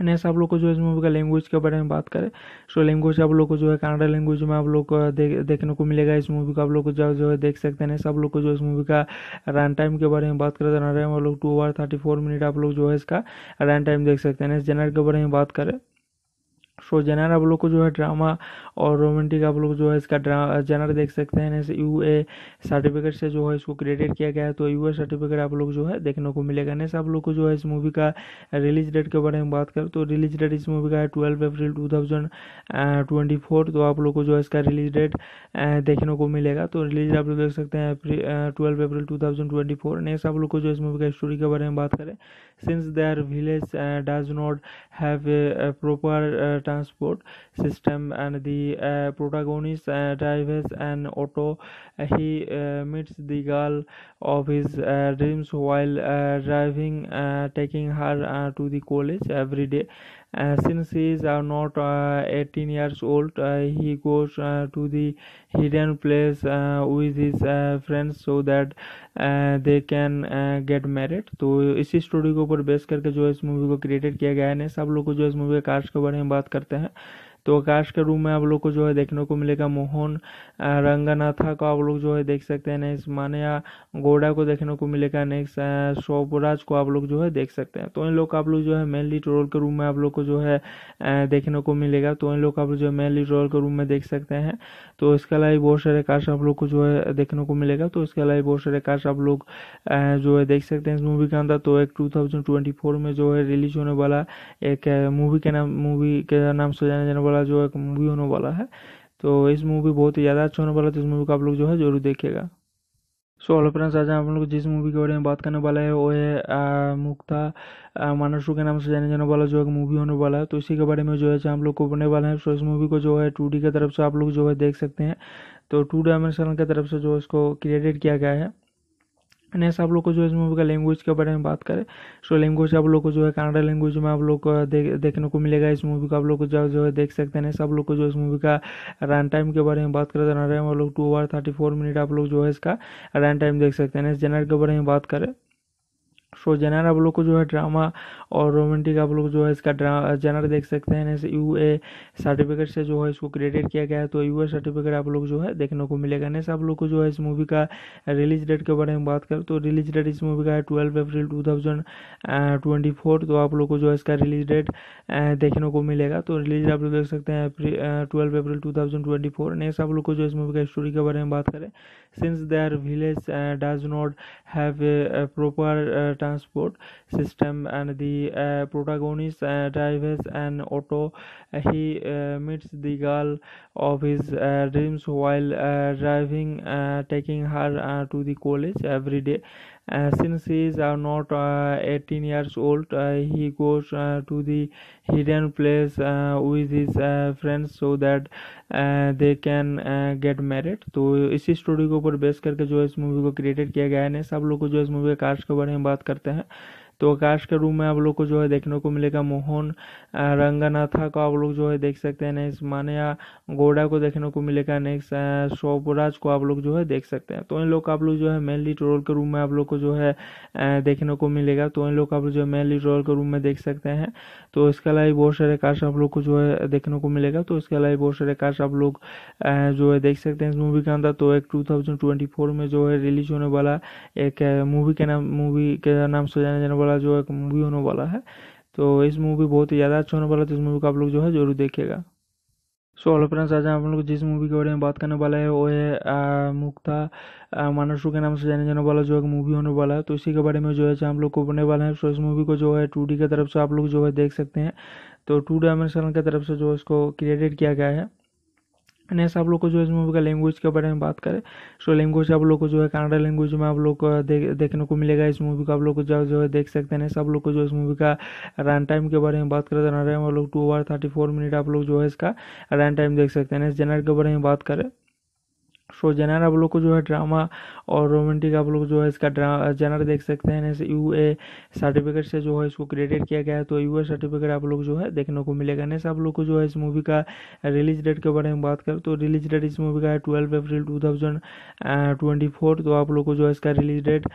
नेक्स्ट आप लोग को जो है इस मूवी का लैंग्वेज के बारे में बात करें सो लैंग्वेज आप लोग को जो है कनाडा लैंग्वेज में आप लोग को देखने को मिलेगा इस मूवी का आप लोग को जो जो है देख सकते हैं सब लोग को जो इस मूवी का रन टाइम के बारे में बात करें तो रन टाइम आप लोग two hour thirty four minute आप लोग जो है इसका रन टाइम देख सकते हैं नेक्स्ट जेनर के बारे में बात करें सो जेनर आप लोग को जो है ड्रामा और रोमांटिक आप लोग जो है इसका जनर देख सकते हैं इस यू ए सर्टिफिकेट से जो है इसको क्रेडिट किया गया है तो यू ए सर्टिफिकेट आप लोग जो है देखने को मिलेगा नैसे आप लोग को जो है इस मूवी का रिलीज डेट के बारे में बात करें तो रिलीज डेट इस मूवी का है twelve April two thousand twenty four तो आप लोग को जो है इसका रिलीज डेट देखने को मिलेगा तो रिलीज आप लोग देख सकते हैं twelve April two thousand twenty four आप लोग को जो इस मूवी का स्टोरी के बारे में बात करें since their village does not have proper transport system and the uh, protagonist uh, drives an auto he uh, meets the girl of his uh, dreams while uh, driving uh, taking her uh, to the college every day uh, since he is uh, not 18 years old uh, he goes uh, to the hidden place uh, with his uh, friends so that uh, they they can get married तो इसी story के ऊपर base करके जो इस movie को created किया गया है सब लोग को जो इस मूवी के कास्ट के बारे में बात करते हैं तो आकाश के रूम में आप लोग को जो है देखने को मिलेगा मोहन रंगनाथा को आप लोग जो है देख सकते हैं नेक्स्ट मान्या गोडा को देखने को मिलेगा नेक्स्ट शोभराज को आप लोग जो है देख सकते हैं तो इन लोग आप लोग जो है मेन लीड रोल के रूम में आप लोग को जो है देखने को मिलेगा तो इन लोग आप लोग जो है मेन लीड रोल के रूम में देख सकते हैं तो इसके अलावा बहुत सारे कास्ट आप लोग को जो है देखने को मिलेगा तो इसके अलावा बहुत सारे कास्ट आप लोग जो है देख सकते हैं इस मूवी के अंदर तो एक फोर में जो है रिलीज होने वाला एक मूवी के नाम मूवी के नाम से जाने जाने वाला वाला जो एक मूवी होने वाला है तो इस मूवी बहुत ही ज़्यादा अच्छा होने वाला है तो इस मूवी को आप लोग जो है जरूर देखेगा सो हेलो फ्रेंड्स आज हम लोग जिस मूवी के बारे में बात करने वाले हैं वो है मुक्ता मानसू के नाम से जाने जाने वाला जो एक मूवी होने वाला है तो इसी के बारे में जो है हम लोग को बोलने वाले हैं सो इस मूवी को जो है टू डी की तरफ से आप लोग जो है देख सकते हैं तो टू डायमेंशनल की तरफ से जो इसको क्रिएटेड किया गया है नेक्स्ट आप लोग को जो है मूवी का लैंग्वेज के बारे में बात करें सो लैंग्वेज आप लोग को जो है कनाडा लैंग्वेज में आप लोग को देखने को मिलेगा इस मूवी को आप लोग जो जो है देख सकते हैं नेक्स्ट आप लोग को जो इस मूवी का रन टाइम के बारे में बात करें तो रन टाइम आप लोग two hour thirty four minute आप लोग जो है इसका रन टाइम देख सकते हैं नेक्स्ट जनर के बारे में बात करें सो जेनर आप लोग को जो है ड्रामा और रोमांटिक आप लोग जो है इसका ड्रा जेनर देख सकते हैं एन यू ए सर्टिफिकेट से जो है इसको क्रेडिट किया गया है तो यू ए सर्टिफिकेट आप लोग जो है देखने को मिलेगा नेक्स्ट आप लोग को जो है इस मूवी का रिलीज डेट के बारे में बात करें तो रिलीज डेट इस मूवी का है twelve April two thousand twenty four तो आप लोग को जो है इसका रिलीज डेट देखने को मिलेगा तो रिलीज आप लोग देख सकते हैं twelve April two thousand twenty four next आप लोग को जो है इस मूवी का स्टोरी के बारे में बात करें since their village uh, does not have a, a proper uh, transport system and the uh, protagonist uh, drives an auto he meets the girl of his dreams while driving taking her to the college every day Uh, since he is uh, not 18 uh, years old he goes to the hidden place with his friends so that they can get married तो इसी story के ऊपर base करके जो इस movie को created किया गया है सब लोग को जो इस मूवी के कास्ट के बारे में बात करते हैं तो आकाश के रूम में आप लोग को जो है देखने को मिलेगा मोहन रंगनाथा को आप लोग जो है देख सकते हैं नेक्स्ट मान्या गोडा को देखने को मिलेगा नेक्स्ट शोभराज को आप लोग जो है देख सकते हैं तो इन लोग आप लोग जो है मेनली ट्रोल रोल के रूम में आप लोग को जो है देखने को मिलेगा तो इन लोग आप लोग जो है मेनली ट्रोल रोल के रूम में देख सकते हैं तो इसके अलावा बहुत सारे कास्ट आप लोग को जो है देखने को मिलेगा तो इसके अलावा बहुत सारे कास्ट आप लोग जो है देख सकते हैं इस मूवी का अंदर तो एक फोर में जो है रिलीज होने वाला एक मूवी के नाम मूवी के नाम से जाने जाने वाला वाला जो एक मूवी होने वाला है तो इस मूवी बहुत ही ज़्यादा अच्छा होने वाला है तो इस मूवी को आप लोग जो है जरूर देखिएगा सो हेलो फ्रेंड्स आज हम आप लोग जिस मूवी के बारे में बात करने वाले हैं वो है मुक्ता मानसू के नाम से जाने जाने वाला जो एक मूवी होने वाला है तो इसी के बारे में जो है हम लोग को बोलने वाले हैं सो इस मूवी को जो है टू डी की तरफ से आप लोग जो है देख सकते हैं तो टू डायमेंशनल की तरफ से जो इसको क्रिएटेड किया गया है नेक्स्ट आप लोग को जो है इस मूवी का लैंग्वेज के बारे में बात करें सो लैंग्वेज आप लोग को जो है कनाडा लैंग्वेज में आप लोग को दे, देखने को मिलेगा इस मूवी का आप लोग को जो जो है देख सकते हैं सब लोग को जो इस मूवी का रन टाइम के बारे में बात करें तो रन टाइम आप लोग two hour thirty four minute आप लोग जो है इसका रन टाइम देख सकते हैं नेक्स्ट जनर के बारे में बात करें सो जेनर आप लोग को जो है ड्रामा और रोमांटिक आप लोग जो है इसका ड्रा जेनर देख सकते हैं जैसे यू ए सर्टिफिकेट से जो है इसको क्रेडिट किया गया है तो यू ए सर्टिफिकेट आप लोग जो है देखने को मिलेगा नैसे आप लोग को जो है इस मूवी का रिलीज डेट के बारे में बात करें तो रिलीज डेट इस मूवी का है twelve April two thousand twenty four तो आप लोग को जो है इसका रिलीज डेट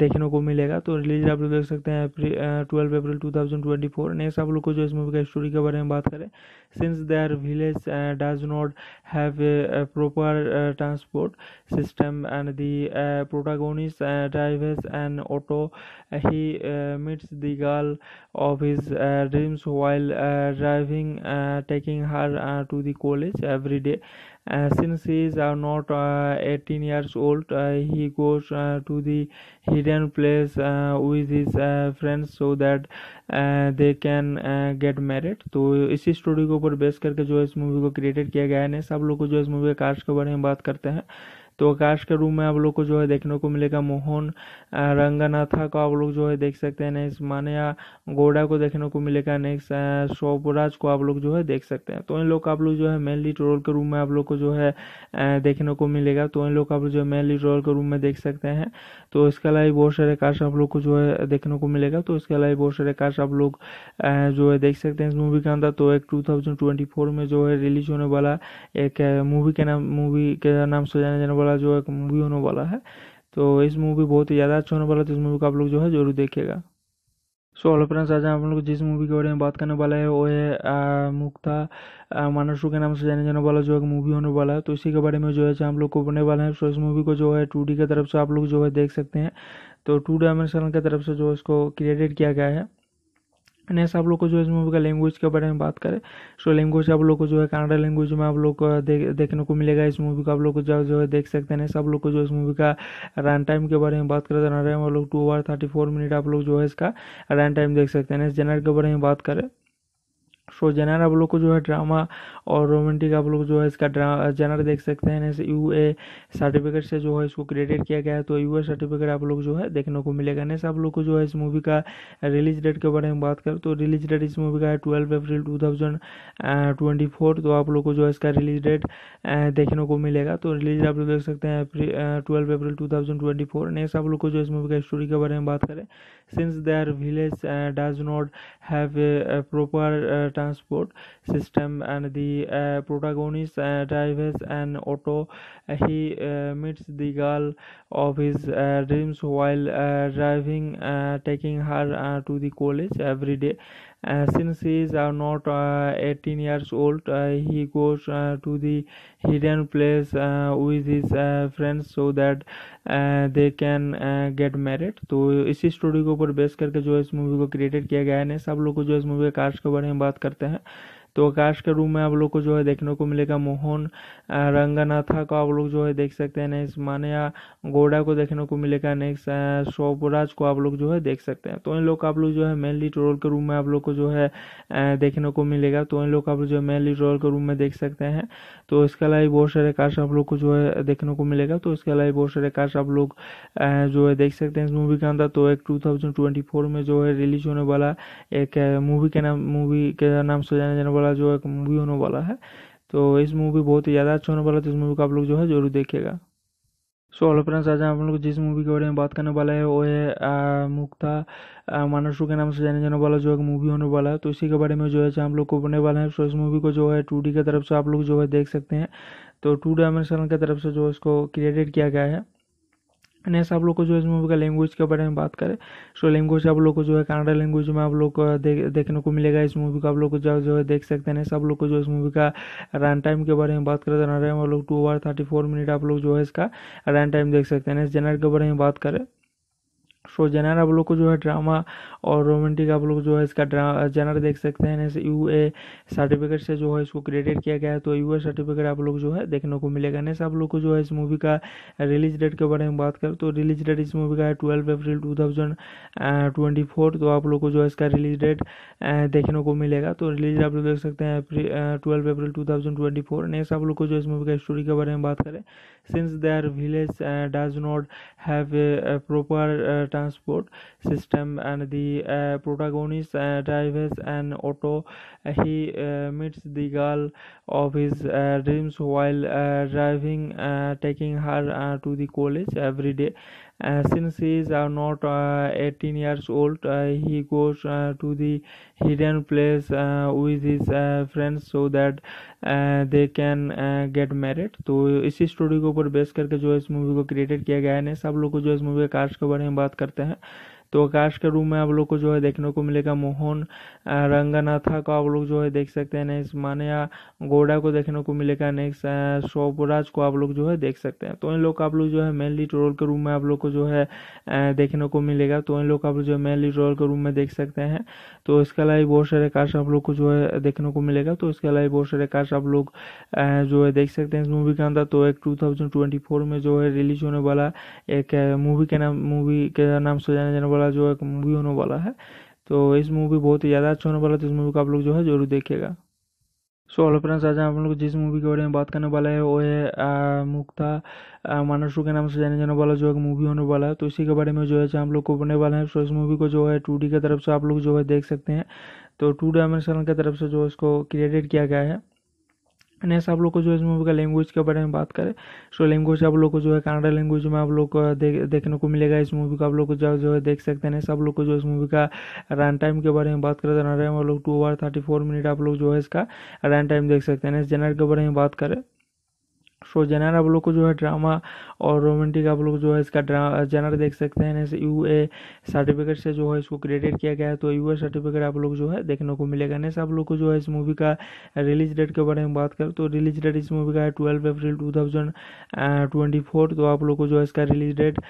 देखने को मिलेगा तो रिलीज आप लोग देख सकते हैं twelve April two thousand twenty four आप लोग को जो इस मूवी का स्टोरी के बारे में बात करें since their village does not have proper transport system and the uh, protagonist uh, drives an auto he meets the girl of his dreams while driving taking her to the college every day Uh, since he is uh, not 18 uh, years old, he goes to the hidden place with his friends so that they can get married तो इसी story के ऊपर base करके जो इस movie को created किया गया है सब लोग को जो इस मूवी के कास्ट के बारे में बात करते हैं तो आकाश के रूम में आप लोग को जो है देखने को मिलेगा मोहन रंगनाथा को आप लोग जो है देख सकते हैं नेक्स्ट मान्या गोडा को देखने को मिलेगा नेक्स्ट शोभराज को आप लोग जो है देख सकते हैं तो इन लोग आप लोग जो है मेनली ट्रोल रोल के रूम में आप लोग को जो है देखने को मिलेगा तो इन लोग आप लोग जो है मेनली ट्रोल रोल के रूम में देख सकते हैं तो इसके अलावा बहुत सारे काश आप लोग को जो है देखने को मिलेगा तो इसके अलावा बहुत सारे काश आप लोग जो है देख सकते हैं इस मूवी के अंदर तो एक फोर में जो है रिलीज होने वाला एक मूवी के नाम मूवी के नाम से जाने जाने वाला वाला जो एक मूवी होने वाला है तो इस मूवी बहुत ही ज़्यादा अच्छा होने वाला है तो इस मूवी को आप लोग जो है जरूर देखिएगा सो ऑल फ्रेंड्स आज हम लोग जिस मूवी के बारे में बात करने वाला है वो है मुक्ता मानसू के नाम से जाने जाने वाला जो एक मूवी होने वाला है तो इसी के बारे में जो है हम लोग को बोलने वाले हैं सो इस मूवी को जो है टू की तरफ से आप लोग जो है देख सकते हैं तो टू डायमेंशनल की तरफ से जो इसको क्रिएटेड किया गया है नेक्स्ट आप लोग को जो है इस मूवी का लैंग्वेज के बारे में बात करें सो लैंग्वेज आप लोग को जो है कनाडा लैंग्वेज में आप लोग को देखने को मिलेगा इस मूवी को आप लोग जो जो है देख सकते हैं नेक्स्ट आप लोग को जो इस मूवी का रन टाइम के बारे में बात करें तो रन टाइम आप लोग two hour thirty four minute आप लोग जो है इसका रन टाइम देख सकते हैं नेक्स्ट जनर के बारे में बात करें सो जेनर आप लोग को जो है ड्रामा और रोमांटिक आप लोग जो है इसका ड्रा जेनर देख सकते हैं इस यू ए सर्टिफिकेट से जो है इसको क्रिएटेड किया गया है तो यू ए सर्टिफिकेट आप लोग जो है देखने को मिलेगा नैसे आप लोग को जो है इस मूवी का तो तो तो रिलीज डेट के बारे में बात करें तो रिलीज डेट इस मूवी का है twelve April two thousand twenty four तो आप लोग को जो है इसका रिलीज डेट देखने को मिलेगा तो रिलीज आप लोग देख सकते हैं twelve April two thousand twenty four आप लोग को जो इस मूवी का स्टोरी के बारे में बात करें since their village uh, does not have a, a proper uh, transport system and the uh, protagonist drives an auto he meets the girl of his dreams while driving taking her to the college every day Uh, since he is uh, not 18 uh, years old, he goes to the hidden place with his friends so that they can get married तो इसी story के ऊपर base करके जो है इस movie को created किया गया है सब लोग को जो इस मूवी के कास्ट के बारे में बात करते हैं तो आकाश के रूम में आप लोग को जो है देखने को मिलेगा मोहन रंगनाथा को आप लोग जो है देख सकते हैं नेक्स्ट मान्या गोडा को देखने को मिलेगा नेक्स्ट शोभराज को आप लोग जो है देख सकते हैं तो इन लोग आप लोग जो है मेनली ट्रोल के रूम में आप लोग को जो है देखने को मिलेगा तो इन लोग आप लोग जो है मेनली ट्रोल के रूम में देख सकते हैं तो इसके अलावा बहुत सारे कास्ट आप लोग को जो है देखने को मिलेगा तो इसके अलावा बहुत सारे कास्ट आप लोग जो है देख सकते हैं इस मूवी के अंदर तो एक फोर में जो है रिलीज होने वाला एक मूवी के नाम मूवी के नाम से जाने जाने वाला वाला जो एक मूवी होने वाला है तो इस मूवी बहुत ही ज़्यादा अच्छा होने वाला है तो इस मूवी को आप लोग जो है जरूर देखेगा सो हेलो फ्रेंड्स आज हम लोग जिस मूवी के बारे में बात करने वाले हैं वो है मुक्ता मानसू के नाम से जाने जाने वाला जो एक मूवी होने वाला है तो इसी के बारे में जो है हम लोग को बोलने वाले हैं सो इस मूवी को जो है टू की तरफ से आप लोग जो है देख सकते हैं तो टू डायमेंशनल की तरफ से जो इसको क्रिएटेड किया गया है नेक्स्ट आप लोग को जो है मूवी का लैंग्वेज के बारे में बात करें सो लैंग्वेज आप लोग को जो है कनाडा लैंग्वेज में आप लोग को देखने को मिलेगा इस मूवी को आप लोग को जो है देख सकते हैं नेक्स्ट आप लोग को जो इस मूवी का रन टाइम के बारे में बात करें तो रन टाइम आप लोग two hour thirty four minute आप लोग जो है इसका रन टाइम देख सकते हैं नेक्स्ट जनर के बारे में बात करें सो जेनर आप लोग को जो है ड्रामा और रोमांटिक आप लोग जो है इसका ड्रा जेनर देख सकते हैं एन यू ए सर्टिफिकेट से जो है इसको क्रेडिट किया गया तो यू ए सर्टिफिकेट आप लोग जो है देखने को मिलेगा नेक्स्ट आप लोग को जो है इस मूवी का रिलीज डेट के बारे में बात करें तो रिलीज डेट इस मूवी का है twelve April two thousand twenty four तो आप लोग को जो है इसका रिलीज डेट देखने को मिलेगा तो रिलीज आप लोग देख सकते हैं twelve April two thousand twenty four next आप लोग को जो है इस मूवी का स्टोरी के बारे में बात करें since their village uh, does not have a, a proper uh, transport system and the uh, protagonist uh, drives an auto uh, he uh, meets the girl of his dreams while driving taking her to the college every day Uh, since he is uh, not 18 uh, years old he goes to the hidden place with his friends so that they can get married तो इसी story के ऊपर base करके जो इस movie को created किया गया है सब लोग को जो इस मूवी के कार्ड के बारे में बात करते हैं तो आकाश के रूम में आप लोग को जो है देखने को मिलेगा मोहन रंगनाथा को आप लोग जो है देख सकते हैं नेक्स्ट मान्या गोडा को देखने को मिलेगा नेक्स्ट शोभराज को आप लोग जो है देख सकते हैं तो इन लोग आप लोग जो है मेनली ट्रोल रोल के रूम में आप लोग को जो है देखने को मिलेगा तो इन लोग आप लोग जो है मेनली ट्रोल रोल के रूम में देख सकते हैं तो इसके अलावा बहुत सारे कास्ट आप लोग को जो है देखने को मिलेगा तो इसके अलावा बहुत सारे कास्ट आप लोग जो है देख सकते हैं इस मूवी के अंदर तो एक फोर में जो है रिलीज होने वाला एक मूवी के नाम मूवी के नाम से जाने जाने वाला वाला जो एक मूवी होने वाला है तो इस मूवी बहुत ही ज़्यादा अच्छा होने वाला है तो इस मूवी को आप लोग जो है जरूर देखिएगा सो हेलो फ्रेंड्स आज हम लोग जिस मूवी के बारे में बात करने वाले हैं वो है मुक्ता मानसू के नाम से जाने जाने वाला जो एक मूवी होने वाला है तो इसी के बारे में जो है हम लोग को बोलने वाले हैं सो इस मूवी को जो है टू डी की तरफ से आप लोग जो है देख सकते हैं तो टू डायमेंशनल की तरफ से जो इसको क्रिएटेड किया गया है नेक्स्ट आप लोग को जो है इस मूवी का लैंग्वेज के बारे में बात करें सो लैंग्वेज आप लोग को जो है कनाडा लैंग्वेज में आप लोग को दे, देखने को मिलेगा इस मूवी का आप लोग को जो जो है देख सकते हैं सब लोग को जो इस मूवी का रन टाइम के बारे में बात करें तो रन टाइम आप लोग two hour thirty four minute आप लोग जो है इसका रन टाइम देख सकते हैं नेक्स्ट जनर के बारे में बात करें सो जेनर आप लोग को जो है ड्रामा और रोमांटिक आप लोग जो है इसका ड्रा जेनर देख सकते हैं जैसे यू ए सर्टिफिकेट से जो है इसको क्रेडिट किया गया है तो यू ए सर्टिफिकेट आप लोग जो है देखने को मिलेगा नेक्स्ट आप लोग को जो है इस मूवी का रिलीज तो तो डेट तो के बारे में बात करें तो रिलीज डेट इस मूवी का है twelve April two thousand twenty four तो आप लोग को जो है इसका रिलीज डेट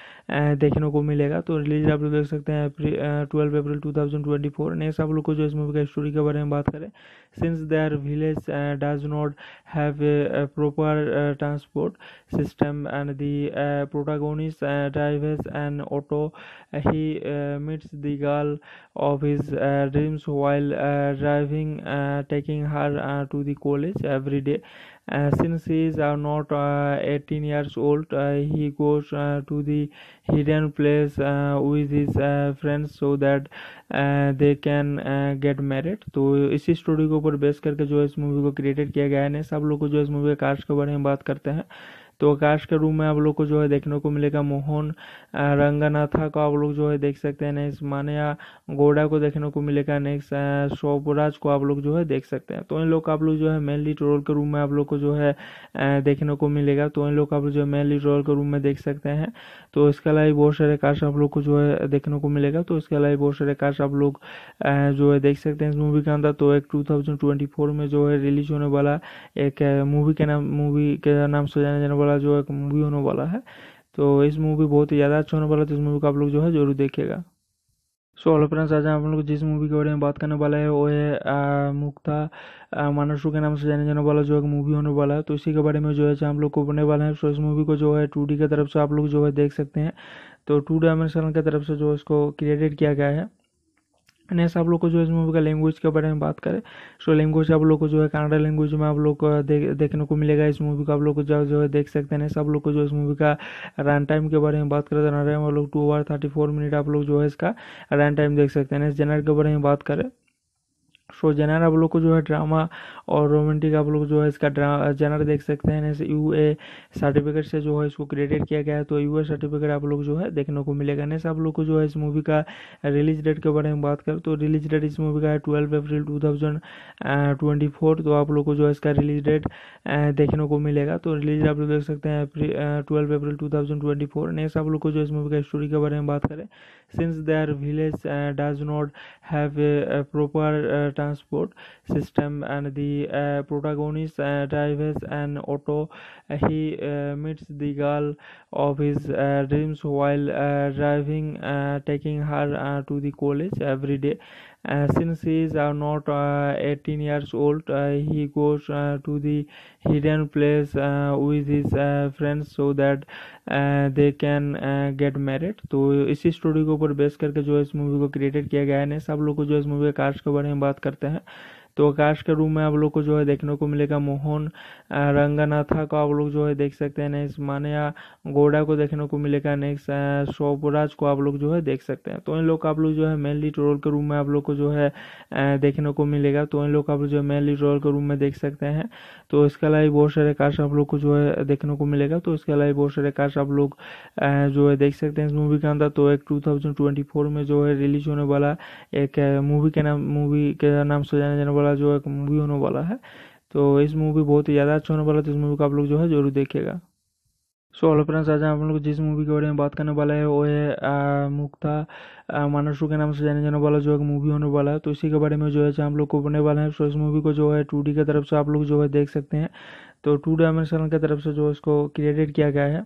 देखने को मिलेगा तो रिलीज आप लोग देख सकते हैं twelve April two thousand twenty four next आप लोग को जो इस मूवी का स्टोरी के बारे में बात करें since their village uh, does not have a, a proper uh, transport system and the uh, protagonist drives an auto he meets the girl of his dreams while driving taking her to the college every day Uh, since he is uh, not 18 uh, years old, he goes to the hidden place with his friends so that they can get married तो इसी story के ऊपर base करके जो इस movie को created किया गया है सब लोग को जो इस मूवी के कास्ट के बारे में बात करते हैं तो आकाश के रूम में आप लोग को जो है देखने को मिलेगा मोहन रंगनाथा को आप लोग जो है देख सकते हैं नेक्स्ट मान्या गोडा को देखने को मिलेगा नेक्स्ट शोभराज को आप लोग जो है देख सकते हैं तो इन लोग आप लोग जो है मेनली ट्रोल रोल के रूम में आप लोग को जो है देखने को मिलेगा तो इन लोग आप लोग जो है मेनली ट्रोल रोल के रूम में देख सकते हैं तो इसके अलावा बहुत सारे कार्स आप लोग को जो है देखने को मिलेगा तो इसके अलावा बहुत सारे कार्स आप लोग जो है देख सकते हैं इस मूवी के अंदर तो एक टू में जो है रिलीज होने वाला एक मूवी के नाम मूवी के नाम से जाने जाने वाला जो एक मूवी होने वाला है तो इस मूवी बहुत ही ज़्यादा अच्छा होने वाला है तो इस मूवी को आप लोग जो है जरूर देखिएगा सो हेलो फ्रेंड्स आज हम लोग जिस मूवी के बारे में बात करने वाला है वो है मुक्ता मानसू के नाम से जाने जाने वाला जो है मूवी होने वाला है तो इसी के बारे में जो है हम लोग को बोलने वाला है सो इस मूवी को जो है टू डी की तरफ से आप लोग जो है देख सकते हैं तो टू डायमेंशनल की तरफ से जो इसको क्रिएटेड किया गया है नेक्स्ट तो आप लोग को जो है इस मूवी का लैंग्वेज के बारे में बात करें सो लैंग्वेज आप लोग को जो है कनाडा लैंग्वेज में आप लोग को देखने को मिलेगा इस मूवी का आप लोग को जो जो है देख सकते हैं नेक्स्ट आप लोग को जो इस मूवी का रन टाइम के बारे में बात करें तो रन टाइम आप लोग two hour thirty four minute आप लोग जो है इसका रन टाइम देख सकते हैं नेक्स्ट जनरल के बारे में बात करें सो जेनर आप लोग को जो है ड्रामा और रोमांटिक आप लोग जो है इसका ड्रा जेनर देख सकते हैं इस यू ए सर्टिफिकेट से जो है इसको क्रिएटेड किया गया है तो यू ए सर्टिफिकेट आप लोग जो है देखने को मिलेगा नैसे आप लोग को जो है इस मूवी का तो तो तो रिलीज डेट के बारे में बात करें तो रिलीज डेट इस मूवी का है twelve April two thousand twenty four तो आप लोग को जो है इसका रिलीज डेट देखने को मिलेगा तो रिलीज आप लोग देख सकते हैं twelve April two thousand twenty four आप लोग को जो इस मूवी का स्टोरी के बारे में बात करें since their village uh, does not have a, a proper uh, transport system and the uh, protagonist drives an auto he meets the girl of his dreams while driving taking her to the college every day Uh, since he is uh, not 18 uh, years old, he goes to the hidden place with his friends so that they can get married तो इसी story के ऊपर base करके जो है इस movie को created किया गया है सब लोग को जो इस मूवी के कास्ट के बारे में बात करते हैं तो आकाश के रूम में आप लोग को जो है देखने को मिलेगा मोहन रंगनाथा को आप लोग जो है देख सकते हैं नेक्स्ट मान्या गोडा को देखने को मिलेगा नेक्स्ट शोभराज को आप लोग जो है देख सकते हैं तो इन लोग आप लोग जो है मेनली ट्रोल रोल के रूम में आप लोग को जो है देखने को मिलेगा तो इन लोग आप लोग जो है मेनली ट्रोल रोल के रूम में देख सकते हैं तो इसके अलावा बहुत सारे कास्ट आप लोग को जो है देखने को मिलेगा तो इसके अलावा बहुत सारे कास्ट आप लोग जो है देख सकते हैं इस मूवी के अंदर तो एक फोर में जो है रिलीज होने वाला एक मूवी के नाम मूवी के नाम से जाने जाने वाला वाला जो एक मूवी होने वाला है तो इस मूवी बहुत ही ज़्यादा अच्छा होने वाला है तो इस मूवी को आप लोग जो है जरूर देखेगा सो हेलो फ्रेंड्स आज हम लोग जिस मूवी के बारे में बात करने वाले हैं वो है मुक्ता मानसू के नाम से जाने जाने वाला जो एक मूवी होने वाला है तो इसी के बारे में जो है हम लोग को बोलने वाले हैं सो इस मूवी को जो है टू की तरफ से आप लोग जो है देख सकते हैं तो टू डायमेंशनल की तरफ से जो इसको क्रिएटेड किया गया है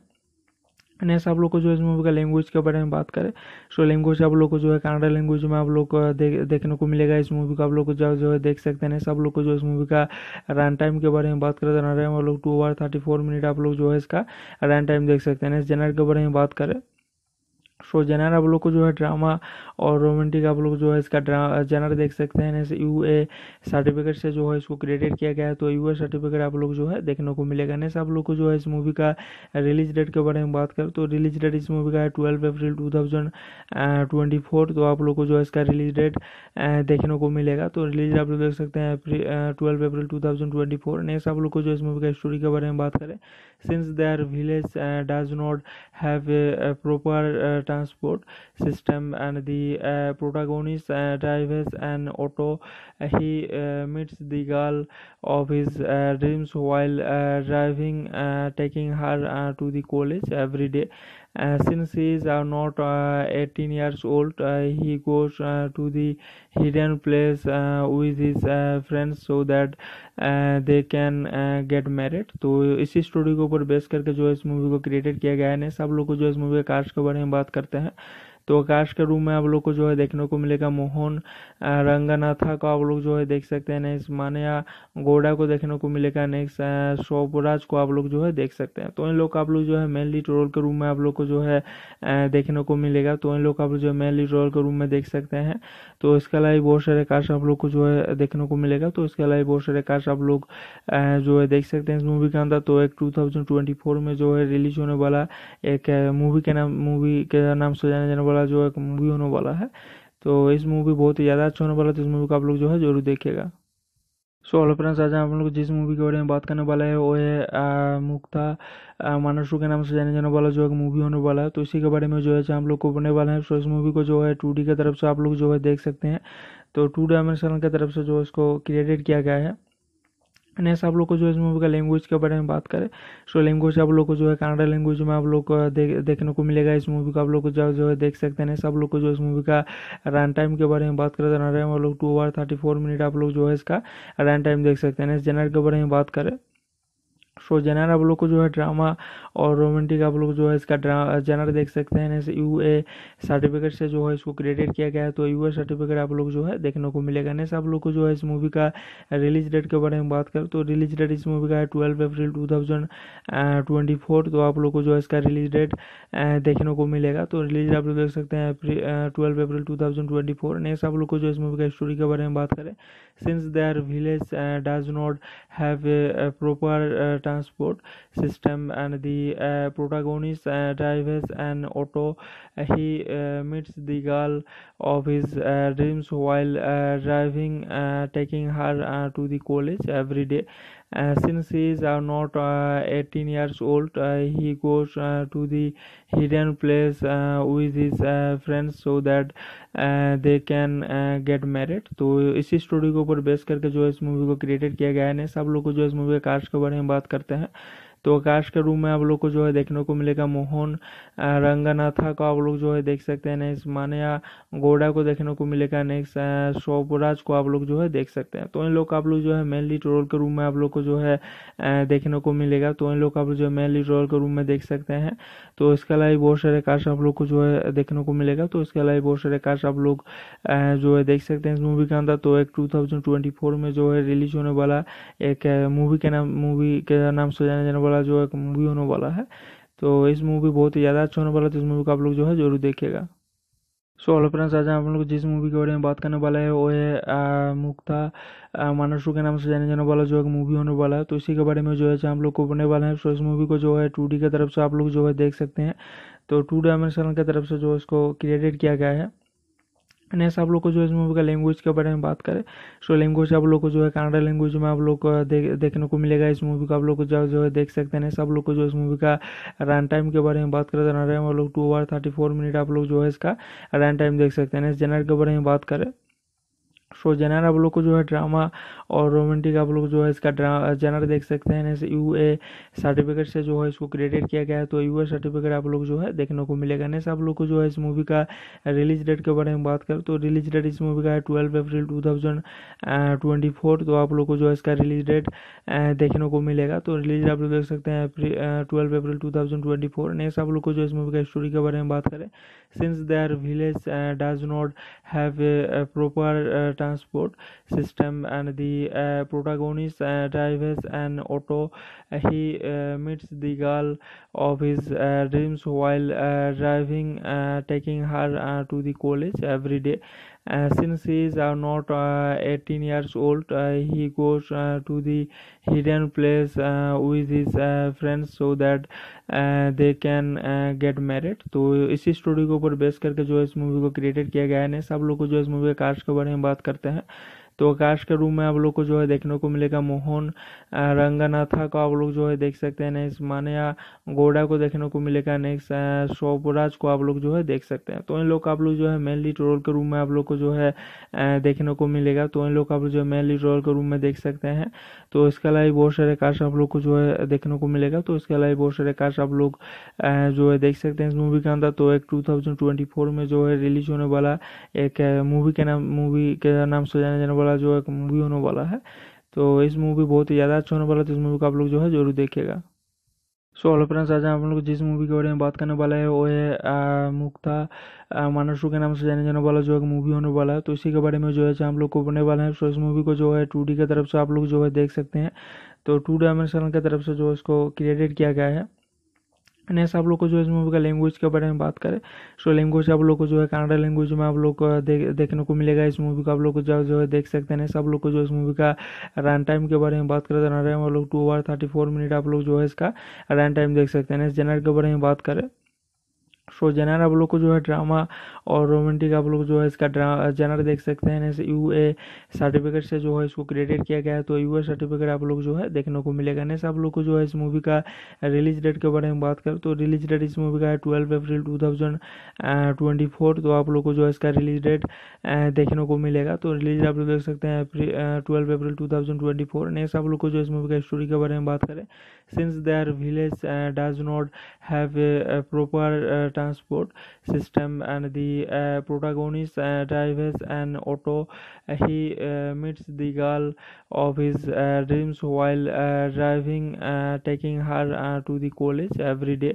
नेक्स्ट आप लोग को जो है मूवी का लैंग्वेज के बारे में बात करें सो लैंग्वेज आप लोग को जो है कनाडा लैंग्वेज में आप लोग को देखने को मिलेगा इस मूवी को आप लोग को जो है देख सकते हैं नेक्स्ट आप लोग को जो इस मूवी का रन टाइम के बारे में बात करें तो रन टाइम आप लोग two hour thirty four minute आप लोग जो है इसका रन टाइम देख सकते हैं नेक्स्ट जेनर के बारे में बात करें सो जेनर आप लोग को जो है ड्रामा और रोमांटिक आप लोग जो है इसका ड्रा जेनर देख सकते हैं यू ए सर्टिफिकेट से जो है इसको क्रेडिट किया गया है तो यूएस सर्टिफिकेट आप लोग जो है देखने को मिलेगा नेक्स्ट आप लोग को जो है इस मूवी का रिलीज डेट के बारे में बात करें तो रिलीज डेट इस मूवी का है twelve April two thousand twenty four तो आप लोग को जो है इसका रिलीज डेट देखने को मिलेगा तो रिलीज आप लोग देख सकते हैं twelve April two thousand twenty four next आप लोग को जो इस मूवी का स्टोरी के बारे में बात करें since their village does not have a proper transport system and the protagonist drivers and auto he meets the girl of his dreams while driving, taking her to the college every day. since he is not 18 years old, he goes to the hidden place with his friends so that they can get married तो इसी story के ऊपर base करके जो इस movie को created किया गया है ना सब लोग को जो इस मूवी के कास्ट के बारे में बात करते हैं तो आकाश के रूम में आप लोग को जो है देखने को मिलेगा मोहन रंगनाथा को आप लोग जो है देख सकते हैं नेक्स्ट मानिया गोडा को देखने को मिलेगा नेक्स्ट शोभराज को आप लोग जो है देख सकते हैं तो इन लोग आप लोग जो है मेनली ट्रोल के रूम में आप लोग को जो है देखने को मिलेगा तो इन लोग आप लोग जो है मेनली ट्रोल के रूम में देख सकते हैं तो इसके अलावा बहुत सारे कास्ट आप लोग को जो है देखने को मिलेगा तो इसके अलावा बहुत सारे कास्ट आप लोग जो है देख सकते हैं इस मूवी के अंदर तो एक टू थाउजेंड ट्वेंटी फोर में जो है रिलीज होने वाला एक मूवी के नाम मूवी के नाम से जाने जाने वाला जो एक मूवी होने वाला है तो इस मूवी बहुत ही ज़्यादा अच्छा होने वाला है तो इस मूवी को आप लोग जो है जरूर देखिएगा सो हेलो फ्रेंड्स आज हम लोग जिस मूवी के बारे में बात करने वाला है वो है मुक्ता मानसू के नाम से जाने जाने वाला जो एक मूवी होने वाला है तो इसी के बारे में जो है हम लोग को बोलने वाले हैं सो इस मूवी को जो है टू डी की तरफ से आप लोग जो है देख सकते हैं तो टू डायमेंशनल की तरफ से जो इसको क्रिएटेड किया गया है नेक्स्ट आप लोग को जो है इस मूवी का लैंग्वेज के बारे में बात करें सो लैंग्वेज आप लोग को जो है कनाडा लैंग्वेज में आप लोग को देखने को मिलेगा इस मूवी का आप लोग को जो जो है देख सकते हैं सब लोग को जो इस मूवी का रन टाइम के बारे में बात करें तो रन टाइम आप लोग two hour thirty four minute आप लोग जो है इसका रन टाइम देख सकते हैं जेनर के बारे में बात करें सो जेनर आप लोग को जो है ड्रामा और रोमांटिक आप लोग जो है इसका जेनर देख सकते हैं यू ए सर्टिफिकेट से जो है इसको क्रिएटेड किया गया है तो यूएस सर्टिफिकेट आप लोग जो है देखने को मिलेगा नेक्स्ट आप लोग को जो है इस मूवी का रिलीज डेट के बारे में बात करें तो रिलीज डेट इस मूवी का है twelve April two thousand twenty four तो आप लोग को जो है इसका रिलीज डेट देखने को मिलेगा तो रिलीज आप लोग देख सकते हैं twelve April two thousand twenty four next आप लोग को जो इस मूवी का स्टोरी के बारे में बात करें since their village does not have a transport system and and the protagonist drives an auto meets the girl of his dreams while driving, taking her to the college every day. since he is not 18 years old, he goes to the hidden place with his friends so that they can get married तो इसी story के ऊपर base करके जो इस movie को created किया गया है सब लोग को जो इस मूवी के कास्ट के बारे में बात करते हैं तो आकाश के रूम में आप लोग को जो है देखने को मिलेगा मोहन रंगनाथा को आप लोग जो है देख सकते हैं नेक्स्ट मानिया गोडा को देखने को मिलेगा नेक्स्ट शोभराज को आप लोग जो है देख सकते हैं तो इन लोग आप लोग जो है मेनली ट्रोल रोल के रूम में आप लोग को जो है देखने को मिलेगा तो इन लोग आप जो है मेनली रोल के रूम में देख सकते हैं तो इसके अलावा बहुत सारे काश आप लोग को जो है देखने को मिलेगा तो इसके अलावा बहुत सारे काश आप लोग जो है देख सकते हैं इस मूवी के अंदर तो एक टू में जो है रिलीज होने वाला एक मूवी के नाम मूवी के नाम से जाने जाने वाला वाला जो एक मूवी होने वाला है तो इस मूवी बहुत ही ज़्यादा अच्छा होने वाला है तो इस मूवी को आप लोग जो है जरूर देखेगा सो ऑल फ्रेंड्स आज हम लोग जिस मूवी के बारे में बात करने वाले हैं वो है मुक्ता मानसू के नाम से जाने जाने वाला जो एक मूवी होने वाला है तो इसी के बारे में जो है हम लोग को बोलने वाले हैं सो इस मूवी को जो है टू की तरफ से आप लोग जो है देख सकते हैं तो टू डायमेंशनल की तरफ से जो इसको क्रिएटेड किया गया है नेक्स्ट आप लोग को जो है इस मूवी का लैंग्वेज के बारे में बात करें सो लैंग्वेज आप लोग को जो है कनाडा लैंग्वेज में आप लोग को देखने को मिलेगा इस मूवी को आप लोग को जो जो है देख सकते हैं नेक्स्ट आप लोग को जो इस मूवी का रन टाइम के बारे में बात करें तो रन टाइम आप लोग two hour thirty four minute आप लोग जो है इसका रन टाइम देख सकते हैं नेक्स्ट जनर के बारे में बात करें सो जेनर आप लोग को जो है ड्रामा और रोमांटिक आप लोग जो है इसका ड्रा जेनर देख सकते हैं इस यू ए सर्टिफिकेट से जो है इसको क्रिएटेड किया गया है तो यू ए सर्टिफिकेट आप लोग जो है देखने को मिलेगा नेक्स्ट आप लोग को जो है इस मूवी का रिलीज तो तो तो डेट के बारे में बात करें तो रिलीज डेट इस मूवी का है twelve April two thousand twenty four तो आप लोग को जो है इसका रिलीज डेट देखने को मिलेगा तो रिलीज आप लोग देख सकते हैं twelve April two thousand twenty four आप लोग को जो इस मूवी का स्टोरी के बारे में बात करें since their village does not have proper transport system and the uh, protagonist uh, drives an auto uh, he meets the girl of his dreams while driving taking her to the college every day Uh, since he is uh, not 18 uh, years old he goes to the hidden place with his friends so that they can get married तो इसी story के ऊपर base करके जो है इस movie को created किया गया है सब लोग को जो इस मूवी के कास्ट के बारे में बात करते हैं तो आकाश के रूम में आप लोग को जो है देखने को मिलेगा मोहन रंगनाथा को आप लोग जो है देख सकते हैं नेक्स्ट मान्या गोडा को देखने को मिलेगा नेक्स्ट शोभराज को आप लोग जो है देख सकते हैं तो इन लोग आप लोग जो है मेनली ट्रोल के रूम में आप लोग को जो है देखने को मिलेगा तो इन लोग आप लोग जो है मेनली ट्रोल के रूम में देख सकते हैं तो इसके अलावा बहुत सारे कास्ट आप लोग को जो है देखने को मिलेगा तो इसके अलावा बहुत सारे कास्ट आप लोग जो है देख सकते हैं इस मूवी के अंदर तो एक टू थाउजेंड ट्वेंटी फोर में जो है रिलीज होने वाला एक मूवी के नाम मूवी के नाम से जाने जाने वाला वाला जो एक मूवी होने वाला है तो इस मूवी बहुत ही ज़्यादा अच्छा होने वाला है तो इस मूवी को आप लोग जो है जरूर देखेगा सो हेलो फ्रेंड्स आज आप लोग जिस मूवी के बारे में बात करने वाले हैं वो है मुक्ता मानसू के नाम से जाने जाने वाला जो एक मूवी होने वाला है तो इसी के बारे में जो है हम लोग को बोलने वाले हैं सो इस मूवी को जो है टू डी की तरफ से आप लोग जो है देख सकते हैं तो टू डायमेंशनल की तरफ से जो इसको क्रिएटेड किया गया है नेक्स्ट आप लोग को जो है इस मूवी का लैंग्वेज के बारे में बात करें सो लैंग्वेज आप लोग को जो है कनाडा लैंग्वेज में आप लोग को दे, देखने को मिलेगा इस मूवी का आप लोग को जो जो है देख सकते हैं सब लोग को जो इस मूवी का रन टाइम के बारे में बात करें तो रन टाइम आप लोग two hour thirty four minute आप लोग जो है इसका रन टाइम देख सकते हैं नेक्स्ट जनर के बारे में बात करें सो जेनर आप लोग को जो है ड्रामा और रोमांटिक आप लोग जो है इसका ड्रा जेनर देख सकते हैं इस यू ए सर्टिफिकेट से जो है इसको क्रेडिट किया गया है तो यू ए सर्टिफिकेट आप लोग जो है देखने को मिलेगा नेक्स्ट आप लोग को जो है इस मूवी का रिलीज तो तो तो डेट के बारे में बात करें तो रिलीज डेट इस मूवी का है twelve April two thousand twenty four तो आप लोग को जो है इसका रिलीज डेट देखने को मिलेगा तो रिलीज आप लोग देख सकते हैं twelve April two thousand twenty four next आप लोग को जो इस मूवी का स्टोरी के बारे में बात करें since their village does not have proper transport system and the uh, protagonist uh, drives an auto he meets the girl of his dreams while driving taking her to the college every day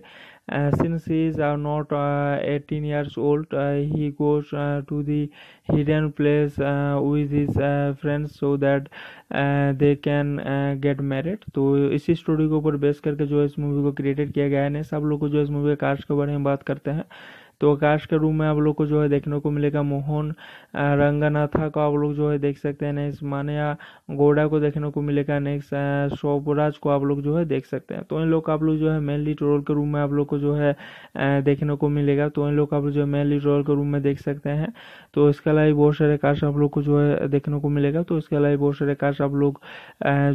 Uh, since he is uh, not 18 uh, years old he goes to the hidden place with his friends so that they can get married तो इसी story के ऊपर base करके जो इस movie को created किया गया है सब लोग को जो इस मूवी के कास्ट के बारे में बात करते हैं तो आकाश के रूम में आप लोग को जो है देखने को मिलेगा मोहन रंगनाथा को आप लोग जो है देख सकते हैं नेक्स्ट मानिया गोडा को देखने को मिलेगा नेक्स्ट शोभराज को आप लोग जो है देख सकते हैं तो इन लोग आप लोग जो है मेनली ट्रोल रोल के रूम में आप लोग को जो है देखने को मिलेगा तो इन लोग आप लोग जो है मेनली ट्रोल रोल के रूम में देख सकते हैं तो इसके अलावा बहुत सारे काश आप लोग को जो है देखने को मिलेगा तो इसके अलावा बहुत सारे काश आप लोग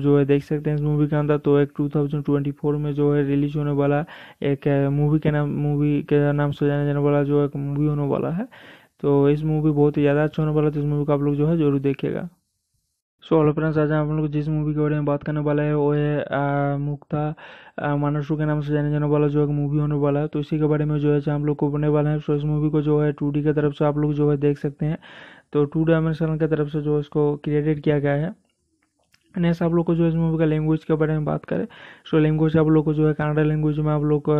जो है देख सकते हैं इस मूवी का अंदर तो एक फोर में जो है रिलीज होने वाला एक मूवी के नाम मूवी के नाम से जाने जाने वाला वाला जो एक मूवी होने वाला है तो इस मूवी बहुत ही ज़्यादा अच्छा होने वाला है तो इस मूवी को आप लोग जो है जरूर देखिएगा सो हेलो फ्रेंड्स आज हम लोग जिस मूवी के बारे में बात करने वाले हैं वो है मुक्ता मानसू के नाम से जाने जाने वाला जो एक मूवी होने वाला है तो इसी के बारे में जो है हम लोग को बोलने वाले हैं सो इस मूवी को जो है टू डी की तरफ से आप लोग जो है देख सकते हैं तो टू डायमेंशनल की तरफ से जो इसको क्रिएटेड किया गया है नेक्स्ट आप लोग को जो है इस मूवी का लैंग्वेज के बारे में बात करें सो लैंग्वेज आप लोग को जो है कनाडा लैंग्वेज में आप लोग को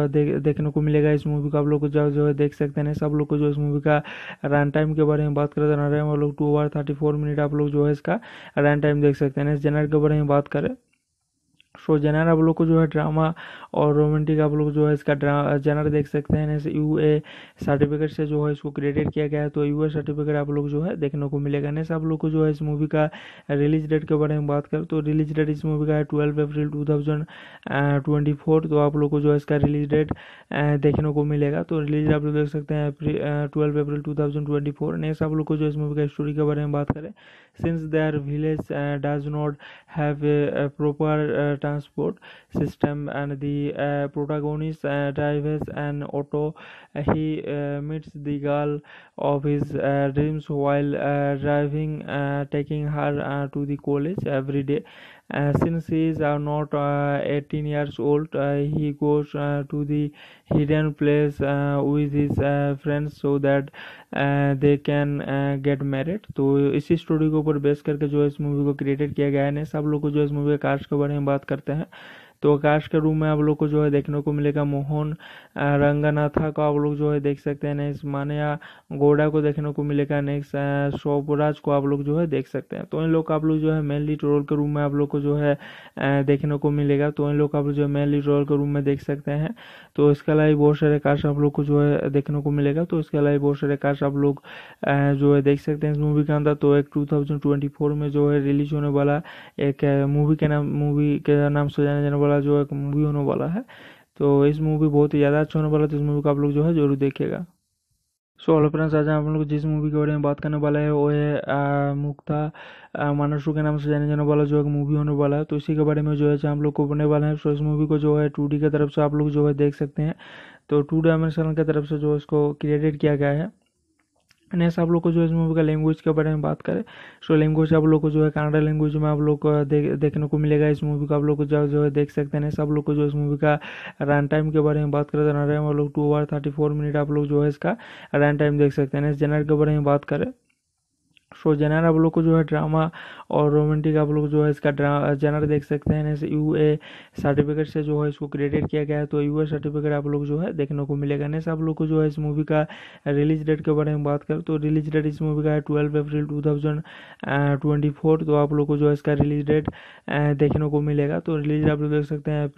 देखने को मिलेगा इस मूवी का आप लोग को जो जो है देख सकते हैं सब लोग को जो इस मूवी का रन टाइम के बारे में बात करें तो रन टाइम आप लोग two hour thirty four minute आप लोग जो है इसका रन टाइम देख सकते हैं नेक्स्ट जनर के बारे में बात करें सो जेनर आप लोग को जो है ड्रामा और रोमांटिक आप लोग जो है इसका ड्रा जेनर देख सकते हैं इस यू ए सर्टिफिकेट से जो है इसको क्रेडिट किया गया है तो यू ए सर्टिफिकेट आप लोग जो है देखने को मिलेगा नेक्स्ट आप लोग को जो है इस मूवी का रिलीज तो तो तो डेट के बारे में बात करें तो रिलीज डेट इस मूवी का है twelve April two thousand twenty four तो आप लोग को जो है इसका रिलीज डेट देखने को मिलेगा तो रिलीज आप लोग देख सकते हैं twelve April two thousand twenty four next आप लोग को जो इस मूवी का स्टोरी के बारे में बात करें since their village does not have proper transport system and the protagonist drives an auto he meets the girl of his dreams while driving taking her to the college every day Uh, since he is uh, not uh, 18 years old he goes to the hidden place with his friends so that they can get married तो इसी story के ऊपर base करके जो है इस movie को created किया गया है सब लोग को जो इस मूवी के कास्ट के बारे में बात करते हैं तो आकाश के रूम में आप लोग को जो है देखने को मिलेगा मोहन रंगनाथा को आप लोग जो है देख सकते हैं नेक्स्ट मान्या गोडा को देखने को मिलेगा नेक्स्ट शोभराज को आप लोग जो है देख सकते हैं तो इन लोग आप लोग जो है मेनली ट्रोल रोल के रूम में आप लोग को जो है देखने को मिलेगा तो इन लोग आप लोग जो है मेनली ट्रोल रोल के रूम में देख सकते हैं तो इसके अलावा बहुत सारे कास्ट आप लोग को जो है देखने को मिलेगा तो इसके अलावा बहुत सारे कास्ट आप लोग जो है देख सकते हैं इस मूवी के अंदर तो एक टू थाउजेंड ट्वेंटी फोर में जो है रिलीज होने वाला एक मूवी के नाम मूवी के नाम से जाने जाने वाला वाला जो एक मूवी होने वाला है तो इस मूवी बहुत ही ज़्यादा अच्छा होने वाला है तो इस मूवी को आप लोग जो है जरूर देखिएगा सो हेलो फ्रेंड्स आज हम लोग जिस मूवी के बारे में बात करने वाले हैं वो है मुक्ता मानसू के नाम से जाने जाने वाला जो एक मूवी होने वाला है तो इसी के बारे में जो है हम लोग को बोलने वाले हैं सो इस मूवी को जो है टू डी की तरफ से आप लोग जो है देख सकते हैं तो टू डायमेंशनल की तरफ से जो इसको क्रिएटेड किया गया है नेक्स्ट आप लोग को जो है इस मूवी का लैंग्वेज के बारे में बात करें सो लैंग्वेज आप लोग को जो है कनाडा लैंग्वेज में आप लोग को देखने को मिलेगा इस मूवी को आप लोग को जो जो है देख सकते हैं नेक्स्ट आप लोग को जो इस मूवी का रन टाइम के बारे में बात करें तो रन टाइम आप लोग two hour thirty four minute आप लोग जो है इसका रन टाइम देख सकते हैं नेक्स्ट जनर के बारे में बात करें सो जेनर आप लोग को जो है ड्रामा और रोमांटिक आप लोग जो है इसका ड्रा जेनर देख सकते हैं जैसे यू ए सर्टिफिकेट से जो है इसको क्रिएटेड किया गया है तो यू ए सर्टिफिकेट आप लोग जो है देखने को मिलेगा नैसे आप लोग को जो है इस मूवी का रिलीज तो तो तो डेट के बारे में बात करें तो रिलीज डेट इस मूवी का है twelve April two thousand twenty four तो आप लोग को जो है इसका रिलीज डेट देखने को मिलेगा तो रिलीज आप लोग देख सकते हैं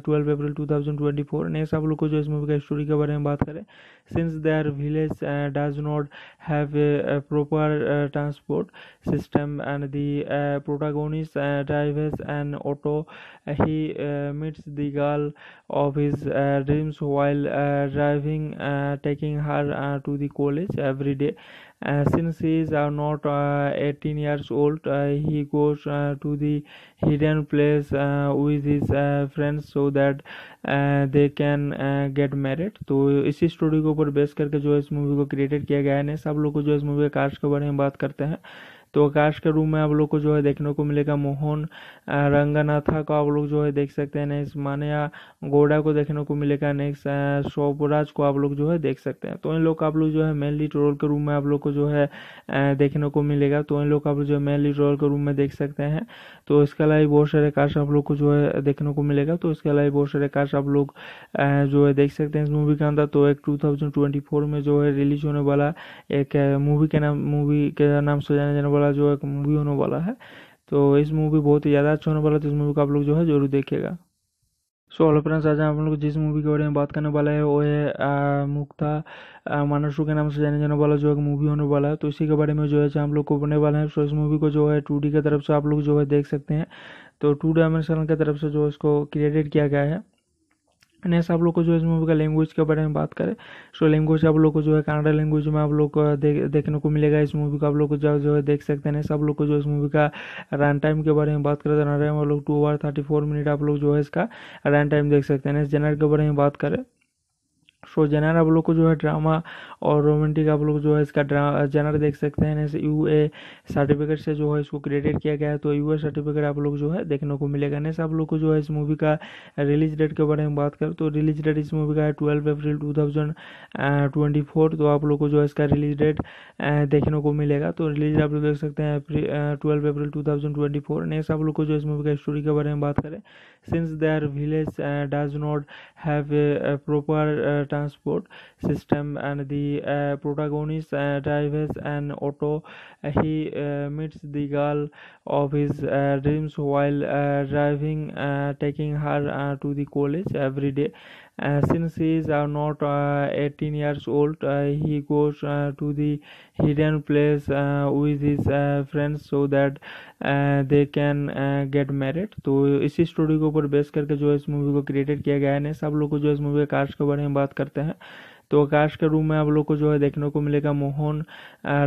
twelve April two thousand twenty four आप लोग को जो इस मूवी का स्टोरी के बारे में बात करें since their village uh, does not have a, a proper uh, transport system and the uh, protagonist uh, drives an auto uh, he uh, meets the girl of his dreams while driving taking her to the college every day Uh, since he is uh, not 18 uh, years old he goes to the hidden place with his friends so that they can get married तो इसी story के ऊपर base करके जो है इस movie को created किया गया है सब लोग को जो इस मूवी के कास्ट के बारे में बात करते हैं तो आकाश के रूम में आप लोग को जो है देखने को मिलेगा मोहन रंगनाथा को आप लोग जो है देख सकते हैं नेक्स्ट मान्या गोडा को देखने को मिलेगा नेक्स्ट शोभराज को आप लोग जो है देख सकते हैं तो इन लोग आप लोग जो है मेनली रोल के रूम में आप लोग को जो है देखने को मिलेगा तो इन लोग आप लोग जो है मेनली रोल के रूम में देख सकते हैं तो इसके अलावा बहुत सारे काश आप लोग को जो है देखने को मिलेगा तो इसके अलावा बहुत सारे काश आप लोग जो है देख सकते हैं इस मूवी के अंदर तो एक टू थाउजेंड ट्वेंटी फोर में जो है रिलीज होने वाला एक मूवी के नाम मूवी के नाम से जाने जाने वाला वाला जो एक मूवी होने वाला है तो इस मूवी बहुत ही ज़्यादा अच्छा होने वाला है तो इस मूवी को आप लोग जो है जरूर देखेगा सो हेलो फ्रेंड्स आज आप लोग जिस मूवी के बारे में बात करने वाले हैं वो है मुक्ता मानसू के नाम से जाने जाने वाला जो एक मूवी होने वाला है तो इसी के बारे में जो है हम लोग को बोलने वाले हैं सो इस मूवी को जो है टू की तरफ से आप लोग जो है देख सकते हैं तो टू डायमेंशनल की तरफ से जो इसको क्रिएटेड किया गया है नेक्स्ट आप लोग को जो है इस मूवी का लैंग्वेज के बारे में बात करें सो लैंग्वेज आप लोग को जो है कनाडा लैंग्वेज में आप लोग को दे, देखने को मिलेगा इस मूवी का आप लोग को जो जो है देख सकते हैं सब लोग को जो इस मूवी का रन टाइम के बारे में बात करें तो रन टाइम आप लोग two hour thirty four minute आप लोग जो है इसका रन टाइम देख सकते हैं जेनर के बारे में बात करें सो जेनर आप लोग को जो है ड्रामा और रोमांटिक आप लोग जो है इसका ड्रा जेनर देख सकते हैं जैसे यू ए सर्टिफिकेट से जो है इसको क्रेडिट किया गया है तो यू ए सर्टिफिकेट आप लोग जो है देखने को मिलेगा नैसे आप लोग को जो है इस मूवी का रिलीज डेट के बारे में बात करें तो रिलीज डेट इस मूवी का है twelve April two thousand twenty four तो, तो आप लोग को जो है इसका रिलीज डेट देखने को मिलेगा तो रिलीज आप लोग देख सकते हैं twelve April two thousand twenty four next आप लोग को जो इस मूवी का स्टोरी के बारे में बात करें since their village does not have proper transport system and the uh, protagonist uh, drives an auto he meets the girl of his dreams while driving taking her to the college every day Uh, since he is uh, not 18 uh, years old, he goes to the hidden place with his friends so that they can get married तो इसी story के ऊपर base करके जो इस movie को created किया गया है सब लोग को जो इस मूवी के कास्ट के बारे में बात करते हैं तो आकाश के रूम में आप लोग को जो है देखने को मिलेगा मोहन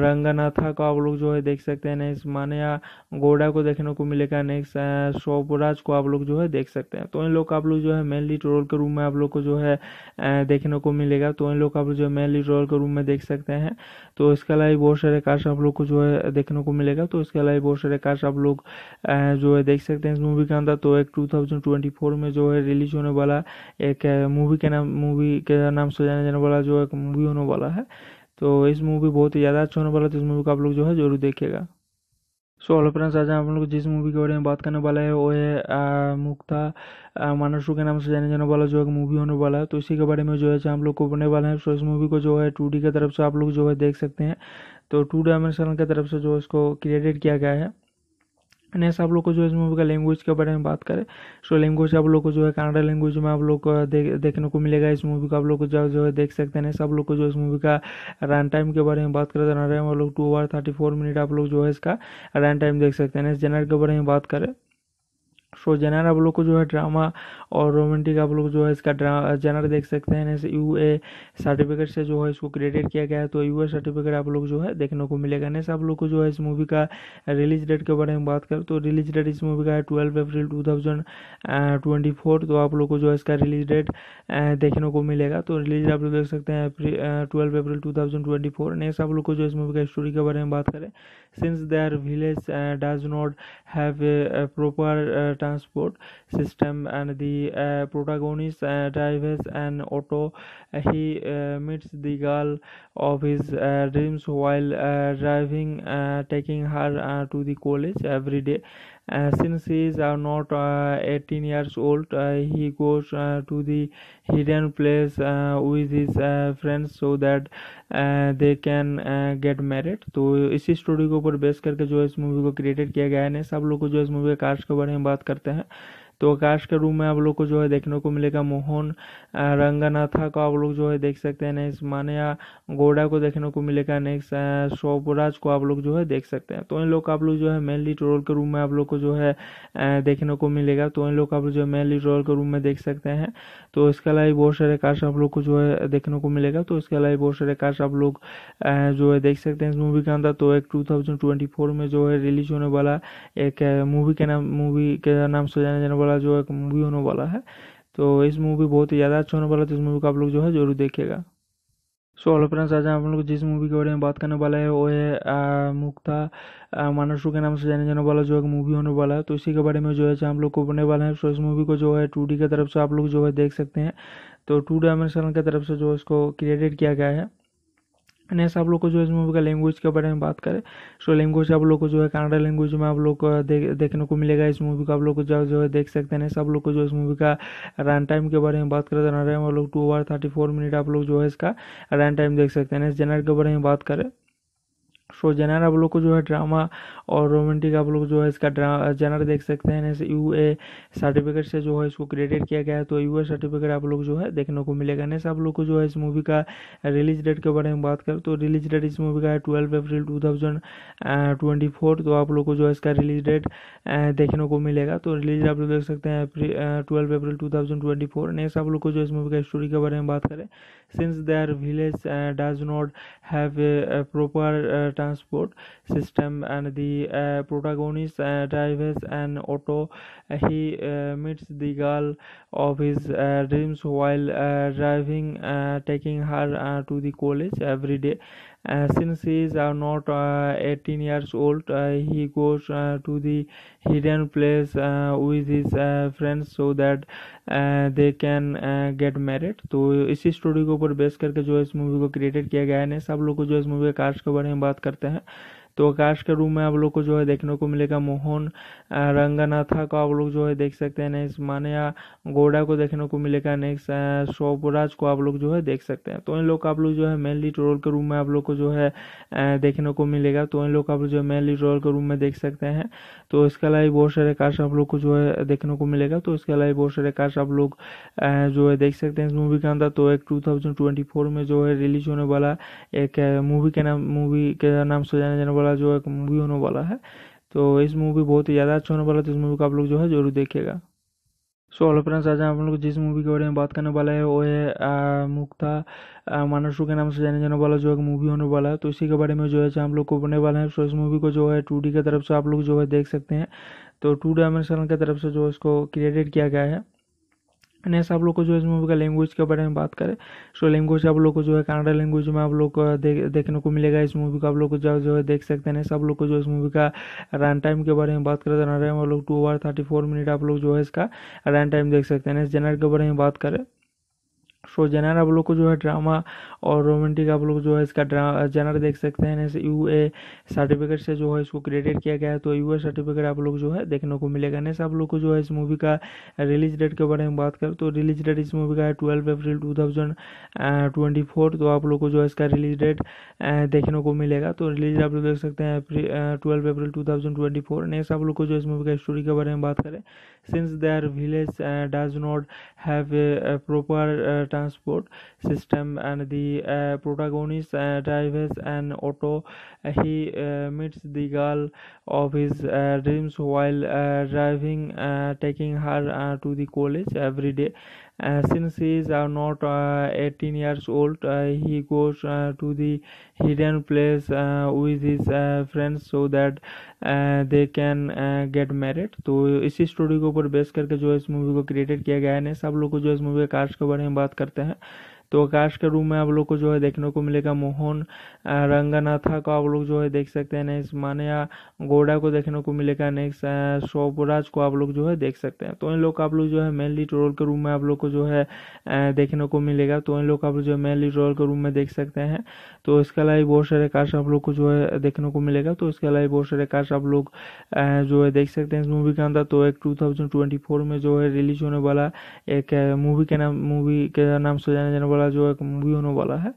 रंगनाथा को आप लोग जो है देख सकते हैं नेक्स्ट मान्या गोडा को देखने को मिलेगा नेक्स्ट शोभराज को आप लोग जो है देख सकते हैं तो इन लोग आप लोग जो है मेनली ट्रोल रोल के रूम में आप लोग को जो है देखने को मिलेगा तो इन लोग आप लोग जो है मेनली ट्रोल रोल के रूम में देख सकते हैं तो इसके अलावा बहुत सारे काश आप लोग को जो है देखने को मिलेगा तो इसके अलावा बहुत सारे काश आप लोग जो है देख सकते हैं इस मूवी के अंदर तो एक फोर में जो है रिलीज होने वाला एक मूवी के नाम मूवी के नाम से जाने जाने वाला वाला जो एक मूवी होने वाला है तो इस मूवी बहुत ही ज़्यादा अच्छा होने वाला है तो इस मूवी को आप लोग जो है जरूर देखिएगा सो हेलो फ्रेंड्स आज हम लोग जिस मूवी के बारे में बात करने वाले हैं वो है मुक्ता मानसू के नाम से जाने जाने वाला जो एक मूवी होने वाला है तो इसी के बारे में जो है हम लोग को बोलने वाले हैं सो इस मूवी को जो है टू की तरफ से आप लोग जो है देख सकते हैं तो टू डायमेंशनल की तरफ से जो इसको क्रिएटेड किया गया है नेक्स्ट आप लोग को जो है इस मूवी का लैंग्वेज के बारे में बात करें सो लैंग्वेज आप लोग को जो है कनाडा लैंग्वेज में आप लोग को देखने को मिलेगा इस मूवी का आप लोग को जो जो है देख सकते हैं सब लोग को जो इस मूवी का रन टाइम के बारे में बात करें तो रन टाइम आप लोग two hour thirty four minute आप लोग जो है इसका रन टाइम देख सकते हैं जेनर के बारे में बात करें सो जेनर आप लोग को जो है ड्रामा और रोमांटिक आप लोग जो है इसका ड्रा जेनर देख सकते हैं इस यू ए सर्टिफिकेट से जो है इसको क्रेडिट किया गया है तो यू ए सर्टिफिकेट आप लोग जो है देखने को मिलेगा नैसे आप लोग को जो है इस मूवी का रिलीज डेट के बारे में बात करें तो रिलीज डेट इस मूवी का है twelve April two thousand twenty four तो आप लोग को जो है इसका रिलीज डेट देखने को मिलेगा तो रिलीज आप लोग देख सकते हैं twelve April two thousand twenty four आप लोग को जो इस मूवी का स्टोरी के बारे में बात करें since their village uh, does not have a, a proper transport system and the protagonist drives an auto he meets the girl of his dreams while driving taking her to the college every day since he is uh, not uh, 18 years old uh, he goes uh, to the hidden place uh, with his uh, friends so that uh, they can get married तो इसी story के ऊपर base करके जो है इस movie को created किया गया है सब लोग को जो इस मूवी के कास्ट के बारे में बात करते हैं तो आकाश के रूम में आप लोग को जो है देखने को मिलेगा मोहन रंगनाथा को आप लोग जो है देख सकते हैं नेक्स्ट मान्या गोडा को देखने को मिलेगा नेक्स्ट शोभराज को आप लोग जो है देख सकते हैं तो इन लोग आप लोग जो है मेन लीड रोल के रूम में आप लोग को जो है देखने को मिलेगा तो इन लोग आप लोग जो है मेन लीड रोल के रूम में देख सकते हैं तो इसके अलावा बहुत सारे कास्ट आप लोग को जो है देखने को मिलेगा तो इसके अलावा बहुत सारे कास्ट आप लोग जो है देख सकते हैं इस मूवी के अंदर तो एक फोर में जो है रिलीज होने वाला एक मूवी के नाम मूवी के नाम से जाने जाने वाला वाला जो एक मूवी होने वाला है तो इस मूवी बहुत ही ज़्यादा अच्छा होने वाला है तो इस मूवी को आप लोग जो है जरूर देखिएगा सो हेलो फ्रेंड्स आज हम लोग जिस मूवी के बारे में बात करने वाले हैं वो है मुक्ता मानसू के नाम से जाने जाने वाला जो एक मूवी होने वाला है तो इसी के बारे में जो है हम लोग को बोलने वाले हैं सो इस मूवी को जो है टू डी की तरफ से आप लोग जो है देख सकते हैं तो टू डायमेंशनल की तरफ से जो इसको क्रिएटेड किया गया है नेक्स्ट आप लोग को जो है इस मूवी का लैंग्वेज के बारे में बात करें सो लैंग्वेज आप लोग को जो है कनाडा लैंग्वेज में आप लोग को देखने को मिलेगा इस मूवी को आप लोग जो जो है देख सकते हैं नेक्स्ट आप लोग को जो इस मूवी का रन टाइम के बारे में बात करें तो रन टाइम आप लोग two hour thirty four minute आप लोग जो है इसका रन टाइम देख सकते हैं नेक्स्ट जनर के बारे में बात करें सो जेनर आप लोग को जो है ड्रामा और रोमांटिक आप लोग जो है इसका ड्रा जेनर देख सकते हैं इस यू ए सर्टिफिकेट से जो है इसको क्रिएटेड किया गया है तो यू ए सर्टिफिकेट आप लोग जो है देखने को मिलेगा नैसे आप लोग को जो है इस मूवी का रिलीज डेट के बारे में बात करें तो रिलीज डेट इस मूवी का है twelve April two thousand twenty four तो आप लोग को जो है इसका रिलीज डेट देखने को मिलेगा तो रिलीज आप लोग देख सकते हैं twelve April two thousand twenty four ने आप लोग को जो इस मूवी का स्टोरी के बारे में बात करें since their village does not have proper transport system and the protagonist drives an auto he meets the girl of his dreams while driving taking her to the college every day Uh, since he is uh, not 18 uh, years old he goes to the hidden place with his friends so that they can get married तो इसी story के ऊपर base करके जो है इस movie को created किया गया है सब लोग को जो इस मूवी के कास्ट के बारे में बात करते हैं तो आकाश के रूम में आप लोग को जो है देखने को मिलेगा मोहन रंगनाथा को आप लोग जो है देख सकते हैं नेक्स्ट मानिया गोडा को देखने को मिलेगा नेक्स्ट शोभराज को आप लोग जो है देख सकते हैं तो इन लोग आप लोग जो है मेनली ट्रोल रोल के रूम में आप लोग को जो है देखने को मिलेगा तो इन लोग आप लोग जो है मेनली ट्रोल रोल के रूम में देख सकते हैं तो इसके अलावा बहुत सारे काश आप लोग को जो है देखने को मिलेगा तो इसके अलावा बहुत सारे काश आप लोग जो है देख सकते हैं इस मूवी के अंदर तो एक टू थाउजेंड ट्वेंटी फोर में जो है रिलीज होने वाला एक मूवी के नाम मूवी के नाम से जाने जाने वाला वाला जो एक मूवी होने वाला है तो इस मूवी बहुत ही ज़्यादा अच्छा होने वाला है तो इस मूवी को आप लोग जो है जरूर देखेगा सो हेलो फ्रेंड्स आज हम लोग जिस मूवी के बारे में बात करने वाले हैं वो है मुक्ता मानसू के नाम से जाने जाने वाला जो एक मूवी होने वाला है तो इसी के बारे में जो है हम लोग को बोलने वाले हैं सो इस मूवी को जो है टू डी की तरफ से आप लोग जो है देख सकते हैं तो टू डायमेंशनल की तरफ से जो इसको क्रिएटेड किया गया है नेक्स्ट आप लोग को जो है इस मूवी का लैंग्वेज के बारे में बात करें सो लैंग्वेज आप लोग को जो है कनाडा लैंग्वेज में आप लोग को दे, देखने को मिलेगा इस मूवी का आप लोग को जो जो है देख सकते हैं सब लोग को जो इस मूवी का रन टाइम के बारे में बात करें तो रन टाइम आप लोग two hour thirty four minute आप लोग जो है इसका रन टाइम देख सकते हैं नेक्स्ट जनर के बारे में बात करें सो जेनर आप लोग को जो है ड्रामा और रोमांटिक आप लोग जो है इसका ड्रा जेनर देख सकते हैं जैसे यू ए सर्टिफिकेट से जो है इसको क्रिएटेड किया गया है तो यू ए सर्टिफिकेट आप लोग जो है देखने को मिलेगा नैसे आप लोग को जो है इस मूवी का रिलीज डेट के बारे में बात करें तो रिलीज डेट इस मूवी का है twelve April two thousand twenty four तो आप लोग को जो है इसका रिलीज डेट देखने को मिलेगा तो रिलीज आप लोग देख सकते हैं twelve April two thousand twenty four next आप लोग को जो इस मूवी का स्टोरी के बारे में बात करें since their village does not have proper transport system and the uh, protagonist uh, drives an auto he meets the girl of his dreams while driving taking her to the college every day Uh, since he is uh, not 18 uh, years old, he goes to the hidden place with his friends so that they can get married तो इसी story के ऊपर base करके जो इस movie को created किया गया है सब लोग को जो इस मूवी के कास्ट के बारे में बात करते हैं तो आकाश के रूप में आप लोग को जो है देखने को मिलेगा मोहन रंगनाथा को आप लोग जो है देख सकते हैं नेक्स्ट मान्या गोडा को देखने को मिलेगा नेक्स्ट शोभराज को आप लोग जो है देख सकते हैं तो इन लोग आप लोग जो है मेनली ट्रोल रोल के रूम में आप लोग को जो है देखने को मिलेगा तो इन लोग आप लोग जो है मेनली ट्रोल रोल के रूम में देख सकते हैं तो इसके अलावा बहुत सारे कास्ट आप लोग को जो है देखने को मिलेगा तो इसके अलावा बहुत सारे कास्ट आप लोग जो है देख सकते हैं इस मूवी के अंदर तो एक फोर में जो है रिलीज होने वाला एक मूवी के नाम मूवी के नाम से जाने जाने वाला वाला जो एक मूवी होने वाला है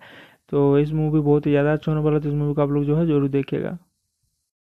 तो इस मूवी बहुत ही ज़्यादा अच्छा होने वाला है तो इस मूवी को आप लोग जो है जरूर देखिएगा